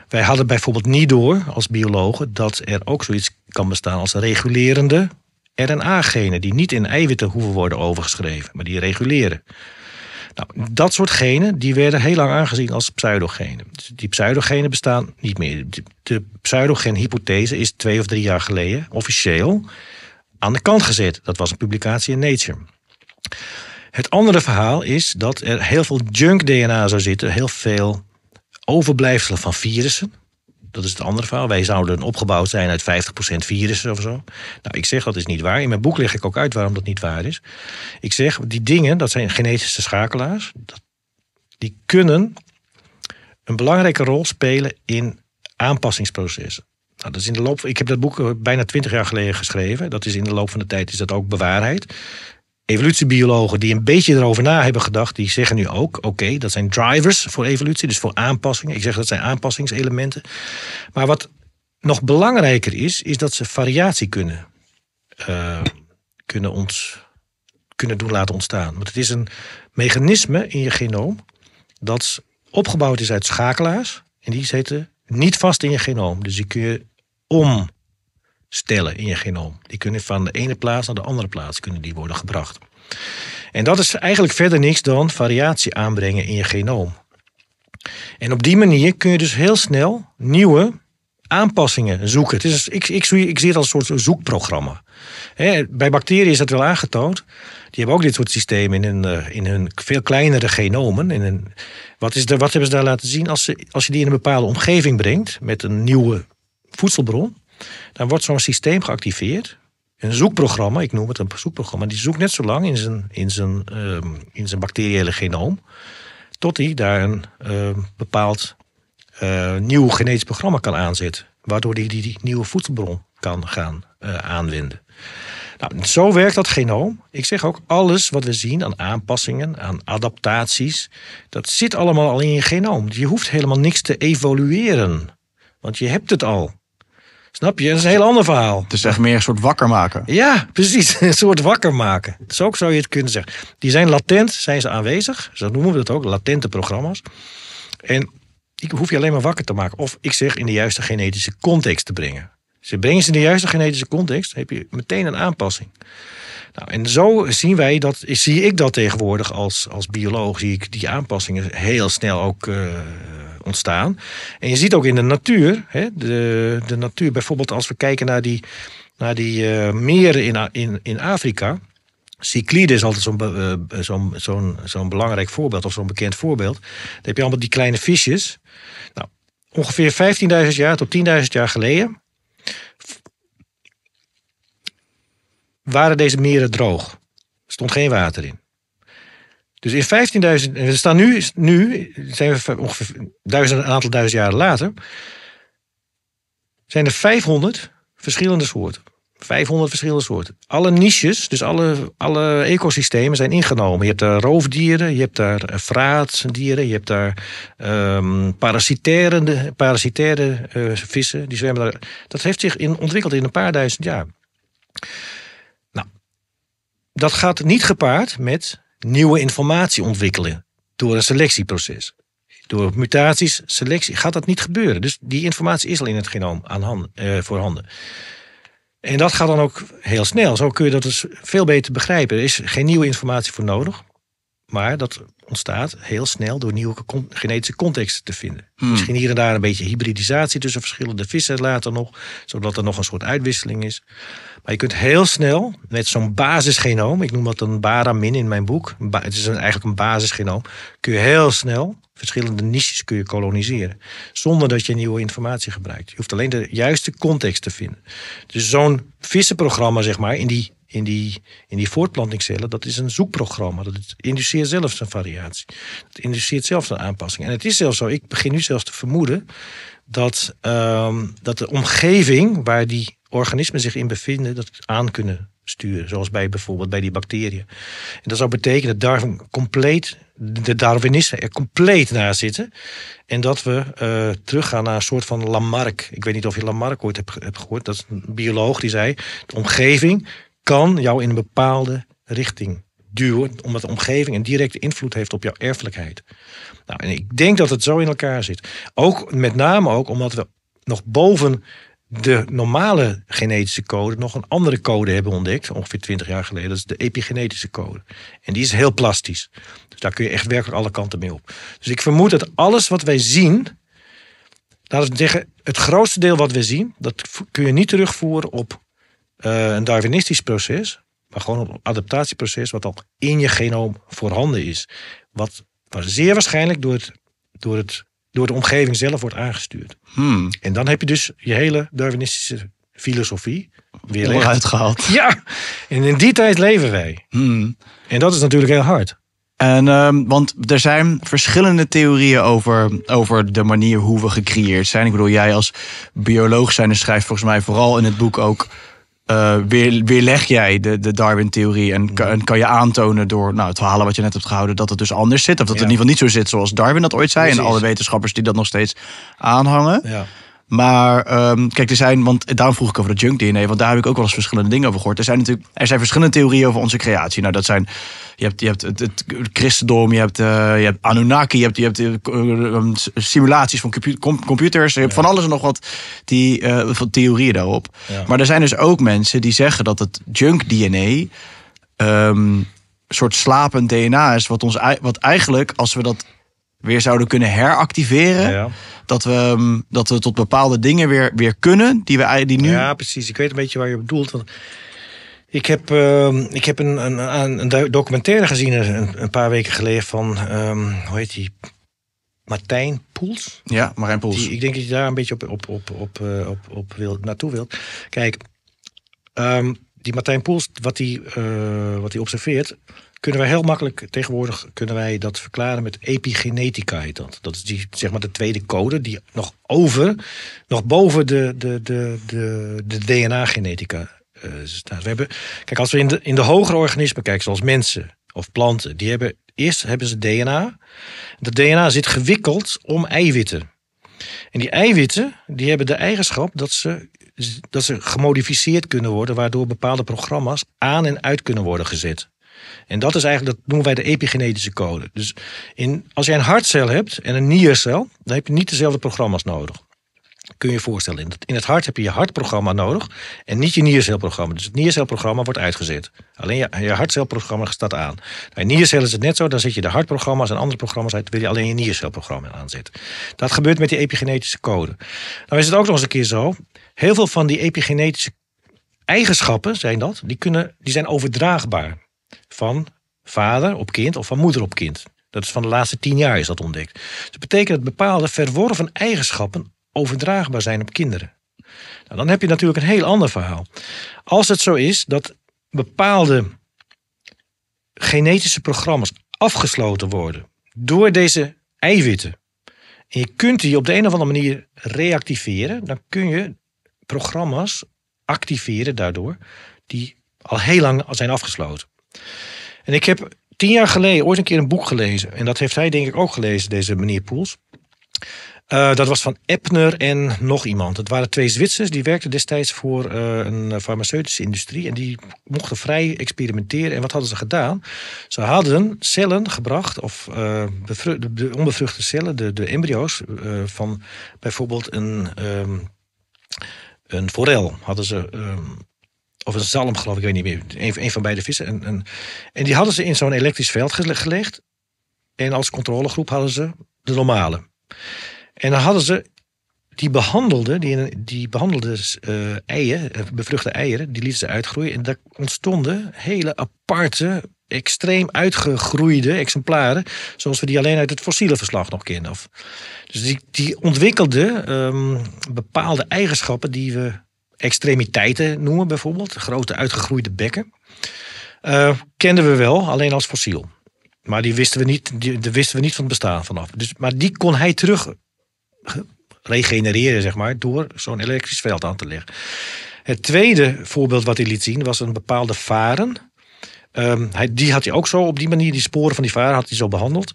Wij hadden bijvoorbeeld niet door als biologen dat er ook zoiets kan bestaan als regulerende RNA-genen. Die niet in eiwitten hoeven worden overgeschreven, maar die reguleren. Nou, dat soort genen die werden heel lang aangezien als pseudogenen. Dus die pseudogenen bestaan niet meer. De pseudogenhypothese is twee of drie jaar geleden officieel aan de kant gezet. Dat was een publicatie in Nature. Het andere verhaal is dat er heel veel junk DNA zou zitten, heel veel overblijfselen van virussen. Dat is het andere verhaal. Wij zouden opgebouwd zijn uit 50% virussen of zo. Nou, ik zeg dat is niet waar. In mijn boek leg ik ook uit waarom dat niet waar is. Ik zeg, die dingen, dat zijn genetische schakelaars. die kunnen een belangrijke rol spelen in aanpassingsprocessen. Nou, dat is in de loop, ik heb dat boek eh, bijna twintig jaar geleden geschreven. Dat is in de loop van de tijd is dat ook bewaarheid. Evolutiebiologen die een beetje erover na hebben gedacht, die zeggen nu ook: oké, dat zijn drivers voor evolutie, dus voor aanpassingen. Ik zeg dat zijn aanpassingselementen. Maar wat nog belangrijker is, is dat ze variatie kunnen, ehm, kunnen, ons, kunnen doen laten ontstaan. Want het is een mechanisme in je genoom dat opgebouwd is uit schakelaars. En die zitten niet vast in je genoom. Dus die kun je omstellen in je genoom. Die kunnen van de ene plaats naar de andere plaats kunnen die worden gebracht. En dat is eigenlijk verder niks dan variatie aanbrengen in je genoom. En op die manier kun je dus heel snel nieuwe aanpassingen zoeken. Het is, ik, ik, ik zie het als een soort zoekprogramma. bij bacteriën is dat wel aangetoond. Die hebben ook dit soort systemen in hun, eh, in hun veel kleinere genomen. In hun, wat, is de, wat hebben ze daar laten zien? Als, ze, als je die in een bepaalde omgeving brengt, met een nieuwe voedselbron, dan wordt zo'n systeem geactiveerd. Een zoekprogramma, ik noem het een zoekprogramma, die zoekt net zo lang in zijn, in zijn, ehm, in zijn bacteriële genoom. Tot hij daar een ehm, bepaald eh, nieuw genetisch programma kan aanzetten. Waardoor hij die, die, nieuwe voedselbron kan gaan eh, aanwenden. Nou, zo werkt dat genoom. Ik zeg ook, alles wat we zien aan aanpassingen, aan adaptaties, dat zit allemaal al in je genoom. Je hoeft helemaal niks te evolueren, want je hebt het al. Snap je? Dat is een heel ander verhaal. Het is echt meer een soort wakker maken. Ja, precies. Een soort wakker maken. Zo zou je het kunnen zeggen. Die zijn latent, zijn ze aanwezig. Zo dus noemen we dat ook, latente programma's. En ik hoef je alleen maar wakker te maken. Of ik zeg in de juiste genetische context te brengen. Ze brengen ze in de juiste genetische context, heb je meteen een aanpassing. Nou, en zo zien wij dat, zie ik dat tegenwoordig als, als bioloog, zie ik die aanpassingen heel snel ook eh, ontstaan. En je ziet ook in de natuur, hè, de, de natuur bijvoorbeeld als we kijken naar die, naar die eh, meren in, in, in Afrika. Cyclide is altijd zo'n eh, zo zo'n zo'n belangrijk voorbeeld of zo'n bekend voorbeeld. Dan heb je allemaal die kleine visjes. Nou, ongeveer 15.000 jaar tot 10.000 jaar geleden waren deze meren droog. Er stond geen water in. Dus in 15.000, we staan nu, nu zijn we ongeveer duizend, een aantal duizend jaren later, zijn er 500 verschillende soorten. 500 verschillende soorten. Alle niches, dus alle, alle ecosystemen zijn ingenomen. Je hebt daar roofdieren, je hebt daar eh, vraatdieren, je hebt daar um, ehm, parasitaire, parasitaire eh, vissen, die zwemmen daar. Dat heeft zich in, ontwikkeld in een paar duizend jaar. Nou, dat gaat niet gepaard met nieuwe informatie ontwikkelen door een selectieproces. Door mutaties, selectie, gaat dat niet gebeuren. Dus die informatie is al in het genoom aan eh, voorhanden. En dat gaat dan ook heel snel. Zo kun je dat dus veel beter begrijpen. Er is geen nieuwe informatie voor nodig. Maar dat ontstaat heel snel door nieuwe genetische contexten te vinden. Hmm. Misschien hier en daar een beetje hybridisatie tussen verschillende vissen later nog. Zodat er nog een soort uitwisseling is. Maar je kunt heel snel met zo'n basisgenoom, ik noem dat een baramin in mijn boek, het is eigenlijk een basisgenoom, kun je heel snel verschillende niches kun je koloniseren. Zonder dat je nieuwe informatie gebruikt. Je hoeft alleen de juiste context te vinden. Dus zo'n vissenprogramma, zeg maar, in die, in, die, in die voortplantingscellen, dat is een zoekprogramma. Dat induceert zelfs een variatie. Dat induceert zelfs een aanpassing. En het is zelfs zo, ik begin nu zelfs te vermoeden dat, ehm, dat de omgeving waar die organismen zich in bevinden, dat aan kunnen sturen. Zoals bij bijvoorbeeld bij die bacteriën. En dat zou betekenen dat Darwin compleet, de Darwinisten er compleet naar zitten. En dat we eh, teruggaan naar een soort van Lamarck. Ik weet niet of je Lamarck ooit hebt, hebt gehoord. Dat is een bioloog die zei, de omgeving kan jou in een bepaalde richting duwen, omdat de omgeving een directe invloed heeft op jouw erfelijkheid. Nou, en ik denk dat het zo in elkaar zit. Ook met name ook omdat we nog boven de normale genetische code nog een andere code hebben ontdekt, ongeveer 20 jaar geleden. Dat is de epigenetische code. En die is heel plastisch. Dus daar kun je echt werkelijk alle kanten mee op. Dus ik vermoed dat alles wat wij zien, laten we zeggen, het grootste deel wat we zien, dat kun je niet terugvoeren op eh, een Darwinistisch proces, maar gewoon een adaptatieproces wat al in je genoom voorhanden is. Wat, wat zeer waarschijnlijk door het, door het door de omgeving zelf wordt aangestuurd. Hmm. En dan heb je dus je hele Darwinistische filosofie weer gehaald. Ja, en in die tijd leven wij. Hmm. En dat is natuurlijk heel hard. En, ehm, want er zijn verschillende theorieën over, over de manier hoe we gecreëerd zijn. Ik bedoel, jij als bioloog zijn, schrijft volgens mij vooral in het boek ook uh, weer, weerleg jij de, de Darwin-theorie mhm. en, kan je aantonen door nou, het verhalen wat je net hebt gehouden dat het dus anders zit. Of dat het in ieder geval niet zo zit zoals Darwin dat ooit zei en alle wetenschappers die dat nog steeds aanhangen. Ja. Maar ehm, kijk, er zijn, want daarom vroeg ik over de junk DNA, want daar heb ik ook wel eens verschillende dingen over gehoord. Er zijn natuurlijk er zijn verschillende theorieën over onze creatie. Nou, dat zijn, je hebt, je hebt het, christendom, je hebt, uh, je hebt Anunnaki, je hebt, je hebt eh, eh, ehm, simulaties van computers, je hebt van alles en nog wat die, van theorieën daarop. Maar er zijn dus ook mensen die zeggen dat het junk DNA. een ehm, soort slapend DNA is, wat, ons, wat eigenlijk, als we dat weer zouden kunnen heractiveren. Ja. Dat, we, ehm, dat we tot bepaalde dingen weer, weer kunnen die we die nu. Ja, precies. Ik weet een beetje waar je bedoelt. Want ik heb, ehm, ik heb een, een, een, documentaire gezien eh, een, een paar weken geleden van, ehm, hoe heet die? Martijn Poels. Ja, Martijn Poels. Die, ik denk dat je daar een beetje op, op, op, op, eh, op, op wil naartoe wilt. Kijk, die Martijn Poels, wat hij eh, wat die observeert, kunnen we heel makkelijk, tegenwoordig kunnen wij dat verklaren met epigenetica dat. Dat is die, zeg maar de tweede code die nog over, nog boven de, de, de, de, de DNA-genetica eh, staat. We hebben, kijk, als we in de, in de hogere organismen kijken, zoals mensen of planten, die hebben, eerst hebben ze DNA. Dat DNA zit gewikkeld om eiwitten. En die eiwitten, die hebben de eigenschap dat ze, dat ze gemodificeerd kunnen worden, waardoor bepaalde programma's aan en uit kunnen worden gezet. En dat is eigenlijk, dat noemen wij de epigenetische code. Dus in, als jij een hartcel hebt en een niercel, dan heb je niet dezelfde programma's nodig. Kun je je voorstellen. In het, hart heb je je hartprogramma nodig en niet je niercelprogramma. Dus het niercelprogramma wordt uitgezet. Alleen je, hartcelprogramma staat aan. Bij niercel is het net zo, dan zet je de hartprogramma's en andere programma's uit, wil je alleen je niercelprogramma aanzetten. Dat gebeurt met die epigenetische code. Nou is het ook nog eens een keer zo, heel veel van die epigenetische eigenschappen zijn dat, die, kunnen, die zijn overdraagbaar. Van vader op kind of van moeder op kind. Dat is van de laatste tien jaar is dat ontdekt. Dat betekent dat bepaalde verworven eigenschappen overdraagbaar zijn op kinderen. Nou, dan heb je natuurlijk een heel ander verhaal. Als het zo is dat bepaalde genetische programma's afgesloten worden door deze eiwitten. En je kunt die op de een of andere manier reactiveren. Dan kun je programma's activeren daardoor die al heel lang zijn afgesloten. En ik heb tien jaar geleden ooit een keer een boek gelezen. En dat heeft hij denk ik ook gelezen, deze meneer Poels. Eh, dat was van Epner en nog iemand. Het waren twee Zwitsers die werkten destijds voor eh, een farmaceutische industrie. En die mochten vrij experimenteren. En wat hadden ze gedaan? Ze hadden cellen gebracht, of eh, de onbevruchte cellen, de, de embryo's, van bijvoorbeeld een, um, een forel. Hadden ze ehm, of een zalm, geloof ik, weet niet meer. Een, van beide vissen. En, en, en, die hadden ze in zo'n elektrisch veld gelegd. En als controlegroep hadden ze de normale. En dan hadden ze die behandelde, die, die behandelde dus, eh, eieren, eh, bevruchte eieren, die lieten ze uitgroeien. En daar ontstonden hele aparte, extreem uitgegroeide exemplaren. Zoals we die alleen uit het fossiele verslag nog kennen. Of, dus die, die ontwikkelden ehm, bepaalde eigenschappen die we extremiteiten noemen bijvoorbeeld, grote uitgegroeide bekken, eh, kenden we wel, alleen als fossiel. Maar die wisten we niet, die, wisten we niet van het bestaan vanaf. Dus, maar die kon hij terug regenereren, zeg maar, door zo'n elektrisch veld aan te leggen. Het tweede voorbeeld wat hij liet zien was een bepaalde varen. Um, hij, die had hij ook zo op die manier, die sporen van die varen had hij zo behandeld.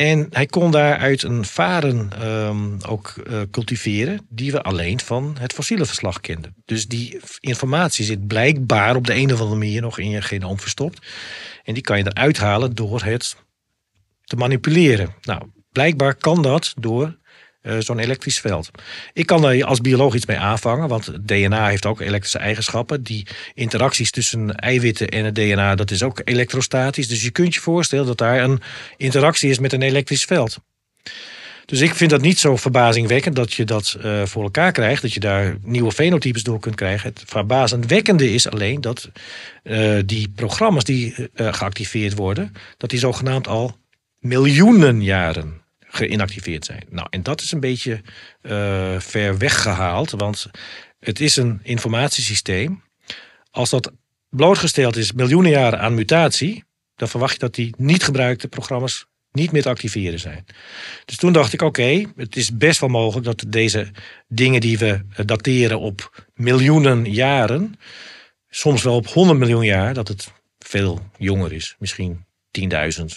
En hij kon daaruit een varen ehm, ook eh, cultiveren die we alleen van het fossiele verslag kenden. Dus die informatie zit blijkbaar op de een of andere manier nog in je genoom verstopt. En die kan je eruit halen door het te manipuleren. Nou, blijkbaar kan dat door eh, zo'n elektrisch veld. Ik kan daar als bioloog iets mee aanvangen, want DNA heeft ook elektrische eigenschappen. Die interacties tussen eiwitten en het DNA, dat is ook elektrostatisch. Dus je kunt je voorstellen dat daar een interactie is met een elektrisch veld. Dus ik vind dat niet zo verbazingwekkend dat je dat eh, voor elkaar krijgt. Dat je daar nieuwe fenotypes door kunt krijgen. Het verbazingwekkende is alleen dat eh, die programma's die geactiveerd worden, dat die zogenaamd al miljoenen jaren geïnactiveerd zijn. Nou, en dat is een beetje uh, ver weggehaald, want het is een informatiesysteem. Als dat blootgesteld is miljoenen jaren aan mutatie, dan verwacht je dat die niet gebruikte programma's niet meer te activeren zijn. Dus toen dacht ik, oké, het is best wel mogelijk dat deze dingen die we eh, dateren op miljoenen jaren, soms wel op 100 miljoen jaar, dat het veel jonger is. Misschien 10.000,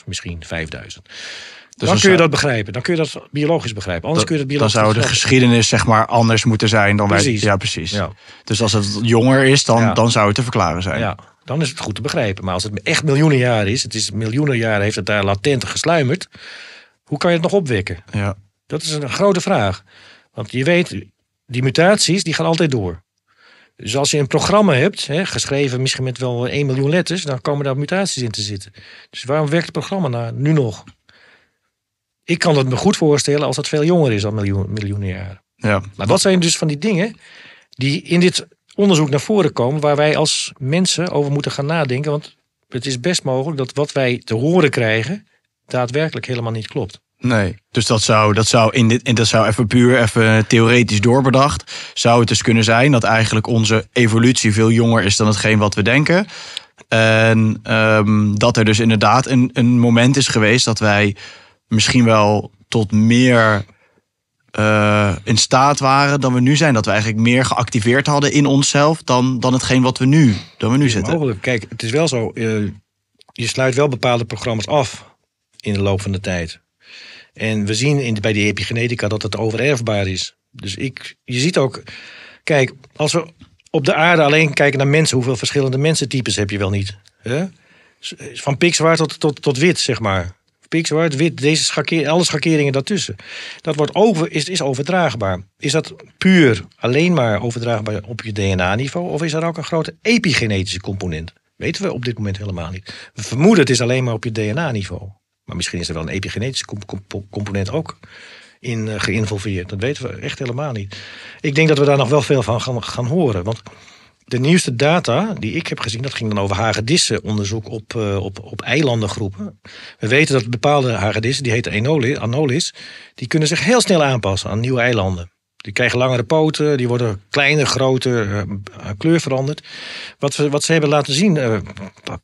misschien 5.000. Dus dan, kun je dat begrijpen. Dan kun je dat biologisch begrijpen. Anders kun je dat biologisch Dan zou de geschiedenis zeg maar anders moeten zijn dan wij. Ja, precies. Ja. Dus als het jonger is, dan, dan zou het te verklaren zijn. Ja. Dan is het goed te begrijpen. Maar als het echt miljoenen jaren is, het is miljoenen jaren heeft het daar latent gesluimerd. Hoe kan je het nog opwekken? Ja. Dat is een grote vraag. Want je weet, die mutaties die gaan altijd door. Dus als je een programma hebt, hè, geschreven misschien met wel 1 miljoen letters, dan komen daar mutaties in te zitten. Dus waarom werkt het programma nou nu nog? Ik kan het me goed voorstellen als dat veel jonger is dan miljoen, miljoenen jaren. Ja. Maar dat zijn dus van die dingen die in dit onderzoek naar voren komen, waar wij als mensen over moeten gaan nadenken. Want het is best mogelijk dat wat wij te horen krijgen, daadwerkelijk helemaal niet klopt. Nee, dus dat zou, dat zou, in dit, en dat zou even puur even theoretisch doorbedacht. Zou het dus kunnen zijn dat eigenlijk onze evolutie veel jonger is dan hetgeen wat we denken. En ehm, dat er dus inderdaad een, een moment is geweest dat wij misschien wel tot meer eh, in staat waren dan we nu zijn. Dat we eigenlijk meer geactiveerd hadden in onszelf dan, dan hetgeen wat we nu, dan we nu zitten. Mogelijk. Kijk, het is wel zo. Eh, je sluit wel bepaalde programma's af in de loop van de tijd. En we zien in, bij die epigenetica dat het overerfbaar is. Dus ik, je ziet ook, kijk, als we op de aarde alleen kijken naar mensen, hoeveel verschillende mensentypes heb je wel niet? Hè? Eh, van pikzwart tot, tot, tot wit, zeg maar piek, zwart, wit, deze schakering, alle schakeringen daartussen. Dat wordt over, is, is overdraagbaar. Is dat puur alleen maar overdraagbaar op je DNA-niveau? Of is er ook een grote epigenetische component? Weten we op dit moment helemaal niet. We vermoeden het is alleen maar op je DNA-niveau. Maar misschien is er wel een epigenetische component ook in uh, geïnvolveerd. Dat weten we echt helemaal niet. Ik denk dat we daar nog wel veel van gaan, gaan horen. Want de nieuwste data die ik heb gezien, dat ging dan over hagedissen, onderzoek op, eh, op, op eilandengroepen. We weten dat bepaalde hagedissen, die heten anolis, die kunnen zich heel snel aanpassen aan nieuwe eilanden. Die krijgen langere poten, die worden kleiner, groter, eh, eh, kleur veranderd. Wat, wat ze hebben laten zien,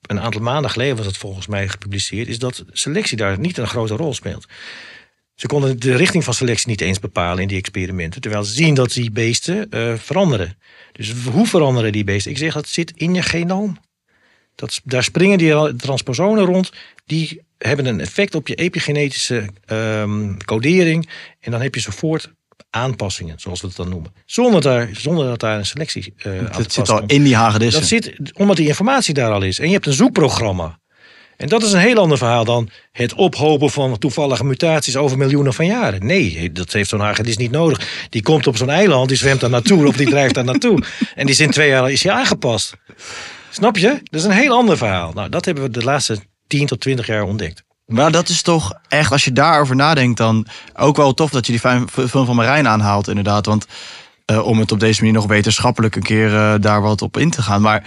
een aantal maanden geleden was het volgens mij gepubliceerd, is dat selectie daar niet een grote rol speelt. Ze konden de richting van selectie niet eens bepalen in die experimenten, terwijl ze zien dat die beesten eh, veranderen. Dus hoe veranderen die beesten? Ik zeg, dat zit in je genoom. Dat, daar springen die transposonen rond, die hebben een effect op je epigenetische ehm, codering. En dan heb je sofort aanpassingen, zoals we het dan noemen. Zonder, daar, zonder dat daar een selectie uh, dat aan zit al in die hagedissen. Dat zit omdat die informatie daar al is. En je hebt een zoekprogramma. En dat is een heel ander verhaal dan het ophopen van toevallige mutaties over miljoenen van jaren. Nee, dat heeft zo'n hagedis niet nodig. Die komt op zo'n eiland, die zwemt daar naartoe of die drijft daar naartoe. En die is in twee jaar is hij aangepast. Snap je? Dat is een heel ander verhaal. Nou, dat hebben we de laatste 10 tot 20 jaar ontdekt. Maar dat is toch echt, als je daarover nadenkt, dan ook wel tof dat je die film van Marijn aanhaalt, inderdaad. Want eh, om het op deze manier nog wetenschappelijk een keer eh, daar wat op in te gaan. Maar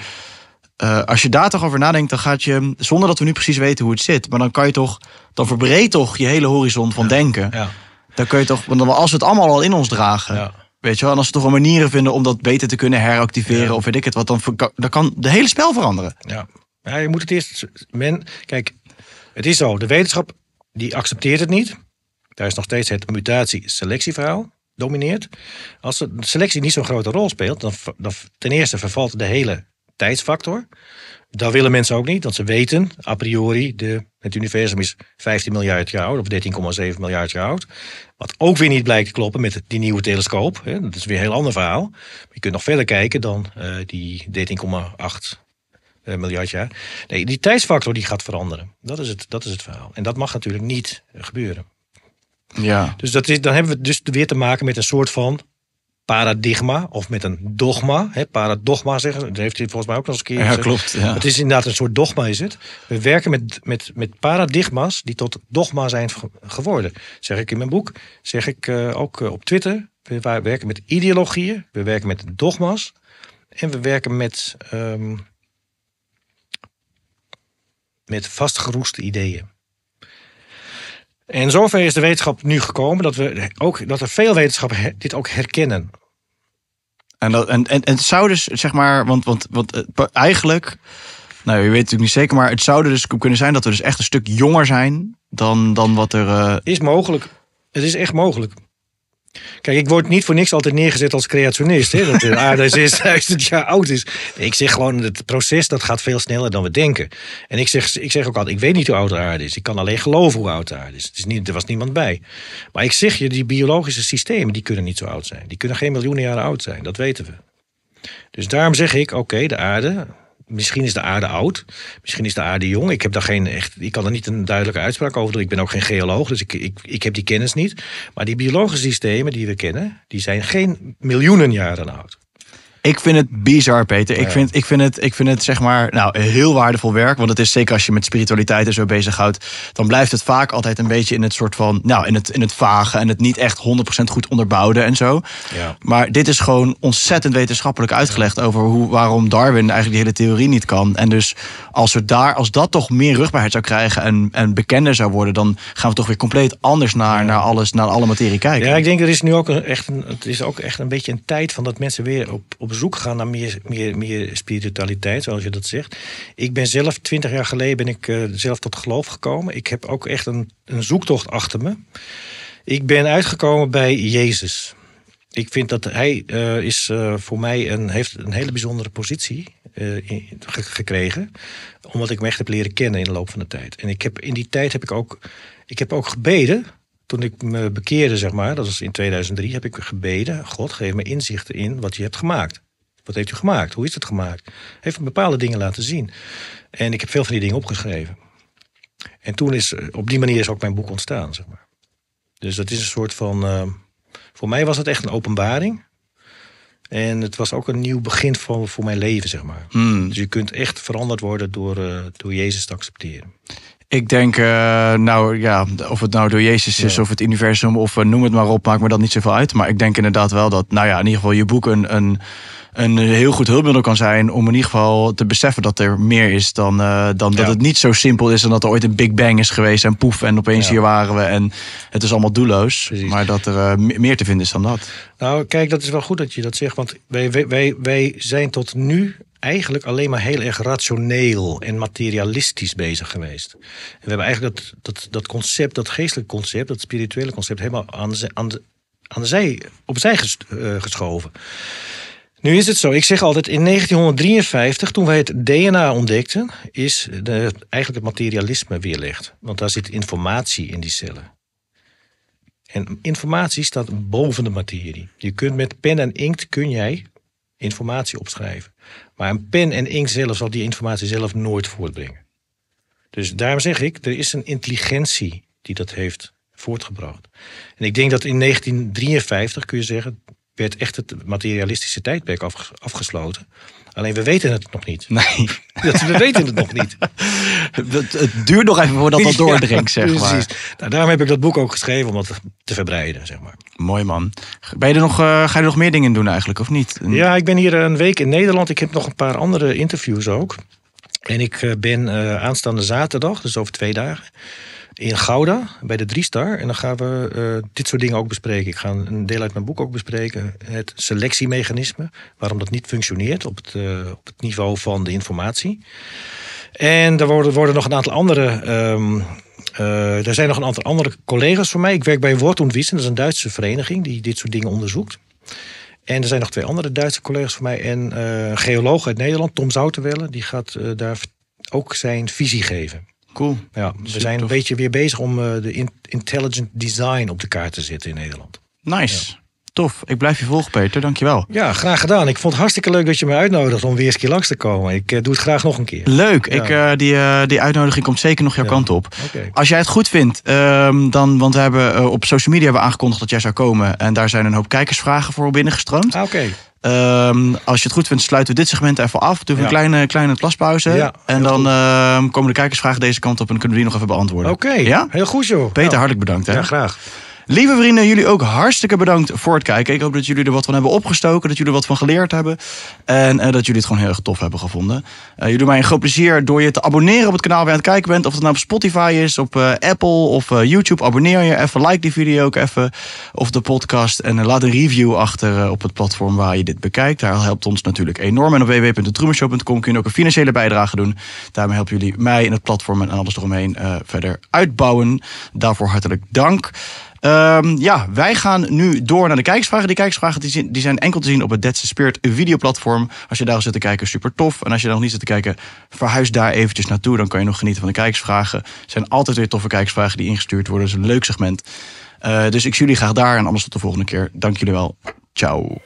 eh, als je daar toch over nadenkt, dan gaat je, zonder dat we nu precies weten hoe het zit, maar dan kan je toch, dan verbreed toch je hele horizon van denken. Ja. Dan kun je toch, want als we het allemaal al in ons dragen, ja. weet je wel, en als we toch een manieren vinden om dat beter te kunnen heractiveren of weet ik het wat, dan, dan kan de hele spel veranderen. Ja. ja, je moet het eerst, men, kijk, het is zo, de wetenschap die accepteert het niet. Daar is nog steeds het mutatie-selectieverhaal domineert. Als de selectie niet zo'n grote rol speelt, dan, dan ten eerste vervalt de hele tijdsfactor. Dat willen mensen ook niet, want ze weten a priori, de, het universum is 15 miljard jaar oud of 13,7 miljard jaar oud. Wat ook weer niet blijkt te kloppen met die nieuwe telescoop. Hè, dat is weer een heel ander verhaal. je kunt nog verder kijken dan eh, die 13,8 eh, miljard jaar. Nee, die tijdsfactor die gaat veranderen. Dat is, het, dat is het verhaal. En dat mag natuurlijk niet gebeuren. Ja. Dus dat is, dan hebben we dus weer te maken met een soort van paradigma of met een dogma. Hè, paradogma zeggen dat heeft hij volgens mij ook nog eens een keer Ja, klopt. Ja. Het is inderdaad een soort dogma is het. We werken met, met, met paradigma's die tot dogma zijn geworden. Zeg ik in mijn boek, zeg ik eh, ook eh, op Twitter. We, werken met ideologieën, we werken met dogma's en we werken met, ehm, met vastgeroeste ideeën. En zover is de wetenschap nu gekomen dat, we ook, dat er veel wetenschappen dit ook herkennen. En, dat, en, en, het zou dus, zeg maar, want, want, want eh, eigenlijk, nou je weet het natuurlijk niet zeker, maar het zou dus kunnen zijn dat we dus echt een stuk jonger zijn dan, dan wat er. Uh... Is mogelijk. Het is echt mogelijk. Kijk, ik word niet voor niks altijd neergezet als creationist. Hè? Dat de aarde 6000 jaar oud is. Ik zeg gewoon, het proces dat gaat veel sneller dan we denken. En ik zeg, ik zeg ook altijd, ik weet niet hoe oud de aarde is. Ik kan alleen geloven hoe oud de aarde is. Het is niet, er was niemand bij. Maar ik zeg je, die biologische systemen, die kunnen niet zo oud zijn. Die kunnen geen miljoenen jaren oud zijn, dat weten we. Dus daarom zeg ik, oké, de aarde, misschien is de aarde oud, misschien is de aarde jong. Ik, heb daar geen echt, ik kan er niet een duidelijke uitspraak over doen. Ik ben ook geen geoloog, dus ik, ik, ik heb die kennis niet. Maar die biologische systemen die we kennen, die zijn geen miljoenen jaren oud. Ik vind het bizar, Peter. Ik, vind, ik, vind het, ik vind het zeg maar nou, heel waardevol werk. Want het is zeker als je met spiritualiteit en zo bezighoudt. dan blijft het vaak altijd een beetje in het soort van. nou, in het, in het vage en het niet echt 100% goed onderbouwde en zo. Ja. Maar dit is gewoon ontzettend wetenschappelijk uitgelegd over hoe, waarom Darwin eigenlijk die hele theorie niet kan. En dus als, we daar, als dat toch meer rugbaarheid zou krijgen en, en bekender zou worden, dan gaan we toch weer compleet anders naar, naar, alles, naar alle materie kijken. Ja, ik denk er is nu ook echt een, het is ook echt een beetje een tijd van dat mensen weer op, op zoek gaan naar meer, meer, meer spiritualiteit, zoals je dat zegt. Ik ben zelf, twintig jaar geleden ben ik eh, zelf tot geloof gekomen. Ik heb ook echt een, een zoektocht achter me. Ik ben uitgekomen bij Jezus. Ik vind dat hij eh, is eh, voor mij een, heeft een hele bijzondere positie uh, gekregen. Omdat ik hem echt heb leren kennen in de loop van de tijd. En ik heb in die tijd heb ik ook, ik heb ook gebeden toen ik me bekeerde, zeg maar, dat was in 2003, heb ik gebeden: God, geef me inzichten in wat je hebt gemaakt. Wat heeft u gemaakt? Hoe is het gemaakt? Heeft me bepaalde dingen laten zien. En ik heb veel van die dingen opgeschreven. En toen is, eh, op die manier is ook mijn boek ontstaan, zeg maar. Dus dat is een soort van. Eh, voor mij was het echt een openbaring. En het was ook een nieuw begin van, voor mijn leven, zeg maar. Hmm. Dus je kunt echt veranderd worden door, eh, door Jezus te accepteren. Ik denk, eh, nou ja, of het nou door Jezus is of het universum of uh, noem het maar op, maakt me dat niet zoveel uit. Maar ik denk inderdaad wel dat, nou ja, in ieder geval je boek een, een, een heel goed hulpmiddel kan zijn om in ieder geval te beseffen dat er meer is dan, eh, dan dat het niet zo simpel is en dat er ooit een Big Bang is geweest en poef en opeens hier waren we en het is allemaal doelloos. Maar dat er meer te vinden is dan dat. Nou, kijk, dat is wel goed dat je dat zegt, want wij, wij, wij zijn tot nu eigenlijk alleen maar heel erg rationeel en materialistisch bezig geweest. En we hebben eigenlijk dat, dat, dat concept, dat geestelijk concept, dat spirituele concept, helemaal aan, aan, aan zij, opzij eh, geschoven. Nu is het zo, ik zeg altijd, in 1953, toen wij het DNA ontdekten, is eigenlijk het materialisme weerlegd. Want daar zit informatie in die cellen. En informatie staat boven de materie. Je kunt met pen en inkt kun jij informatie opschrijven. Maar een pen en ink zelf zal die informatie zelf nooit voortbrengen. Dus daarom zeg ik, er is een intelligentie die dat heeft voortgebracht. En ik denk dat in 1953, kun je zeggen, werd echt het materialistische tijdperk afgesloten. Alleen we weten het nog niet. Nee. Dat, we weten het nog niet. Het, het duurt nog even voordat dat doordringt, zeg maar. Precies. Nou, daarom heb ik dat boek ook geschreven, om dat te verbreiden, zeg maar. Mooi man. je er nog, eh, ga je er nog meer dingen doen eigenlijk, of niet? Ja, ik ben hier een week in Nederland. Ik heb nog een paar andere interviews ook. En ik eh, ben eh, aanstaande zaterdag, dus over twee dagen in Gouda bij de Driestar. En dan gaan we eh, dit soort dingen ook bespreken. Ik ga een deel uit mijn boek ook bespreken. Het selectiemechanisme, waarom dat niet functioneert op het, eh, op het niveau van de informatie. En er worden, worden nog een aantal andere. Ehm, eh, er zijn nog een aantal andere collega's van mij. Ik werk bij Wort und dat is een Duitse vereniging die dit soort dingen onderzoekt. En er zijn nog twee andere Duitse collega's van mij. En een geoloog uit Nederland, Tom Zoutenwelle, die gaat daar ook zijn visie geven. Cool. Ja, we zijn een beetje weer bezig om eh, de intelligent design op de kaart te zetten in Nederland. Nice. Tof. Ik blijf je volgen, Peter. Dankjewel. Ja, graag gedaan. Ik vond het hartstikke leuk dat je me uitnodigt om weer eens keer langs te komen. Ik eh, doe het graag nog een keer. Leuk. Ik, eh, die, die uitnodiging komt zeker nog jouw kant op. Als jij het goed vindt, ehm, dan, want we hebben op social media hebben aangekondigd dat jij zou komen. En daar zijn een hoop kijkersvragen voor binnengestroomd. Ah, Oké. Ehm, als je het goed vindt, sluiten we dit segment even af. Doen we een kleine, kleine plaspauze. en dan ehm, komen de kijkersvragen deze kant op en kunnen we die nog even beantwoorden. Oké, ja? heel goed joh. Peter, nou. hartelijk bedankt. Hè? graag. Lieve vrienden, jullie ook hartstikke bedankt voor het kijken. Ik hoop dat jullie er wat van hebben opgestoken, dat jullie er wat van geleerd hebben. En eh, dat jullie het gewoon heel erg tof hebben gevonden. Eh, jullie doen mij een groot plezier door je te abonneren op het kanaal waar je aan het kijken bent. Of het nou op Spotify is, op eh, Apple of YouTube. Abonneer je even, like die video ook even. Of de podcast. En laat een review achter op het platform waar je dit bekijkt. Daar helpt ons natuurlijk enorm. En op www.trummershow.com kun je ook een financiële bijdrage doen. Daarmee helpen jullie mij en het platform en alles eromheen verder uitbouwen. Daarvoor hartelijk dank. Ehm, ja, wij gaan nu door naar de kijksvragen. Die kijksvragen die, die zijn enkel te zien op het Deadse Spirit videoplatform. Als je daar al zit te kijken, super tof. En als je daar nog niet zit te kijken, verhuis daar eventjes naartoe. Dan kan je nog genieten van de kijksvragen. Er zijn altijd weer toffe kijksvragen die ingestuurd worden. Dat is een leuk segment. Eh, dus ik zie jullie graag daar. En anders tot de volgende keer. Dank jullie wel. Ciao.